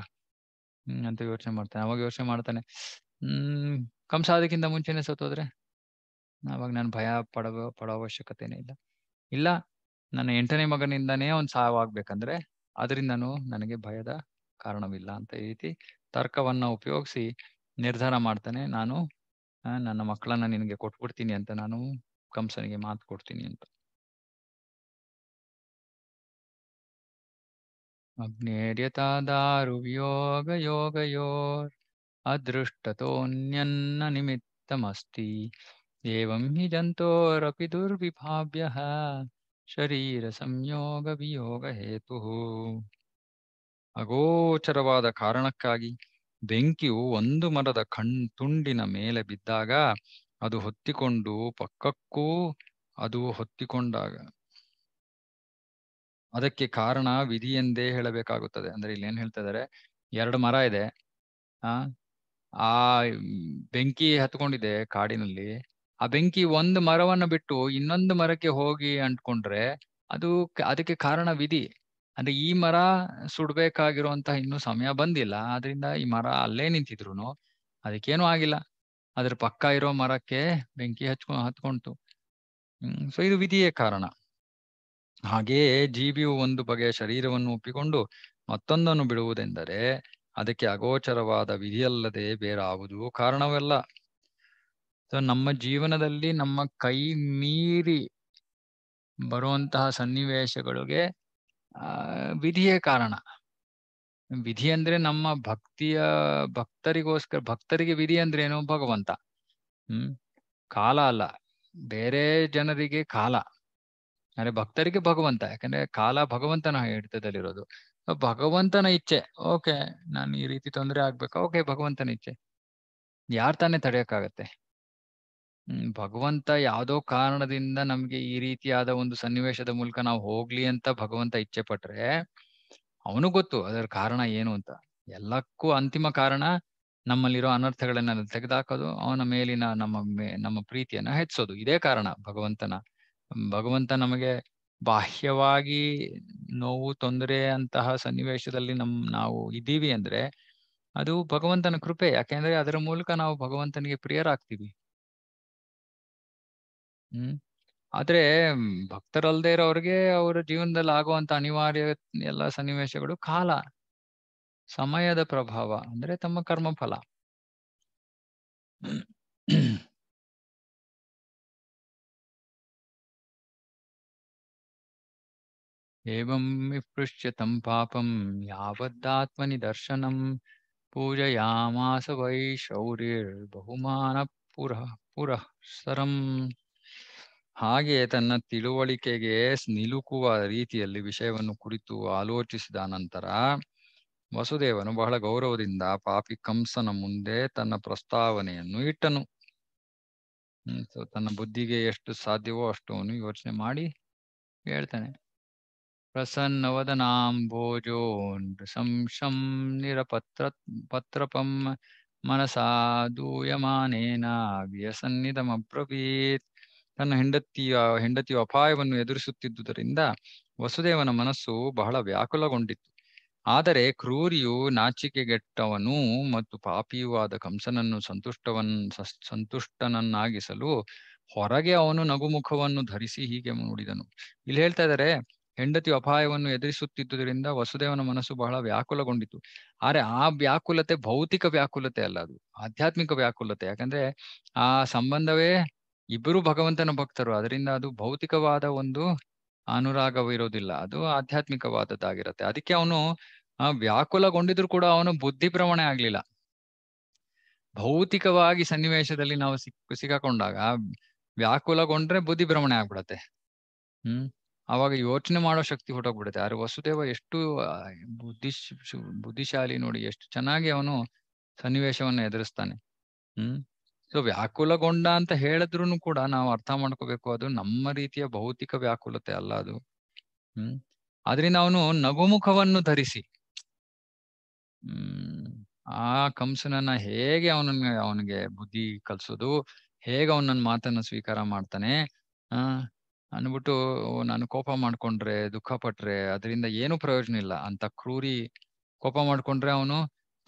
ಅಂತ ಯೋಚನೆ ಮಾಡ್ತಾನೆ ಅವಾಗ ಯೋಚನೆ ಮಾಡ್ತಾನೆ ಹ್ಮ್ ಕಂಸ ಅದಕ್ಕಿಂತ ಮುಂಚೆನೆ ಸತ್ತೋದ್ರೆ ಅವಾಗ ನಾನು ಭಯ ಪಡಬ ಪಡೋ ಅವಶ್ಯಕತೆನೇ ಇಲ್ಲ ಇಲ್ಲ ನನ್ನ ಎಂಟನೇ ಮಗನಿಂದಾನೇ ಒಂದ್ ಸಾವಾಗ್ಬೇಕಂದ್ರೆ ಅದರಿಂದನು ನನಗೆ ಭಯದ ಕಾರಣವಿಲ್ಲ ಅಂತ ಈ ರೀತಿ ತರ್ಕವನ್ನ ಉಪಯೋಗಿಸಿ ನಿರ್ಧಾರ ಮಾಡ್ತಾನೆ ನಾನು ನನ್ನ ಮಕ್ಕಳನ್ನ ನಿನಗೆ ಕೊಟ್ಬಿಡ್ತೀನಿ ಅಂತ ನಾನು ಕಂಸನಿಗೆ ಮಾತು ಕೊಡ್ತೀನಿ ಅಂತ अग्नेर्यतादारुवियोगयोगयोर् अदृष्टतोऽन्यन्न निमित्तमस्ति एवं हि जन्तोरपि दुर्विभाव्यः ಶರೀರಸಂಯೋಗವಿಯೋಗಹೇತುಃ ಅಗೋಚರವಾದ ಕಾರಣಕ್ಕಾಗಿ ಬೆಂಕಿಯು ಒಂದು ಮರದ ಕಣ್ ತುಂಡಿನ ಮೇಲೆ ಬಿದ್ದಾಗ ಅದು ಹೊತ್ತಿಕೊಂಡು ಪಕ್ಕಕ್ಕೂ ಅದು ಹೊತ್ತಿಕೊಂಡಾಗ ಅದಕ್ಕೆ ಕಾರಣ ವಿಧಿ ಎಂದೇ ಹೇಳಬೇಕಾಗುತ್ತದೆ ಅಂದ್ರೆ ಇಲ್ಲಿ ಏನ್ ಹೇಳ್ತಾ ಇದಾರೆ ಎರಡು ಮರ ಇದೆ ಆ ಆ ಬೆಂಕಿ ಹತ್ಕೊಂಡಿದೆ ಕಾಡಿನಲ್ಲಿ ಆ ಬೆಂಕಿ ಒಂದು ಮರವನ್ನು ಬಿಟ್ಟು ಇನ್ನೊಂದು ಮರಕ್ಕೆ ಹೋಗಿ ಅಂಟ್ಕೊಂಡ್ರೆ ಅದು ಅದಕ್ಕೆ ಕಾರಣ ವಿಧಿ ಅಂದ್ರೆ ಈ ಮರ ಸುಡ್ಬೇಕಾಗಿರುವಂತಹ ಇನ್ನೂ ಸಮಯ ಬಂದಿಲ್ಲ ಆದ್ರಿಂದ ಈ ಮರ ಅಲ್ಲೇ ನಿಂತಿದ್ರು ಅದಕ್ಕೇನು ಆಗಿಲ್ಲ ಅದ್ರ ಪಕ್ಕ ಇರೋ ಮರಕ್ಕೆ ಬೆಂಕಿ ಹಚ್ಕೊ ಹತ್ಕೊಂತು ಹ್ಮ್ ಸೊ ಇದು ವಿಧಿಯೇ ಕಾರಣ ಹಾಗೆಯೇ ಜೀವಿಯು ಒಂದು ಬಗೆಯ ಶರೀರವನ್ನು ಒಪ್ಪಿಕೊಂಡು ಮತ್ತೊಂದನ್ನು ಬಿಡುವುದೆಂದರೆ ಅದಕ್ಕೆ ಅಗೋಚರವಾದ ವಿಧಿಯಲ್ಲದೆ ಬೇರಾವುದು ಕಾರಣವಲ್ಲ ಸೊ ನಮ್ಮ ಜೀವನದಲ್ಲಿ ನಮ್ಮ ಕೈ ಮೀರಿ ಬರುವಂತಹ ಸನ್ನಿವೇಶಗಳಿಗೆ ವಿಧಿಯೇ ಕಾರಣ ವಿಧಿ ಅಂದ್ರೆ ನಮ್ಮ ಭಕ್ತಿಯ ಭಕ್ತರಿಗೋಸ್ಕರ ಭಕ್ತರಿಗೆ ವಿಧಿ ಅಂದ್ರೆ ಏನು ಭಗವಂತ ಹ್ಮ್ ಕಾಲ ಅಲ್ಲ ಬೇರೆ ಜನರಿಗೆ ಕಾಲ ಅಂದ್ರೆ ಭಕ್ತರಿಗೆ ಭಗವಂತ ಯಾಕಂದ್ರೆ ಕಾಲ ಭಗವಂತನ ಹಿಡಿತದಲ್ಲಿರೋದು ಭಗವಂತನ ಇಚ್ಛೆ ಓಕೆ ನಾನು ಈ ರೀತಿ ತೊಂದರೆ ಆಗ್ಬೇಕಾ ಓಕೆ ಭಗವಂತನ ಇಚ್ಛೆ ಯಾರ್ ತಾನೇ ತಡೆಯಕ್ಕಾಗತ್ತೆ ಹ್ಮ್ ಭಗವಂತ ಯಾವುದೋ ಕಾರಣದಿಂದ ನಮ್ಗೆ ಈ ರೀತಿಯಾದ ಒಂದು ಸನ್ನಿವೇಶದ ಮೂಲಕ ನಾವು ಹೋಗ್ಲಿ ಅಂತ ಭಗವಂತ ಇಚ್ಛೆ ಪಟ್ರೆ ಅವನು ಗೊತ್ತು ಅದರ ಕಾರಣ ಏನು ಅಂತ ಎಲ್ಲಕ್ಕೂ ಅಂತಿಮ ಕಾರಣ ನಮ್ಮಲ್ಲಿರೋ ಅನರ್ಥಗಳನ್ನ ತೆಗೆದಾಕೋದು ಅವನ ಮೇಲಿನ ನಮ್ಮ ಮೇ ನಮ್ಮ ಪ್ರೀತಿಯನ್ನ ಹೆಚ್ಚಿಸೋದು ಇದೇ ಕಾರಣ ಭಗವಂತನ ಭಗವಂತ ನಮಗೆ ಬಾಹ್ಯವಾಗಿ ನೋವು ತೊಂದರೆ ಅಂತಹ ಸನ್ನಿವೇಶದಲ್ಲಿ ನಮ್ ನಾವು ಇದ್ದೀವಿ ಅಂದ್ರೆ ಅದು ಭಗವಂತನ ಕೃಪೆ ಯಾಕೆಂದ್ರೆ ಅದರ ಮೂಲಕ ನಾವು ಭಗವಂತನಿಗೆ ಪ್ರಿಯರಾಗ್ತೀವಿ ಹ್ಮ್ ಆದ್ರೆ ಭಕ್ತರಲ್ದೇ ಇರೋರಿಗೆ ಅವರ ಜೀವನದಲ್ಲಿ ಆಗುವಂತ ಅನಿವಾರ್ಯ ಎಲ್ಲ ಸನ್ನಿವೇಶಗಳು ಕಾಲ ಸಮಯದ ಪ್ರಭಾವ ಅಂದ್ರೆ ತಮ್ಮ ಕರ್ಮಫಲ ಪಾಪಂ ಯಾವದ್ದಾತ್ಮನಿ ದರ್ಶನಂ पापं यावदात्मनिदर्शनं ವೈ वै ಪುರ ಪುರ ಸರಂ ಹಾಗೆ ತನ್ನ ತಿಳುವಳಿಕೆಗೆ ನಿಲುಕುವ ರೀತಿಯಲ್ಲಿ ವಿಷಯವನ್ನು ಕುರಿತು ಆಲೋಚಿಸಿದ ನಂತರ ವಸುದೇವನು ಬಹಳ ಗೌರವದಿಂದ ಪಾಪಿ ಕಂಸನ ಮುಂದೆ ತನ್ನ ಪ್ರಸ್ತಾವನೆಯನ್ನು ಇಟ್ಟನು ತನ್ನ ಬುದ್ಧಿಗೆ ಎಷ್ಟು ಸಾಧ್ಯವೋ ಅಷ್ಟು ಯೋಚನೆ ಮಾಡಿ ಹೇಳ್ತಾನೆ प्रसन्नवदनाम्भोजोन् संशं निरपत्र ಪತ್ರಪಂ ಮನಸಾ ದೂಯಮಾನೇನ ವ್ಯಸನ್ನಿಧಮ್ರವೀತ್ ತನ್ನ ಹೆಂಡತಿಯ ಹೆಂಡತಿಯು ಅಪಾಯವನ್ನು ಎದುರಿಸುತ್ತಿದ್ದುದರಿಂದ ವಸುದೇವನ ಮನಸ್ಸು ಬಹಳ ವ್ಯಾಕುಲಗೊಂಡಿತ್ತು ಆದರೆ ಕ್ರೂರಿಯು ನಾಚಿಕೆಗೆಟ್ಟವನು ಮತ್ತು ಪಾಪಿಯೂ ಆದ ಕಂಸನನ್ನು ಸಂತುಷ್ಟವನ್ ಸಂತುಷ್ಟನನ್ನಾಗಿಸಲು ಹೊರಗೆ ಅವನು ನಗುಮುಖವನ್ನು ಧರಿಸಿ ಹೀಗೆ ನೋಡಿದನು ಇಲ್ಲಿ ಹೇಳ್ತಾ ಇದ್ದಾರೆ ಹೆಂಡತಿ ಅಪಾಯವನ್ನು ಎದುರಿಸುತ್ತಿದ್ದುದರಿಂದ ವಸುದೇವನ ಮನಸ್ಸು ಬಹಳ ವ್ಯಾಕುಲಗೊಂಡಿತು ಆದರೆ ಆ ವ್ಯಾಕುಲತೆ ಭೌತಿಕ ವ್ಯಾಕುಲತೆ ಅಲ್ಲ ಅದು ಆಧ್ಯಾತ್ಮಿಕ ವ್ಯಾಕುಲತೆ ಯಾಕಂದ್ರೆ ಆ ಸಂಬಂಧವೇ ಇಬ್ಬರು ಭಗವಂತನ ಭಕ್ತರು ಅದರಿಂದ ಅದು ಭೌತಿಕವಾದ ಒಂದು ಅನುರಾಗವಿರೋದಿಲ್ಲ ಅದು ಆಧ್ಯಾತ್ಮಿಕವಾದದ್ದಾಗಿರುತ್ತೆ ಅದಕ್ಕೆ ಅವನು ವ್ಯಾಕುಲಗೊಂಡಿದ್ರು ಕೂಡ ಅವನು ಬುದ್ಧಿ ಭ್ರಮಣೆ ಆಗ್ಲಿಲ್ಲ ಭೌತಿಕವಾಗಿ ಸನ್ನಿವೇಶದಲ್ಲಿ ನಾವು ಸಿಕ್ ಸಿಕ್ಕಾಕೊಂಡಾಗ ವ್ಯಾಕುಲಗೊಂಡ್ರೆ ಬುದ್ಧಿ ಭ್ರಮಣೆ ಆಗ್ಬಿಡತ್ತೆ ಹ್ಮ್ ಅವಾಗ ಯೋಚನೆ ಮಾಡೋ ಶಕ್ತಿ ಹೊಟ್ಟೋಗ್ಬಿಡುತ್ತೆ ಆದ್ರೆ ವಸುದೇವ ಎಷ್ಟು ಬುದ್ಧಿ ಬುದ್ಧಿಶಾಲಿ ನೋಡಿ ಎಷ್ಟು ಚೆನ್ನಾಗಿ ಅವನು ಸನ್ನಿವೇಶವನ್ನ ಎದುರಿಸ್ತಾನೆ ಹ್ಮ್ ಸೊ ವ್ಯಾಕುಲಗೊಂಡ ಅಂತ ಹೇಳಿದ್ರು ಕೂಡ ನಾವು ಅರ್ಥ ಮಾಡ್ಕೋಬೇಕು ಅದು ನಮ್ಮ ರೀತಿಯ ಭೌತಿಕ ವ್ಯಾಕುಲತೆ ಅಲ್ಲ ಅದು ಹ್ಮ್ ಆದ್ರಿಂದ ಅವನು ನಗುಮುಖವನ್ನು ಧರಿಸಿ ಹ್ಮ್ ಆ ಕಂಸನನ್ನ ಹೇಗೆ ಅವನನ್ನ ಅವನಿಗೆ ಬುದ್ಧಿ ಕಲ್ಸೋದು ಹೇಗೆ ಅವನ ಮಾತನ್ನ ಸ್ವೀಕಾರ ಮಾಡ್ತಾನೆ ಆ ಅನ್ಬಿಟ್ಟು ನಾನು ಕೋಪ ಮಾಡ್ಕೊಂಡ್ರೆ ದುಃಖ ಪಟ್ರೆ ಅದರಿಂದ ಏನು ಪ್ರಯೋಜನ ಇಲ್ಲ ಅಂತ ಕ್ರೂರಿ ಕೋಪ ಮಾಡ್ಕೊಂಡ್ರೆ ಅವನು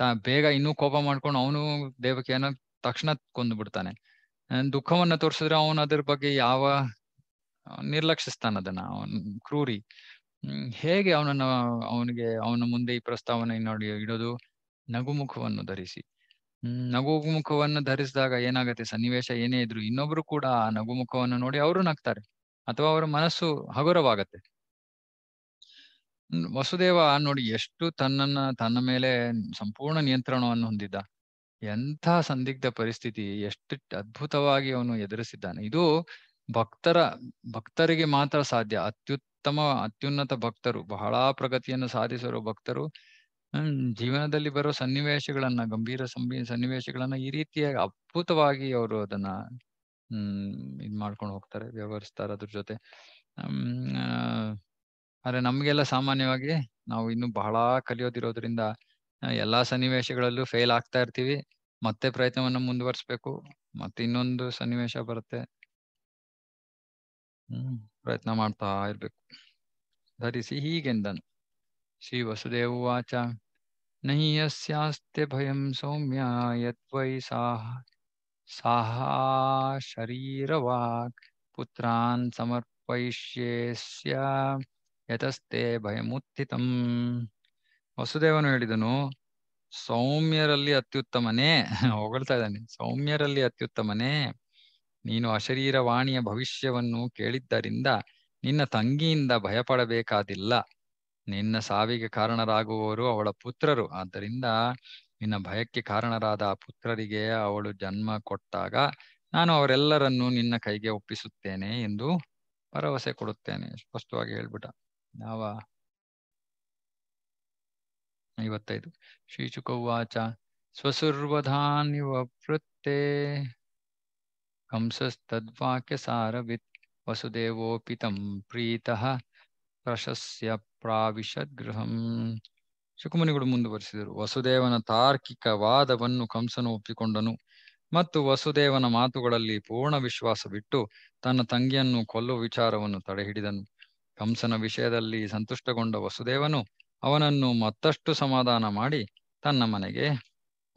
ತಾ ಬೇಗ ಇನ್ನೂ ಕೋಪ ಮಾಡ್ಕೊಂಡು ಅವನು ಏನೋ ತಕ್ಷಣ ಕೊಂದು ಬಿಡ್ತಾನೆ ದುಃಖವನ್ನ ತೋರ್ಸಿದ್ರೆ ಅವನು ಅದ್ರ ಬಗ್ಗೆ ಯಾವ ನಿರ್ಲಕ್ಷಿಸ್ತಾನ ಅದನ್ನ ಅವನ್ ಕ್ರೂರಿ ಹೇಗೆ ಅವನನ್ನ ಅವನಿಗೆ ಅವನ ಮುಂದೆ ಈ ಪ್ರಸ್ತಾವನೆ ನೋಡಿ ಇಡೋದು ನಗುಮುಖವನ್ನು ಧರಿಸಿ ನಗುಮುಖವನ್ನು ಧರಿಸಿದಾಗ ಏನಾಗುತ್ತೆ ಸನ್ನಿವೇಶ ಏನೇ ಇದ್ರು ಇನ್ನೊಬ್ರು ಕೂಡ ಆ ನಗುಮುಖವನ್ನು ನೋಡಿ ಅವರು ನಗ್ತಾರೆ ಅಥವಾ ಅವರ ಮನಸ್ಸು ಹಗುರವಾಗತ್ತೆ ವಸುದೇವ ನೋಡಿ ಎಷ್ಟು ತನ್ನನ್ನ ತನ್ನ ಮೇಲೆ ಸಂಪೂರ್ಣ ನಿಯಂತ್ರಣವನ್ನು ಹೊಂದಿದ್ದ ಎಂಥ ಸಂದಿಗ್ಧ ಪರಿಸ್ಥಿತಿ ಎಷ್ಟು ಅದ್ಭುತವಾಗಿ ಅವನು ಎದುರಿಸಿದ್ದಾನೆ ಇದು ಭಕ್ತರ ಭಕ್ತರಿಗೆ ಮಾತ್ರ ಸಾಧ್ಯ ಅತ್ಯುತ್ತಮ ಅತ್ಯುನ್ನತ ಭಕ್ತರು ಬಹಳ ಪ್ರಗತಿಯನ್ನು ಸಾಧಿಸಿರುವ ಭಕ್ತರು ಜೀವನದಲ್ಲಿ ಬರೋ ಸನ್ನಿವೇಶಗಳನ್ನ ಗಂಭೀರ ಸನ್ನಿವೇಶಗಳನ್ನ ಈ ರೀತಿಯಾಗಿ ಅದ್ಭುತವಾಗಿ ಅವರು ಅದನ್ನ ಹ್ಮ್ ಇದ್ ಮಾಡ್ಕೊಂಡು ಹೋಗ್ತಾರೆ ವ್ಯವಹರಿಸ್ತಾರೆ ಅದ್ರ ಜೊತೆ ಆದ್ರೆ ನಮ್ಗೆಲ್ಲ ಸಾಮಾನ್ಯವಾಗಿ ನಾವು ಇನ್ನು ಬಹಳ ಕಲಿಯೋದಿರೋದ್ರಿಂದ ಎಲ್ಲಾ ಸನ್ನಿವೇಶಗಳಲ್ಲೂ ಫೇಲ್ ಆಗ್ತಾ ಇರ್ತೀವಿ ಮತ್ತೆ ಪ್ರಯತ್ನವನ್ನ ಮುಂದುವರಿಸ್ಬೇಕು ಮತ್ತೆ ಇನ್ನೊಂದು ಸನ್ನಿವೇಶ ಬರುತ್ತೆ ಹ್ಮ್ ಪ್ರಯತ್ನ ಮಾಡ್ತಾ ಇರ್ಬೇಕು ಧರಿಸಿ ಹೀಗೆಂದನು ಶ್ರೀ ವಸುದೇವ ವಾಚ ನಹಿ ಯಸ್ಯಾಸ್ತೆ ಭಯಂ ಸೌಮ್ಯ ಯತ್ವೈ ಸಾಹ ಸಾಹ शरीरवाक् ಪುತ್ರಾನ್ ಸಮರ್ಪಯಿಷ್ಯೇಸ್ಯ ಯತಸ್ತೆ ಭಯಮುತ್ಥಿತಂ ವಸುದೇವನು ಹೇಳಿದನು ಸೌಮ್ಯರಲ್ಲಿ ಅತ್ಯುತ್ತಮನೇ ಹೊಗಳ್ತಾ ಇದ್ದಾನೆ ಸೌಮ್ಯರಲ್ಲಿ ಅತ್ಯುತ್ತಮನೇ ನೀನು ಅಶರೀರವಾಣಿಯ ಭವಿಷ್ಯವನ್ನು ಕೇಳಿದ್ದರಿಂದ ನಿನ್ನ ತಂಗಿಯಿಂದ ಭಯಪಡಬೇಕಾದಿಲ್ಲ ನಿನ್ನ ಸಾವಿಗೆ ಕಾರಣರಾಗುವವರು ಅವಳ ಪುತ್ರರು ಆದ್ದರಿಂದ ನಿನ್ನ ಭಯಕ್ಕೆ ಕಾರಣರಾದ ಆ ಪುತ್ರರಿಗೆ ಅವಳು ಜನ್ಮ ಕೊಟ್ಟಾಗ ನಾನು ಅವರೆಲ್ಲರನ್ನು ನಿನ್ನ ಕೈಗೆ ಒಪ್ಪಿಸುತ್ತೇನೆ ಎಂದು ಭರವಸೆ ಕೊಡುತ್ತೇನೆ ಸ್ಪಷ್ಟವಾಗಿ ಹೇಳ್ಬಿಟ ಯಾವ ಐವತ್ತೈದು ಶ್ರೀಚುಕೌವಾಚ ಸ್ವಸುರ್ವಧಾನಿವ ವೃತ್ತೇ ಕಂಸಸ್ತದ್ವಾಕ್ಯ ಸಾರವಿತ್ ವಸುದೇವೋಪಿತಂ ಪ್ರೀತಃ ಪ್ರಶಸ್ಯ ಪ್ರಾವಿಶದ್ ಗೃಹಂ ಶುಕುಮುನಿಗಳು ಮುಂದುವರಿಸಿದರು ವಸುದೇವನ ತಾರ್ಕಿಕ ವಾದವನ್ನು ಕಂಸನು ಒಪ್ಪಿಕೊಂಡನು ಮತ್ತು ವಸುದೇವನ ಮಾತುಗಳಲ್ಲಿ ಪೂರ್ಣ ವಿಶ್ವಾಸ ಬಿಟ್ಟು ತನ್ನ ತಂಗಿಯನ್ನು ಕೊಲ್ಲುವ ವಿಚಾರವನ್ನು ತಡೆಹಿಡಿದನು ಕಂಸನ ವಿಷಯದಲ್ಲಿ ಸಂತುಷ್ಟಗೊಂಡ ವಸುದೇವನು ಅವನನ್ನು ಮತ್ತಷ್ಟು ಸಮಾಧಾನ ಮಾಡಿ ತನ್ನ ಮನೆಗೆ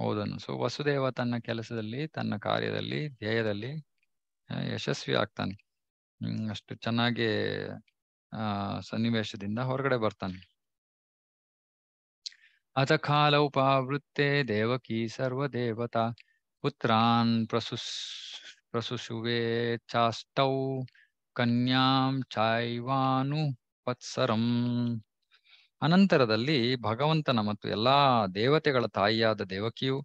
ಹೋದನು ಸೊ ವಸುದೇವ ತನ್ನ ಕೆಲಸದಲ್ಲಿ ತನ್ನ ಕಾರ್ಯದಲ್ಲಿ ಧ್ಯೇಯದಲ್ಲಿ ಯಶಸ್ವಿ ಆಗ್ತಾನೆ ಅಷ್ಟು ಚೆನ್ನಾಗಿ ಆ ಸನ್ನಿವೇಶದಿಂದ ಹೊರಗಡೆ ಬರ್ತಾನೆ अथ कालौपावृत्ते देवकी ಸರ್ವದೇವತಾ ಪುತ್ರಾನ್ प्रसुस् ಚಾಷ್ಟೌ ಕನ್ಯಾಂ ಚಾಯ್ವಾನುಪತ್ಸರಂ ಅನಂತರದಲ್ಲಿ ಭಗವಂತನ ಮತ್ತು ಎಲ್ಲಾ ದೇವತೆಗಳ ತಾಯಿಯಾದ ದೇವಕಿಯು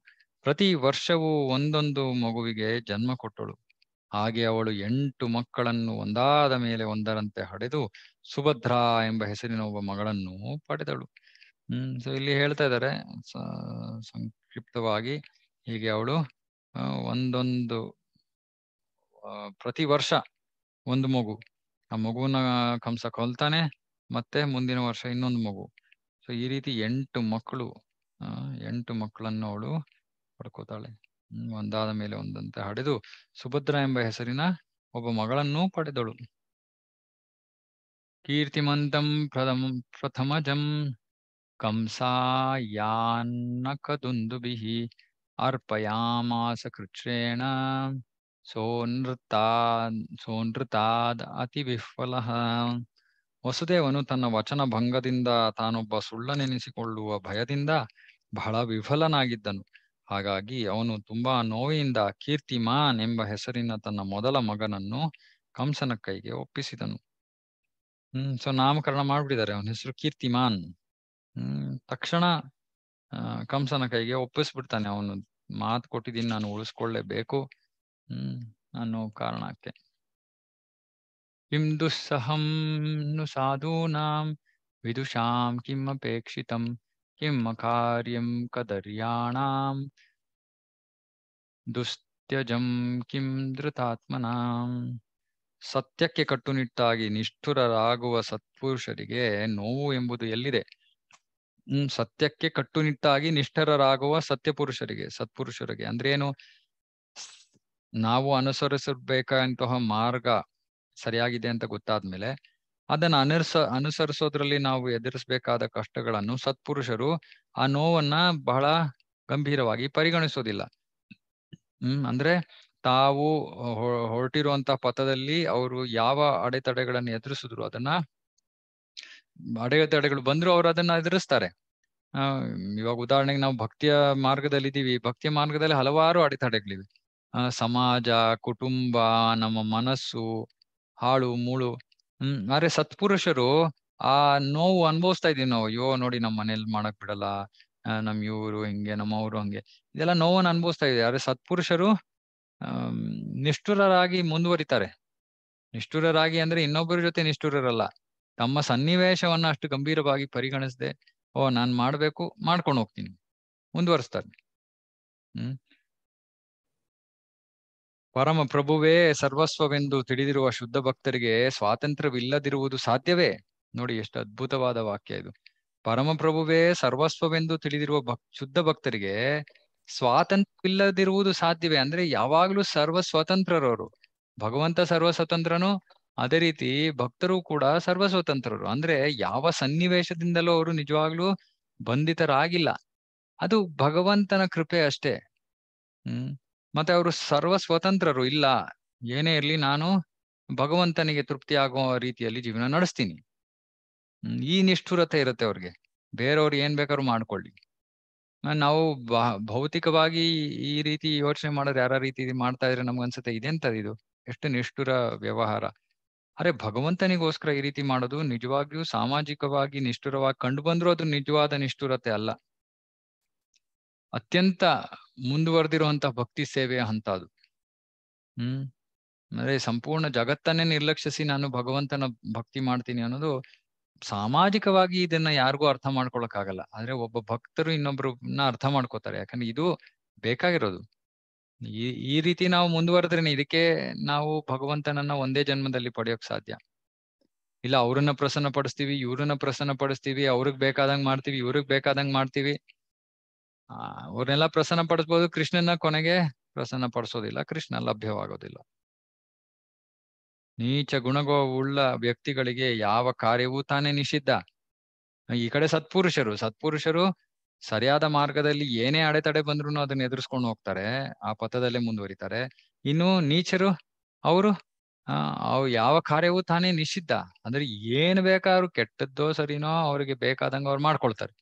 ಪ್ರತಿ ವರ್ಷವೂ ಒಂದೊಂದು ಮಗುವಿಗೆ ಜನ್ಮ ಕೊಟ್ಟಳು ಹಾಗೆ ಅವಳು ಎಂಟು ಮಕ್ಕಳನ್ನು ಒಂದಾದ ಮೇಲೆ ಒಂದರಂತೆ ಹಡೆದು ಸುಭದ್ರಾ ಎಂಬ ಹೆಸರಿನ ಒಬ್ಬ ಮಗಳನ್ನು ಪಡೆದಳು ಹ್ಮ್ ಸೊ ಇಲ್ಲಿ ಹೇಳ್ತಾ ಇದ್ದಾರೆ ಸಂಕ್ಷಿಪ್ತವಾಗಿ ಹೀಗೆ ಅವಳು ಒಂದೊಂದು ಪ್ರತಿ ವರ್ಷ ಒಂದು ಮಗು ಆ ಮಗುವನ್ನ ಕಂಸ ಕೊಲ್ತಾನೆ ಮತ್ತೆ ಮುಂದಿನ ವರ್ಷ ಇನ್ನೊಂದು ಮಗು ಸೊ ಈ ರೀತಿ ಎಂಟು ಮಕ್ಕಳು ಎಂಟು ಮಕ್ಕಳನ್ನು ಅವಳು ಪಡ್ಕೋತಾಳೆ ಒಂದಾದ ಮೇಲೆ ಒಂದಂತೆ ಹಡೆದು ಸುಭದ್ರ ಎಂಬ ಹೆಸರಿನ ಒಬ್ಬ ಮಗಳನ್ನು ಪಡೆದಳು ಕೀರ್ತಿಮಂತಂ ಪ್ರಥಮ ಪ್ರಥಮಜಂ ಕಂಸಾಯಾನ್ನಕದುಂದುಭಿಃ ಅರ್ಪಯಾಮಾಸ ಕೃಚ್ರೇಣ ಸೋನೃತಾ ಸೋನೃತಾದ್ ಅತಿ ವಿಫಲ ವಸುದೇವನು ತನ್ನ ವಚನ ಭಂಗದಿಂದ ತಾನೊಬ್ಬ ಸುಳ್ಳನೆನಿಸಿಕೊಳ್ಳುವ ಭಯದಿಂದ ಬಹಳ ವಿಫಲನಾಗಿದ್ದನು ಹಾಗಾಗಿ ಅವನು ತುಂಬಾ ನೋವಿನಿಂದ ಕೀರ್ತಿಮಾನ್ ಎಂಬ ಹೆಸರಿನ ತನ್ನ ಮೊದಲ ಮಗನನ್ನು ಕಂಸನ ಕೈಗೆ ಒಪ್ಪಿಸಿದನು ಹ್ಮ್ ಸೊ ನಾಮಕರಣ ಮಾಡ್ಬಿಟ್ಟಿದ್ದಾರೆ ಅವನ ಹೆಸರು ಕೀರ್ತಿಮಾನ್ ಹ್ಮ್ ತಕ್ಷಣ ಕಂಸನ ಕೈಗೆ ಒಪ್ಪಿಸ್ಬಿಡ್ತಾನೆ ಅವನು ಮಾತು ಕೊಟ್ಟಿದ್ದೀನಿ ನಾನು ಉಳಿಸ್ಕೊಳ್ಳೇಬೇಕು ಹ್ಮ್ ಅನ್ನೋ ಕಾರಣಕ್ಕೆ ಕಿಂ ಸಾಧೂನಾಂ ವಿದುಷಾಂ ಕಿಂ ಅಪೇಕ್ಷಿತಂ ಕಿಂ ಕಾರ್ಯಂ ಕದರ್ಯಾಣಾಂ ದುಸ್ತ್ಯಜಂ ಕಿಂ ಧೃತಾತ್ಮನಾಂ ಸತ್ಯಕ್ಕೆ ಕಟ್ಟುನಿಟ್ಟಾಗಿ ನಿಷ್ಠುರರಾಗುವ ಸತ್ಪುರುಷರಿಗೆ ನೋವು ಎಂಬುದು ಎಲ್ಲಿದೆ ಹ್ಮ್ ಸತ್ಯಕ್ಕೆ ಕಟ್ಟುನಿಟ್ಟಾಗಿ ಸತ್ಯ ಸತ್ಯಪುರುಷರಿಗೆ ಸತ್ಪುರುಷರಿಗೆ ಅಂದ್ರೆ ಏನು ನಾವು ಅನುಸರಿಸಬೇಕಾದಂತಹ ಮಾರ್ಗ ಸರಿಯಾಗಿದೆ ಅಂತ ಗೊತ್ತಾದ್ಮೇಲೆ ಅದನ್ನ ಅನುಸ ಅನುಸರಿಸೋದ್ರಲ್ಲಿ ನಾವು ಎದುರಿಸಬೇಕಾದ ಕಷ್ಟಗಳನ್ನು ಸತ್ಪುರುಷರು ಆ ನೋವನ್ನ ಬಹಳ ಗಂಭೀರವಾಗಿ ಪರಿಗಣಿಸೋದಿಲ್ಲ ಹ್ಮ್ ಅಂದ್ರೆ ತಾವು ಹೊರಟಿರುವಂತಹ ಪಥದಲ್ಲಿ ಅವರು ಯಾವ ಅಡೆತಡೆಗಳನ್ನು ಎದುರಿಸಿದ್ರು ಅದನ್ನ ಅಡೆತಡೆಗಳು ಬಂದ್ರು ಅವ್ರು ಅದನ್ನ ಎದುರಿಸ್ತಾರೆ ಇವಾಗ ಉದಾಹರಣೆಗೆ ನಾವು ಭಕ್ತಿಯ ಮಾರ್ಗದಲ್ಲಿ ಇದೀವಿ ಭಕ್ತಿಯ ಮಾರ್ಗದಲ್ಲಿ ಹಲವಾರು ಅಡೆತಡೆಗಳಿವೆ ಸಮಾಜ ಕುಟುಂಬ ನಮ್ಮ ಮನಸ್ಸು ಹಾಳು ಮೂಳು ಹ್ಮ್ ಆದ್ರೆ ಸತ್ಪುರುಷರು ಆ ನೋವು ಅನುಭವಿಸ್ತಾ ಇದೀವಿ ನಾವು ಅಯ್ಯೋ ನೋಡಿ ನಮ್ಮ ಮನೇಲಿ ಮಾಡಕ್ ಬಿಡಲ್ಲ ನಮ್ ಇವರು ಹಿಂಗೆ ನಮ್ಮವ್ರು ಹಂಗೆ ಇದೆಲ್ಲ ನೋವನ್ನು ಅನುಭವಿಸ್ತಾ ಇದೆ ಆದ್ರೆ ಸತ್ಪುರುಷರು ನಿಷ್ಠುರರಾಗಿ ಮುಂದುವರಿತಾರೆ ನಿಷ್ಠುರರಾಗಿ ಅಂದ್ರೆ ಇನ್ನೊಬ್ಬರ ಜೊತೆ ನಿಷ್ಠುರರಲ್ಲ ತಮ್ಮ ಸನ್ನಿವೇಶವನ್ನ ಅಷ್ಟು ಗಂಭೀರವಾಗಿ ಪರಿಗಣಿಸದೆ ಓ ನಾನ್ ಮಾಡ್ಬೇಕು ಮಾಡ್ಕೊಂಡು ಹೋಗ್ತೀನಿ ಮುಂದುವರಿಸ್ತಾರೆ ಹ್ಮ್ ಪರಮ ಪ್ರಭುವೇ ಸರ್ವಸ್ವವೆಂದು ತಿಳಿದಿರುವ ಶುದ್ಧ ಭಕ್ತರಿಗೆ ಸ್ವಾತಂತ್ರ್ಯವಿಲ್ಲದಿರುವುದು ಸಾಧ್ಯವೇ ನೋಡಿ ಎಷ್ಟು ಅದ್ಭುತವಾದ ವಾಕ್ಯ ಇದು ಪರಮ ಪ್ರಭುವೇ ಸರ್ವಸ್ವವೆಂದು ತಿಳಿದಿರುವ ಭಕ್ ಶುದ್ಧ ಭಕ್ತರಿಗೆ ಸ್ವಾತಂತ್ರ್ಯವಿಲ್ಲದಿರುವುದು ಸಾಧ್ಯವೇ ಅಂದ್ರೆ ಯಾವಾಗ್ಲೂ ಸರ್ವ ಸ್ವತಂತ್ರರವರು ಭಗವಂತ ಸರ್ವ ಸ್ವತಂತ್ರನು ಅದೇ ರೀತಿ ಭಕ್ತರು ಕೂಡ ಸರ್ವ ಸ್ವತಂತ್ರರು ಅಂದ್ರೆ ಯಾವ ಸನ್ನಿವೇಶದಿಂದಲೂ ಅವರು ನಿಜವಾಗ್ಲೂ ಬಂಧಿತರಾಗಿಲ್ಲ ಅದು ಭಗವಂತನ ಕೃಪೆ ಅಷ್ಟೇ ಹ್ಮ್ ಮತ್ತೆ ಅವರು ಸರ್ವ ಸ್ವತಂತ್ರರು ಇಲ್ಲ ಏನೇ ಇರ್ಲಿ ನಾನು ಭಗವಂತನಿಗೆ ತೃಪ್ತಿ ಆಗುವ ರೀತಿಯಲ್ಲಿ ಜೀವನ ನಡೆಸ್ತೀನಿ ಈ ನಿಷ್ಠುರತೆ ಇರುತ್ತೆ ಅವ್ರಿಗೆ ಬೇರೆಯವ್ರು ಏನ್ ಬೇಕಾದ್ರು ಮಾಡ್ಕೊಳ್ಳಿ ನಾವು ಭೌತಿಕವಾಗಿ ಈ ರೀತಿ ಯೋಚನೆ ಮಾಡೋದು ಯಾರ ರೀತಿ ಮಾಡ್ತಾ ಇದ್ರೆ ನಮ್ಗನ್ಸುತ್ತೆ ಇದು ಎಷ್ಟು ನಿಷ್ಠುರ ವ್ಯವಹಾರ ಅರೆ ಭಗವಂತನಿಗೋಸ್ಕರ ಈ ರೀತಿ ಮಾಡೋದು ನಿಜವಾಗಿಯೂ ಸಾಮಾಜಿಕವಾಗಿ ನಿಷ್ಠುರವಾಗಿ ಕಂಡು ಅದು ನಿಜವಾದ ನಿಷ್ಠುರತೆ ಅಲ್ಲ ಅತ್ಯಂತ ಮುಂದುವರೆದಿರುವಂತಹ ಭಕ್ತಿ ಸೇವೆಯ ಹಂತ ಅದು ಹ್ಮ್ ಅಂದ್ರೆ ಸಂಪೂರ್ಣ ಜಗತ್ತನ್ನೇ ನಿರ್ಲಕ್ಷಿಸಿ ನಾನು ಭಗವಂತನ ಭಕ್ತಿ ಮಾಡ್ತೀನಿ ಅನ್ನೋದು ಸಾಮಾಜಿಕವಾಗಿ ಇದನ್ನ ಯಾರಿಗೂ ಅರ್ಥ ಮಾಡ್ಕೊಳಕ್ ಆಗಲ್ಲ ಆದ್ರೆ ಒಬ್ಬ ಭಕ್ತರು ಇನ್ನೊಬ್ರುನ ಅರ್ಥ ಮಾಡ್ಕೋತಾರೆ ಯಾಕಂದ್ರೆ ಇದು ಬೇಕಾಗಿರೋದು ಈ ಈ ರೀತಿ ನಾವು ಮುಂದುವರೆದ್ರೇನೆ ಇದಕ್ಕೆ ನಾವು ಭಗವಂತನನ್ನ ಒಂದೇ ಜನ್ಮದಲ್ಲಿ ಪಡೆಯೋಕ್ ಸಾಧ್ಯ ಇಲ್ಲ ಅವ್ರನ್ನ ಪ್ರಸನ್ನ ಪಡಿಸ್ತೀವಿ ಇವ್ರನ್ನ ಪ್ರಸನ್ನ ಪಡಿಸ್ತೀವಿ ಅವ್ರಿಗೆ ಬೇಕಾದಂಗ್ ಮಾಡ್ತೀವಿ ಇವ್ರಿಗೆ ಬೇಕಾದಂಗ್ ಮಾಡ್ತೀವಿ ಆ ಅವ್ರನ್ನೆಲ್ಲ ಪ್ರಸನ್ನ ಪಡಿಸ್ಬೋದು ಕೃಷ್ಣನ ಕೊನೆಗೆ ಪ್ರಸನ್ನ ಪಡಿಸೋದಿಲ್ಲ ಕೃಷ್ಣ ಲಭ್ಯವಾಗೋದಿಲ್ಲ ನೀಚ ಗುಣಗುಳ್ಳ ವ್ಯಕ್ತಿಗಳಿಗೆ ಯಾವ ಕಾರ್ಯವೂ ತಾನೇ ನಿಷಿದ್ಧ ಈ ಕಡೆ ಸತ್ಪುರುಷರು ಸತ್ಪುರುಷರು ಸರಿಯಾದ ಮಾರ್ಗದಲ್ಲಿ ಏನೇ ಅಡೆತಡೆ ಬಂದ್ರು ಅದನ್ನ ಎದುರಿಸ್ಕೊಂಡು ಹೋಗ್ತಾರೆ ಆ ಪಥದಲ್ಲೇ ಮುಂದುವರಿತಾರೆ ಇನ್ನು ನೀಚರು ಅವರು ಅವು ಯಾವ ಕಾರ್ಯವೂ ತಾನೇ ನಿಷಿದ್ಧ ಅಂದ್ರೆ ಏನ್ ಬೇಕಾದ್ರೂ ಕೆಟ್ಟದ್ದೋ ಸರಿನೋ ಅವ್ರಿಗೆ ಬೇಕಾದಂಗ ಅವ್ರು ಮಾಡ್ಕೊಳ್ತಾರೆ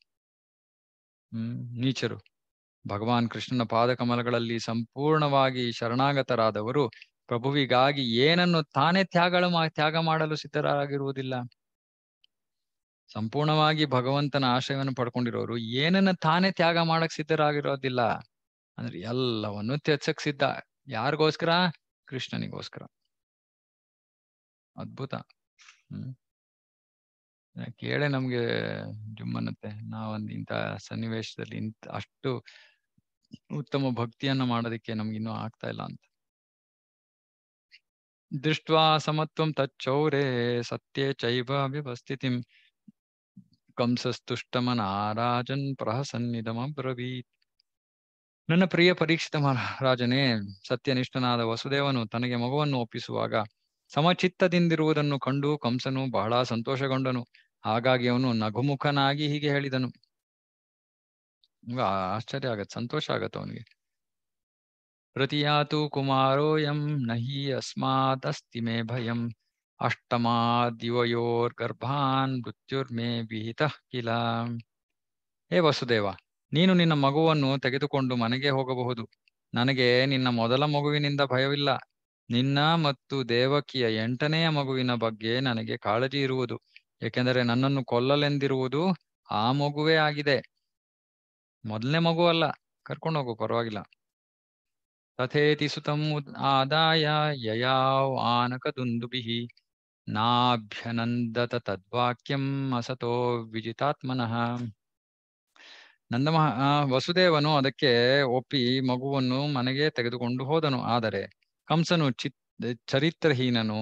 ಹ್ಮ್ ನೀಚರು ಭಗವಾನ್ ಕೃಷ್ಣನ ಪಾದ ಕಮಲಗಳಲ್ಲಿ ಸಂಪೂರ್ಣವಾಗಿ ಶರಣಾಗತರಾದವರು ಪ್ರಭುವಿಗಾಗಿ ಏನನ್ನು ತಾನೇ ಮಾ ತ್ಯಾಗ ಮಾಡಲು ಸಿದ್ಧರಾಗಿರುವುದಿಲ್ಲ ಸಂಪೂರ್ಣವಾಗಿ ಭಗವಂತನ ಆಶ್ರಯವನ್ನು ಪಡ್ಕೊಂಡಿರೋರು ಏನನ್ನ ತಾನೇ ತ್ಯಾಗ ಮಾಡಕ್ ಸಿದ್ಧರಾಗಿರೋದಿಲ್ಲ ಅಂದ್ರೆ ಎಲ್ಲವನ್ನು ತ್ಯಜಕ್ ಸಿದ್ಧ ಯಾರಿಗೋಸ್ಕರ ಕೃಷ್ಣನಿಗೋಸ್ಕರ ಅದ್ಭುತ ಹ್ಮ್ ಕೇಳೆ ನಮ್ಗೆ ಜುಮ್ಮನತ್ತೆ ನಾವೊಂದ್ ಇಂಥ ಸನ್ನಿವೇಶದಲ್ಲಿ ಇಂತ ಅಷ್ಟು ಉತ್ತಮ ಭಕ್ತಿಯನ್ನ ಮಾಡೋದಕ್ಕೆ ನಮ್ಗಿನ್ನೂ ಆಗ್ತಾ ಇಲ್ಲ ಅಂತ ದೃಷ್ಟ ಸಮತ್ವಂ ತಚ್ಚೌರೇ ಸತ್ಯ ಚೈವ ವ್ಯವಸ್ಥಿತಿಂ ಕಂಸಸ್ತುಷ್ಟಮನಾರಾಜನ್ ಬ್ರವೀತ್ ನನ್ನ ಪ್ರಿಯ ಪರೀಕ್ಷಿತ ಮಹಾರಾಜನೇ ಸತ್ಯನಿಷ್ಠನಾದ ವಸುದೇವನು ತನಗೆ ಮಗುವನ್ನು ಒಪ್ಪಿಸುವಾಗ ಸಮಚಿತ್ತದಿಂದಿರುವುದನ್ನು ಕಂಡು ಕಂಸನು ಬಹಳ ಸಂತೋಷಗೊಂಡನು ಹಾಗಾಗಿ ಅವನು ನಗುಮುಖನಾಗಿ ಹೀಗೆ ಹೇಳಿದನು ಆಶ್ಚರ್ಯ ಆಗತ್ ಸಂತೋಷ ಆಗತ್ತ ಅವನಿಗೆ ಪ್ರತಿಯಾತು ಕುಮಾರೋಯಂ ನಹಿ ಅಸ್ಮಾತ್ ಮೇ ಭಯಂ ಅಷ್ಟಮಾದಿವಯೋರ್ಗರ್ಭಾನ್ ಮೃತ್ಯುರ್ಮೇ ವಿಹಿತ ಕಿಲ ಹೇ ವಸುದೇವ ನೀನು ನಿನ್ನ ಮಗುವನ್ನು ತೆಗೆದುಕೊಂಡು ಮನೆಗೆ ಹೋಗಬಹುದು ನನಗೆ ನಿನ್ನ ಮೊದಲ ಮಗುವಿನಿಂದ ಭಯವಿಲ್ಲ ನಿನ್ನ ಮತ್ತು ದೇವಕಿಯ ಎಂಟನೆಯ ಮಗುವಿನ ಬಗ್ಗೆ ನನಗೆ ಕಾಳಜಿ ಇರುವುದು ಏಕೆಂದರೆ ನನ್ನನ್ನು ಕೊಲ್ಲಲೆಂದಿರುವುದು ಆ ಮಗುವೇ ಆಗಿದೆ ಮೊದಲನೇ ಮಗು ಅಲ್ಲ ಕರ್ಕೊಂಡು ಹೋಗು ಪರವಾಗಿಲ್ಲ ತಥೇತಿ ಸುತಂ ಆದಾಯ ಯಯಾವ್ ಆನಕ ದುಂದುಬಿಹಿ ನಾಭ್ಯನಂದತ ತದ್ವಾಕ್ಯಂ ಅಸತೋ ವಿಜಿತಾತ್ಮನಃ ನಂದಮಹ ವಸುದೇವನು ಅದಕ್ಕೆ ಒಪ್ಪಿ ಮಗುವನ್ನು ಮನೆಗೆ ತೆಗೆದುಕೊಂಡು ಹೋದನು ಆದರೆ ಕಂಸನು ಚಿತ್ ಚರಿತ್ರಹೀನನು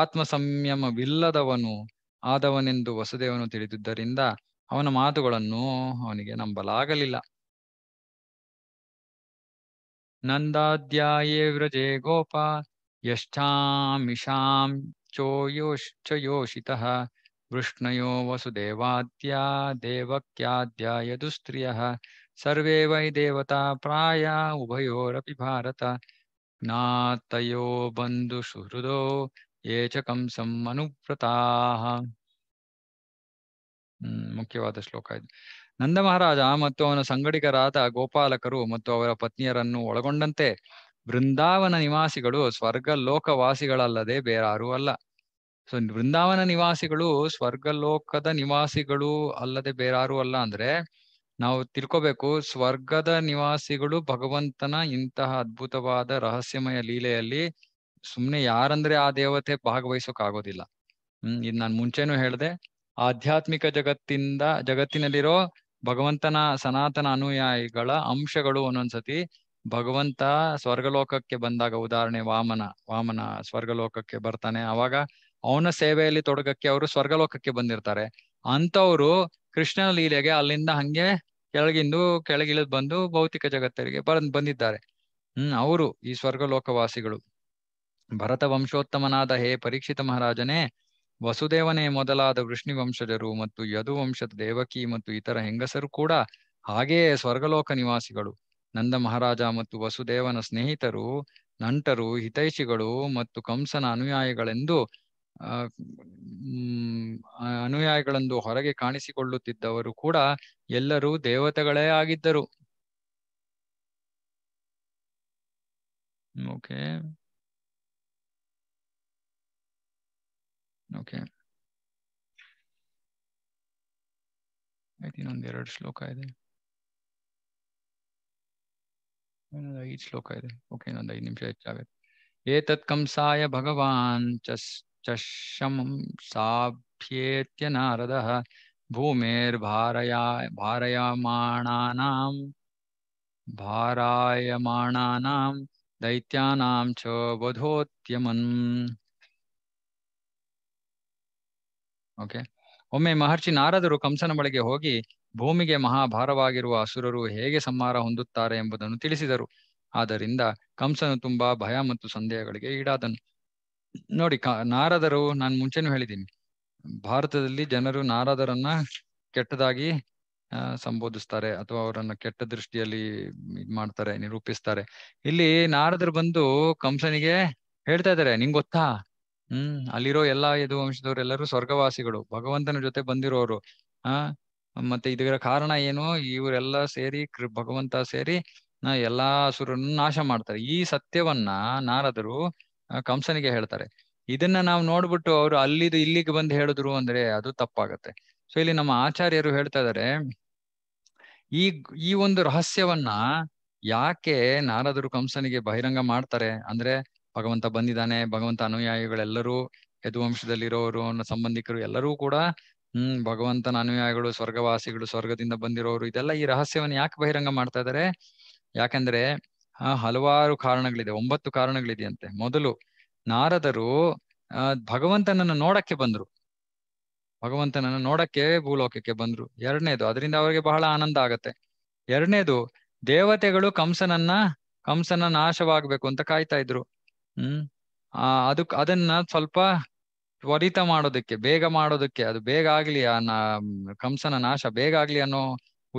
ಆತ್ಮ ಸಂಯಮವಿಲ್ಲದವನು ಆದವನೆಂದು ವಸುದೇವನು ತಿಳಿದಿದ್ದರಿಂದ ಅವನ ಮಾತುಗಳನ್ನು ಅವನಿಗೆ ನಂಬಲಾಗಲಿಲ್ಲ ನಂದಾಧ್ಯಾಯೇ ವ್ರಜೆ ಗೋಪ चोयोश्चयोषितः ವೃಷ್ಣೋ ಯದು ಸ್ತ್ರಿಯ ಸರ್ವೇ सर्वे वै ಪ್ರಾಯ प्राया उभयोरपि भारत ज्ञातयो बन्धुसुहृदो ये ಚ ಕಂಸಂ ಅನುವ್ರತಾಹ ಮುಖ್ಯವಾದ ಶ್ಲೋಕ ಇದು ನಂದ ಮಹಾರಾಜ ಮತ್ತು ಅವನ ಸಂಗಡಿಗರಾದ ಗೋಪಾಲಕರು ಮತ್ತು ಅವರ ಪತ್ನಿಯರನ್ನು ಒಳಗೊಂಡಂತೆ ಬೃಂದಾವನ ನಿವಾಸಿಗಳು ಸ್ವರ್ಗ ಲೋಕವಾಸಿಗಳಲ್ಲದೆ ಬೇರಾರೂ ಅಲ್ಲ ಸೊ ವೃಂದಾವನ ನಿವಾಸಿಗಳು ಸ್ವರ್ಗಲೋಕದ ನಿವಾಸಿಗಳು ಅಲ್ಲದೆ ಬೇರಾರು ಅಲ್ಲ ಅಂದ್ರೆ ನಾವು ತಿಳ್ಕೋಬೇಕು ಸ್ವರ್ಗದ ನಿವಾಸಿಗಳು ಭಗವಂತನ ಇಂತಹ ಅದ್ಭುತವಾದ ರಹಸ್ಯಮಯ ಲೀಲೆಯಲ್ಲಿ ಸುಮ್ನೆ ಯಾರಂದ್ರೆ ಆ ದೇವತೆ ಭಾಗವಹಿಸೋಕಾಗೋದಿಲ್ಲ ಆಗೋದಿಲ್ಲ ಹ್ಮ್ ಇದು ನಾನು ಮುಂಚೆನೂ ಹೇಳ್ದೆ ಆಧ್ಯಾತ್ಮಿಕ ಜಗತ್ತಿಂದ ಜಗತ್ತಿನಲ್ಲಿರೋ ಭಗವಂತನ ಸನಾತನ ಅನುಯಾಯಿಗಳ ಅಂಶಗಳು ಒಂದೊಂದ್ಸತಿ ಭಗವಂತ ಸ್ವರ್ಗಲೋಕಕ್ಕೆ ಬಂದಾಗ ಉದಾಹರಣೆ ವಾಮನ ವಾಮನ ಸ್ವರ್ಗಲೋಕಕ್ಕೆ ಬರ್ತಾನೆ ಅವಾಗ ಅವನ ಸೇವೆಯಲ್ಲಿ ತೊಡಗಕ್ಕೆ ಅವರು ಸ್ವರ್ಗಲೋಕಕ್ಕೆ ಬಂದಿರ್ತಾರೆ ಅಂತವರು ಕೃಷ್ಣನ ಲೀಲೆಗೆ ಅಲ್ಲಿಂದ ಹಂಗೆ ಕೆಳಗಿಂದು ಕೆಳಗಿಳಿದ್ ಬಂದು ಭೌತಿಕ ಜಗತ್ತರಿಗೆ ಬಂದ್ ಬಂದಿದ್ದಾರೆ ಹ್ಮ್ ಅವರು ಈ ಸ್ವರ್ಗಲೋಕವಾಸಿಗಳು ಭರತ ವಂಶೋತ್ತಮನಾದ ಹೇ ಪರೀಕ್ಷಿತ ಮಹಾರಾಜನೇ ವಸುದೇವನೇ ಮೊದಲಾದ ವೃಷ್ಣಿ ವಂಶಜರು ಮತ್ತು ಯದು ವಂಶದ ದೇವಕಿ ಮತ್ತು ಇತರ ಹೆಂಗಸರು ಕೂಡ ಹಾಗೆಯೇ ಸ್ವರ್ಗಲೋಕ ನಿವಾಸಿಗಳು ನಂದ ಮಹಾರಾಜ ಮತ್ತು ವಸುದೇವನ ಸ್ನೇಹಿತರು ನಂಟರು ಹಿತೈಷಿಗಳು ಮತ್ತು ಕಂಸನ ಅನುಯಾಯಿಗಳೆಂದು ಅನುಯಾಯಿಗಳಂದು ಹೊರಗೆ ಕಾಣಿಸಿಕೊಳ್ಳುತ್ತಿದ್ದವರು ಕೂಡ ಎಲ್ಲರೂ ದೇವತೆಗಳೇ ಆಗಿದ್ದರು ಓಕೆ ಓಕೆ ಎರಡು ಶ್ಲೋಕ ಇದೆ ಐದು ಶ್ಲೋಕ ಇದೆ ಓಕೆ ಇನ್ನೊಂದು ಐದು ನಿಮಿಷ ಹೆಚ್ಚಾಗುತ್ತೆ ಏತತ್ ಕಂಸಾಯ ಭಗವಾನ್ ಚಸ್ शंसाभ्येत्य ಭೂಮೇರ್ ಭಾರಯಾ ಭಾರಯಮಾಣಾನಾಂ भारायमाणानां ದೈತ್ಯಾನಾಂ ಚ वधोद्यमन् ಓಕೆ ಒಮ್ಮೆ ಮಹರ್ಷಿ ನಾರದರು ಕಂಸನ ಬಳಿಗೆ ಹೋಗಿ ಭೂಮಿಗೆ ಮಹಾಭಾರವಾಗಿರುವ ಅಸುರರು ಹೇಗೆ ಸಂಹಾರ ಹೊಂದುತ್ತಾರೆ ಎಂಬುದನ್ನು ತಿಳಿಸಿದರು ಆದ್ದರಿಂದ ಕಂಸನು ತುಂಬಾ ಭಯ ಮತ್ತು ಸಂದೇಹಗಳಿಗೆ ಈಡಾದನು ನೋಡಿ ನಾರದರು ನಾನು ಮುಂಚೆನೂ ಹೇಳಿದ್ದೀನಿ ಭಾರತದಲ್ಲಿ ಜನರು ನಾರದರನ್ನ ಕೆಟ್ಟದಾಗಿ ಸಂಬೋಧಿಸ್ತಾರೆ ಅಥವಾ ಅವರನ್ನ ಕೆಟ್ಟ ದೃಷ್ಟಿಯಲ್ಲಿ ಇದ್ ಮಾಡ್ತಾರೆ ನಿರೂಪಿಸ್ತಾರೆ ಇಲ್ಲಿ ನಾರದರು ಬಂದು ಕಂಸನಿಗೆ ಹೇಳ್ತಾ ಇದಾರೆ ನಿಂಗ್ ಗೊತ್ತಾ ಹ್ಮ್ ಅಲ್ಲಿರೋ ಎಲ್ಲಾ ಯದು ವಂಶದವರೆಲ್ಲರೂ ಸ್ವರ್ಗವಾಸಿಗಳು ಭಗವಂತನ ಜೊತೆ ಬಂದಿರೋರು ಆ ಮತ್ತೆ ಇದರ ಕಾರಣ ಏನು ಇವರೆಲ್ಲ ಸೇರಿ ಭಗವಂತ ಸೇರಿ ಎಲ್ಲಾ ಹಸುರನ್ನು ನಾಶ ಮಾಡ್ತಾರೆ ಈ ಸತ್ಯವನ್ನ ನಾರದರು ಕಂಸನಿಗೆ ಹೇಳ್ತಾರೆ ಇದನ್ನ ನಾವು ನೋಡ್ಬಿಟ್ಟು ಅವರು ಅಲ್ಲಿದು ಇಲ್ಲಿಗೆ ಬಂದು ಹೇಳಿದ್ರು ಅಂದ್ರೆ ಅದು ತಪ್ಪಾಗತ್ತೆ ಸೊ ಇಲ್ಲಿ ನಮ್ಮ ಆಚಾರ್ಯರು ಹೇಳ್ತಾ ಇದಾರೆ ಈ ಈ ಒಂದು ರಹಸ್ಯವನ್ನ ಯಾಕೆ ನಾರದರು ಕಂಸನಿಗೆ ಬಹಿರಂಗ ಮಾಡ್ತಾರೆ ಅಂದ್ರೆ ಭಗವಂತ ಬಂದಿದ್ದಾನೆ ಭಗವಂತ ಅನುಯಾಯಿಗಳೆಲ್ಲರೂ ಯದುವಂಶದಲ್ಲಿರೋರು ಸಂಬಂಧಿಕರು ಎಲ್ಲರೂ ಕೂಡ ಹ್ಮ್ ಭಗವಂತನ ಅನುಯಾಯಿಗಳು ಸ್ವರ್ಗವಾಸಿಗಳು ಸ್ವರ್ಗದಿಂದ ಬಂದಿರೋರು ಇದೆಲ್ಲ ಈ ರಹಸ್ಯವನ್ನು ಯಾಕೆ ಬಹಿರಂಗ ಮಾಡ್ತಾ ಇದಾರೆ ಯಾಕಂದ್ರೆ ಆ ಹಲವಾರು ಕಾರಣಗಳಿದೆ ಒಂಬತ್ತು ಕಾರಣಗಳಿದೆಯಂತೆ ಮೊದಲು ನಾರದರು ಭಗವಂತನನ್ನು ನೋಡಕ್ಕೆ ಬಂದ್ರು ಭಗವಂತನನ್ನು ನೋಡಕ್ಕೆ ಭೂಲೋಕಕ್ಕೆ ಬಂದ್ರು ಎರಡನೇದು ಅದರಿಂದ ಅವರಿಗೆ ಬಹಳ ಆನಂದ ಆಗತ್ತೆ ಎರಡನೇದು ದೇವತೆಗಳು ಕಂಸನನ್ನ ಕಂಸನ ನಾಶವಾಗ್ಬೇಕು ಅಂತ ಕಾಯ್ತಾ ಇದ್ರು ಹ್ಮ್ ಆ ಅದಕ್ ಅದನ್ನ ಸ್ವಲ್ಪ ತ್ವರಿತ ಮಾಡೋದಕ್ಕೆ ಬೇಗ ಮಾಡೋದಕ್ಕೆ ಅದು ಬೇಗ ಆಗ್ಲಿ ಆ ಕಂಸನ ನಾಶ ಬೇಗ ಆಗ್ಲಿ ಅನ್ನೋ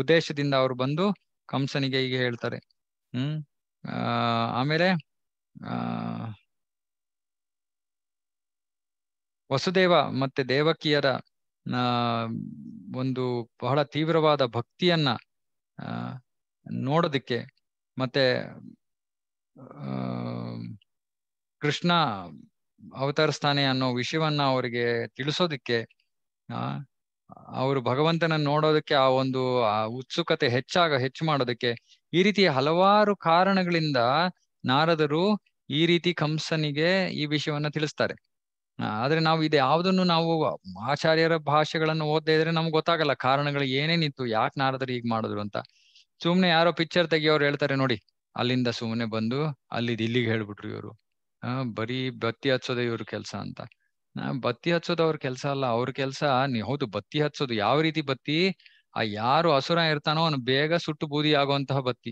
ಉದ್ದೇಶದಿಂದ ಅವ್ರು ಬಂದು ಕಂಸನಿಗೆ ಈಗ ಹೇಳ್ತಾರೆ ಹ್ಮ್ ಆಮೇಲೆ ವಸುದೇವ ಮತ್ತೆ ದೇವಕಿಯರ ಒಂದು ಬಹಳ ತೀವ್ರವಾದ ಭಕ್ತಿಯನ್ನ ನೋಡೋದಕ್ಕೆ ಮತ್ತೆ ಕೃಷ್ಣ ಅವತರಿಸ್ತಾನೆ ಅನ್ನೋ ವಿಷಯವನ್ನ ಅವರಿಗೆ ಆ ಅವರು ಭಗವಂತನ ನೋಡೋದಕ್ಕೆ ಆ ಒಂದು ಉತ್ಸುಕತೆ ಹೆಚ್ಚಾಗ ಹೆಚ್ಚು ಮಾಡೋದಕ್ಕೆ ಈ ರೀತಿ ಹಲವಾರು ಕಾರಣಗಳಿಂದ ನಾರದರು ಈ ರೀತಿ ಕಂಸನಿಗೆ ಈ ವಿಷಯವನ್ನ ತಿಳಿಸ್ತಾರೆ ಆದ್ರೆ ನಾವು ಇದು ಯಾವುದನ್ನು ನಾವು ಆಚಾರ್ಯರ ಭಾಷೆಗಳನ್ನು ಓದ್ದೆ ಇದ್ರೆ ನಮ್ಗೆ ಗೊತ್ತಾಗಲ್ಲ ಕಾರಣಗಳು ಏನೇನಿತ್ತು ಯಾಕೆ ನಾರದರು ಹೀಗ್ ಮಾಡಿದ್ರು ಅಂತ ಸುಮ್ನೆ ಯಾರೋ ಪಿಕ್ಚರ್ ತೆಗಿಯೋರು ಹೇಳ್ತಾರೆ ನೋಡಿ ಅಲ್ಲಿಂದ ಸುಮ್ನೆ ಬಂದು ಅಲ್ಲಿ ಇಲ್ಲಿಗೆ ಹೇಳ್ಬಿಟ್ರು ಇವರು ಹಾ ಬರೀ ಬತ್ತಿ ಹಚ್ಚೋದೇ ಇವ್ರ ಕೆಲ್ಸ ಅಂತ ಬತ್ತಿ ಹಚ್ಚೋದು ಅವ್ರ ಕೆಲ್ಸ ಅಲ್ಲ ಅವ್ರ ಕೆಲ್ಸ ಹೌದು ಬತ್ತಿ ಹಚ್ಚೋದು ಯಾವ ರೀತಿ ಬತ್ತಿ ಆ ಯಾರು ಅಸುರ ಇರ್ತಾನೋ ಅವನು ಬೇಗ ಸುಟ್ಟು ಬೂದಿ ಆಗುವಂತಹ ಬತ್ತಿ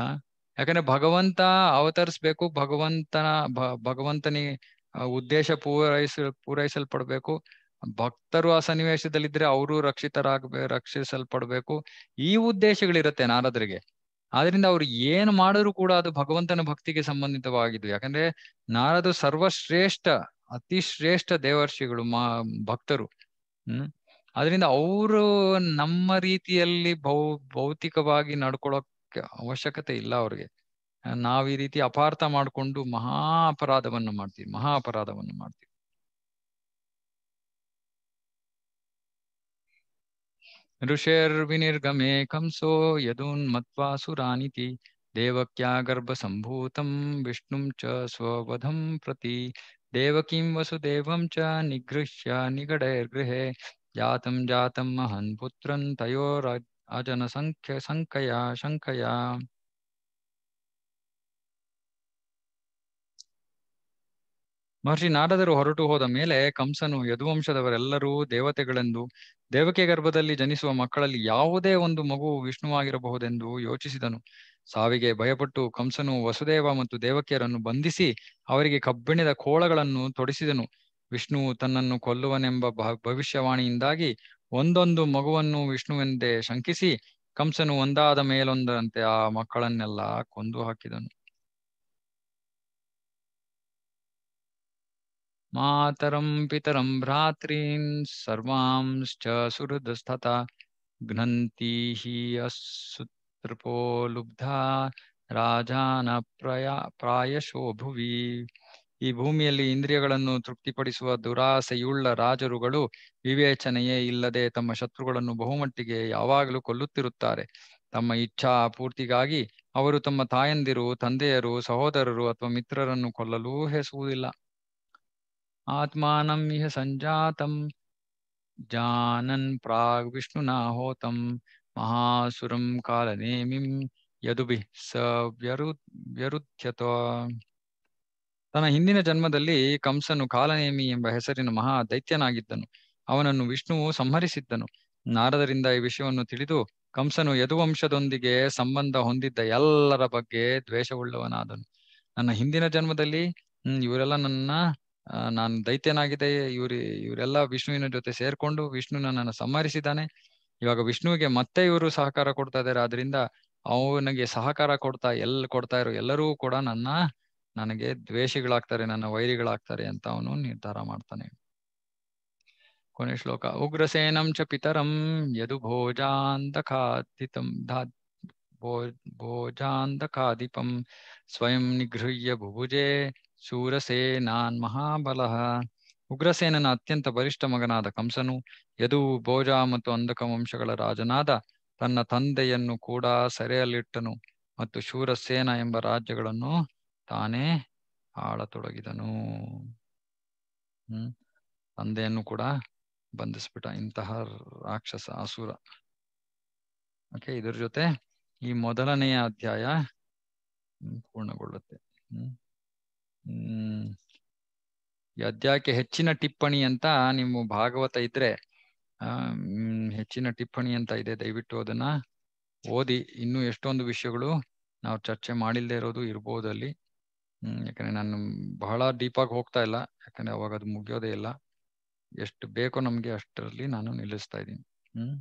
ಆ ಯಾಕಂದ್ರೆ ಭಗವಂತ ಅವತರಿಸ್ಬೇಕು ಭಗವಂತನ ಭಗವಂತನಿ ಉದ್ದೇಶ ಪೂರೈಸ ಪೂರೈಸಲ್ಪಡ್ಬೇಕು ಭಕ್ತರು ಆ ಸನ್ನಿವೇಶದಲ್ಲಿದ್ರೆ ಅವರು ರಕ್ಷಿತರಾಗ್ಬೇ ರಕ್ಷಿಸಲ್ಪಡ್ಬೇಕು ಈ ಉದ್ದೇಶಗಳಿರತ್ತೆ ನಾರದರಿಗೆ ಆದ್ರಿಂದ ಅವ್ರು ಏನ್ ಮಾಡಿದ್ರು ಕೂಡ ಅದು ಭಗವಂತನ ಭಕ್ತಿಗೆ ಸಂಬಂಧಿತವಾಗಿದ್ದು ಯಾಕಂದ್ರೆ ನಾರದು ಸರ್ವಶ್ರೇಷ್ಠ ಅತಿ ಶ್ರೇಷ್ಠ ದೇವರ್ಷಿಗಳು ಮಾ ಭಕ್ತರು ಹ್ಮ್ ಅದರಿಂದ ಅವರು ನಮ್ಮ ರೀತಿಯಲ್ಲಿ ಭೌ ಭೌತಿಕವಾಗಿ ನಡ್ಕೊಳ್ಳೋಕೆ ಅವಶ್ಯಕತೆ ಇಲ್ಲ ಅವ್ರಿಗೆ ನಾವ್ ಈ ರೀತಿ ಅಪಾರ್ಥ ಮಾಡಿಕೊಂಡು ಮಹಾ ಅಪರಾಧವನ್ನು ಮಾಡ್ತೀವಿ ಮಹಾ ಅಪರಾಧವನ್ನು ಮಾಡ್ತೀವಿ ಋಷೇರ್ವಿನಿರ್ಗಮೆ ಕಂಸೋ ಯದೂನ್ಮತ್ವಾ ಸುರಾನಿತಿ ದೇವಕ್ಯಾ ಗರ್ಭ ಸಂಭೂತಂ ವಿಷ್ಣುಂ ಚ ಸ್ವವಧಂ ಪ್ರತಿ ದೇವಕೀಂ ವಸುದೇವಂ ಚ ನಿಗೃಹ್ಯ ಗೃಹೇ ಜಾತಂ ಮಹನ್ ಪುತ್ರನ್ ತಯೋರ ಅಜನ ಸಂಖ್ಯ ಸಂಖಯ ಶಂಖಯ ಮಹರ್ಷಿ ನಾರದರು ಹೊರಟು ಹೋದ ಮೇಲೆ ಕಂಸನು ಯದುವಂಶದವರೆಲ್ಲರೂ ದೇವತೆಗಳೆಂದು ದೇವಕೆ ಗರ್ಭದಲ್ಲಿ ಜನಿಸುವ ಮಕ್ಕಳಲ್ಲಿ ಯಾವುದೇ ಒಂದು ಮಗು ವಿಷ್ಣುವಾಗಿರಬಹುದೆಂದು ಯೋಚಿಸಿದನು ಸಾವಿಗೆ ಭಯಪಟ್ಟು ಕಂಸನು ವಸುದೇವ ಮತ್ತು ದೇವಕಿಯರನ್ನು ಬಂಧಿಸಿ ಅವರಿಗೆ ಕಬ್ಬಿಣದ ಕೋಳಗಳನ್ನು ತೊಡಿಸಿದನು ವಿಷ್ಣುವು ತನ್ನನ್ನು ಕೊಲ್ಲುವನೆಂಬ ಭವಿಷ್ಯವಾಣಿಯಿಂದಾಗಿ ಒಂದೊಂದು ಮಗುವನ್ನು ವಿಷ್ಣುವೆಂದೇ ಶಂಕಿಸಿ ಕಂಸನು ಒಂದಾದ ಮೇಲೊಂದರಂತೆ ಆ ಮಕ್ಕಳನ್ನೆಲ್ಲ ಕೊಂದು ಹಾಕಿದನು ಮಾತರಂ ಪಿತರಂ ಭ್ರಾತ್ರೀನ್ ಸರ್ವಾಂಶ್ಚ ಸುಹೃದಸ್ತ ಘ್ನಂತೀಹಿ ಹಿ ಅಸುತ್ರಪೋ ಲುಬ್ಧ ರಾಜಾನ ಪ್ರಯ ಪ್ರಾಯಶೋ ಈ ಭೂಮಿಯಲ್ಲಿ ಇಂದ್ರಿಯಗಳನ್ನು ತೃಪ್ತಿಪಡಿಸುವ ದುರಾಸೆಯುಳ್ಳ ರಾಜರುಗಳು ವಿವೇಚನೆಯೇ ಇಲ್ಲದೆ ತಮ್ಮ ಶತ್ರುಗಳನ್ನು ಬಹುಮಟ್ಟಿಗೆ ಯಾವಾಗಲೂ ಕೊಲ್ಲುತ್ತಿರುತ್ತಾರೆ ತಮ್ಮ ಇಚ್ಛಾ ಪೂರ್ತಿಗಾಗಿ ಅವರು ತಮ್ಮ ತಾಯಂದಿರು ತಂದೆಯರು ಸಹೋದರರು ಅಥವಾ ಮಿತ್ರರನ್ನು ಕೊಲ್ಲಲೂ ಹೆಸುವುದಿಲ್ಲ ಆತ್ಮಾನಂ ಇಹ ಸಂಜಾತಂ ಜಾನನ್ ಪ್ರಾಗ್ ವಿಷ್ಣುನಾ ಹೋತಂ ಮಹಾಸುರಂ ಕಾಲನೇಮಿಂ ಯದುಭಿ ಸ ವ್ಯರು ವ್ಯರುಧ್ಯತ ತನ್ನ ಹಿಂದಿನ ಜನ್ಮದಲ್ಲಿ ಕಂಸನು ಕಾಲನೇಮಿ ಎಂಬ ಹೆಸರಿನ ಮಹಾ ದೈತ್ಯನಾಗಿದ್ದನು ಅವನನ್ನು ವಿಷ್ಣುವು ಸಂಹರಿಸಿದ್ದನು ನಾರದರಿಂದ ಈ ವಿಷಯವನ್ನು ತಿಳಿದು ಕಂಸನು ಯದುವಂಶದೊಂದಿಗೆ ಸಂಬಂಧ ಹೊಂದಿದ್ದ ಎಲ್ಲರ ಬಗ್ಗೆ ದ್ವೇಷವುಳ್ಳವನಾದನು ನನ್ನ ಹಿಂದಿನ ಜನ್ಮದಲ್ಲಿ ಹ್ಮ್ ಇವರೆಲ್ಲ ನನ್ನ ನಾನು ದೈತ್ಯನಾಗಿದೆ ಇವ್ರಿ ಇವರೆಲ್ಲ ವಿಷ್ಣುವಿನ ಜೊತೆ ಸೇರ್ಕೊಂಡು ವಿಷ್ಣು ನನ್ನನ್ನು ಸಂಹರಿಸಿದ್ದಾನೆ ಇವಾಗ ವಿಷ್ಣುವಿಗೆ ಮತ್ತೆ ಇವರು ಸಹಕಾರ ಕೊಡ್ತಾ ಇದ್ದಾರೆ ಆದ್ರಿಂದ ಅವನಿಗೆ ಸಹಕಾರ ಕೊಡ್ತಾ ಎಲ್ ಕೊಡ್ತಾ ಇರೋ ಎಲ್ಲರೂ ಕೂಡ ನನ್ನ ನನಗೆ ದ್ವೇಷಿಗಳಾಗ್ತಾರೆ ನನ್ನ ವೈರಿಗಳಾಗ್ತಾರೆ ಅಂತ ಅವನು ನಿರ್ಧಾರ ಮಾಡ್ತಾನೆ ಕೊನೆ ಶ್ಲೋಕ ಉಗ್ರಸೇನಂ ಚ ಪಿತರಂ ಯದು ಭೋಜಾಂಧಕಾಧಿತಂ ಧಾ ಸ್ವಯಂ ನಿಗೃಹ್ಯ ಭುಭುಜೆ ಶೂರಸೇನಾನ್ ಮಹಾಬಲ ಉಗ್ರಸೇನನ ಅತ್ಯಂತ ಬಲಿಷ್ಠ ಮಗನಾದ ಕಂಸನು ಯದು ಭೋಜ ಮತ್ತು ಅಂಧಕ ವಂಶಗಳ ರಾಜನಾದ ತನ್ನ ತಂದೆಯನ್ನು ಕೂಡ ಸೆರೆಯಲ್ಲಿಟ್ಟನು ಮತ್ತು ಶೂರಸೇನ ಎಂಬ ರಾಜ್ಯಗಳನ್ನು ತಾನೇ ಆಳತೊಡಗಿದನು ಹ್ಮ್ ತಂದೆಯನ್ನು ಕೂಡ ಬಂಧಿಸ್ಬಿಟ್ಟ ಇಂತಹ ರಾಕ್ಷಸ ಅಸುರ ಓಕೆ ಇದ್ರ ಜೊತೆ ಈ ಮೊದಲನೆಯ ಅಧ್ಯಾಯ ಪೂರ್ಣಗೊಳ್ಳುತ್ತೆ ಹ್ಮ್ ಈ ಅಧ್ಯಾಯಕ್ಕೆ ಹೆಚ್ಚಿನ ಟಿಪ್ಪಣಿ ಅಂತ ನಿಮ್ಮ ಭಾಗವತ ಇದ್ರೆ ಹೆಚ್ಚಿನ ಟಿಪ್ಪಣಿ ಅಂತ ಇದೆ ದಯವಿಟ್ಟು ಅದನ್ನ ಓದಿ ಇನ್ನೂ ಎಷ್ಟೊಂದು ವಿಷಯಗಳು ನಾವು ಚರ್ಚೆ ಮಾಡಿಲ್ಲದೆ ಇರೋದು ಇರ್ಬೋದಲ್ಲಿ ಹ್ಮ್ ಯಾಕಂದ್ರೆ ನಾನು ಬಹಳ ಡೀಪ್ ಆಗಿ ಹೋಗ್ತಾ ಇಲ್ಲ ಯಾಕಂದ್ರೆ ಅವಾಗ ಅದು ಮುಗಿಯೋದೇ ಇಲ್ಲ ಎಷ್ಟು ಬೇಕೋ ನಮ್ಗೆ ಅಷ್ಟರಲ್ಲಿ ನಾನು ನಿಲ್ಲಿಸ್ತಾ ಇದ್ದೀನಿ ಹ್ಮ್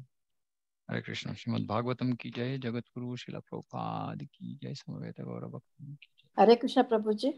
ಹರೇ ಕೃಷ್ಣ ಶ್ರೀಮದ್ ಭಾಗವತಂ ಕಿ ಜಯ ಜಗದ್ಗುರು ಶಿಲ ಕಿ ಜಯ ಸಮವೇತ ಗೌರವ ಹರೇ ಕೃಷ್ಣ ಪ್ರಭುಜಿ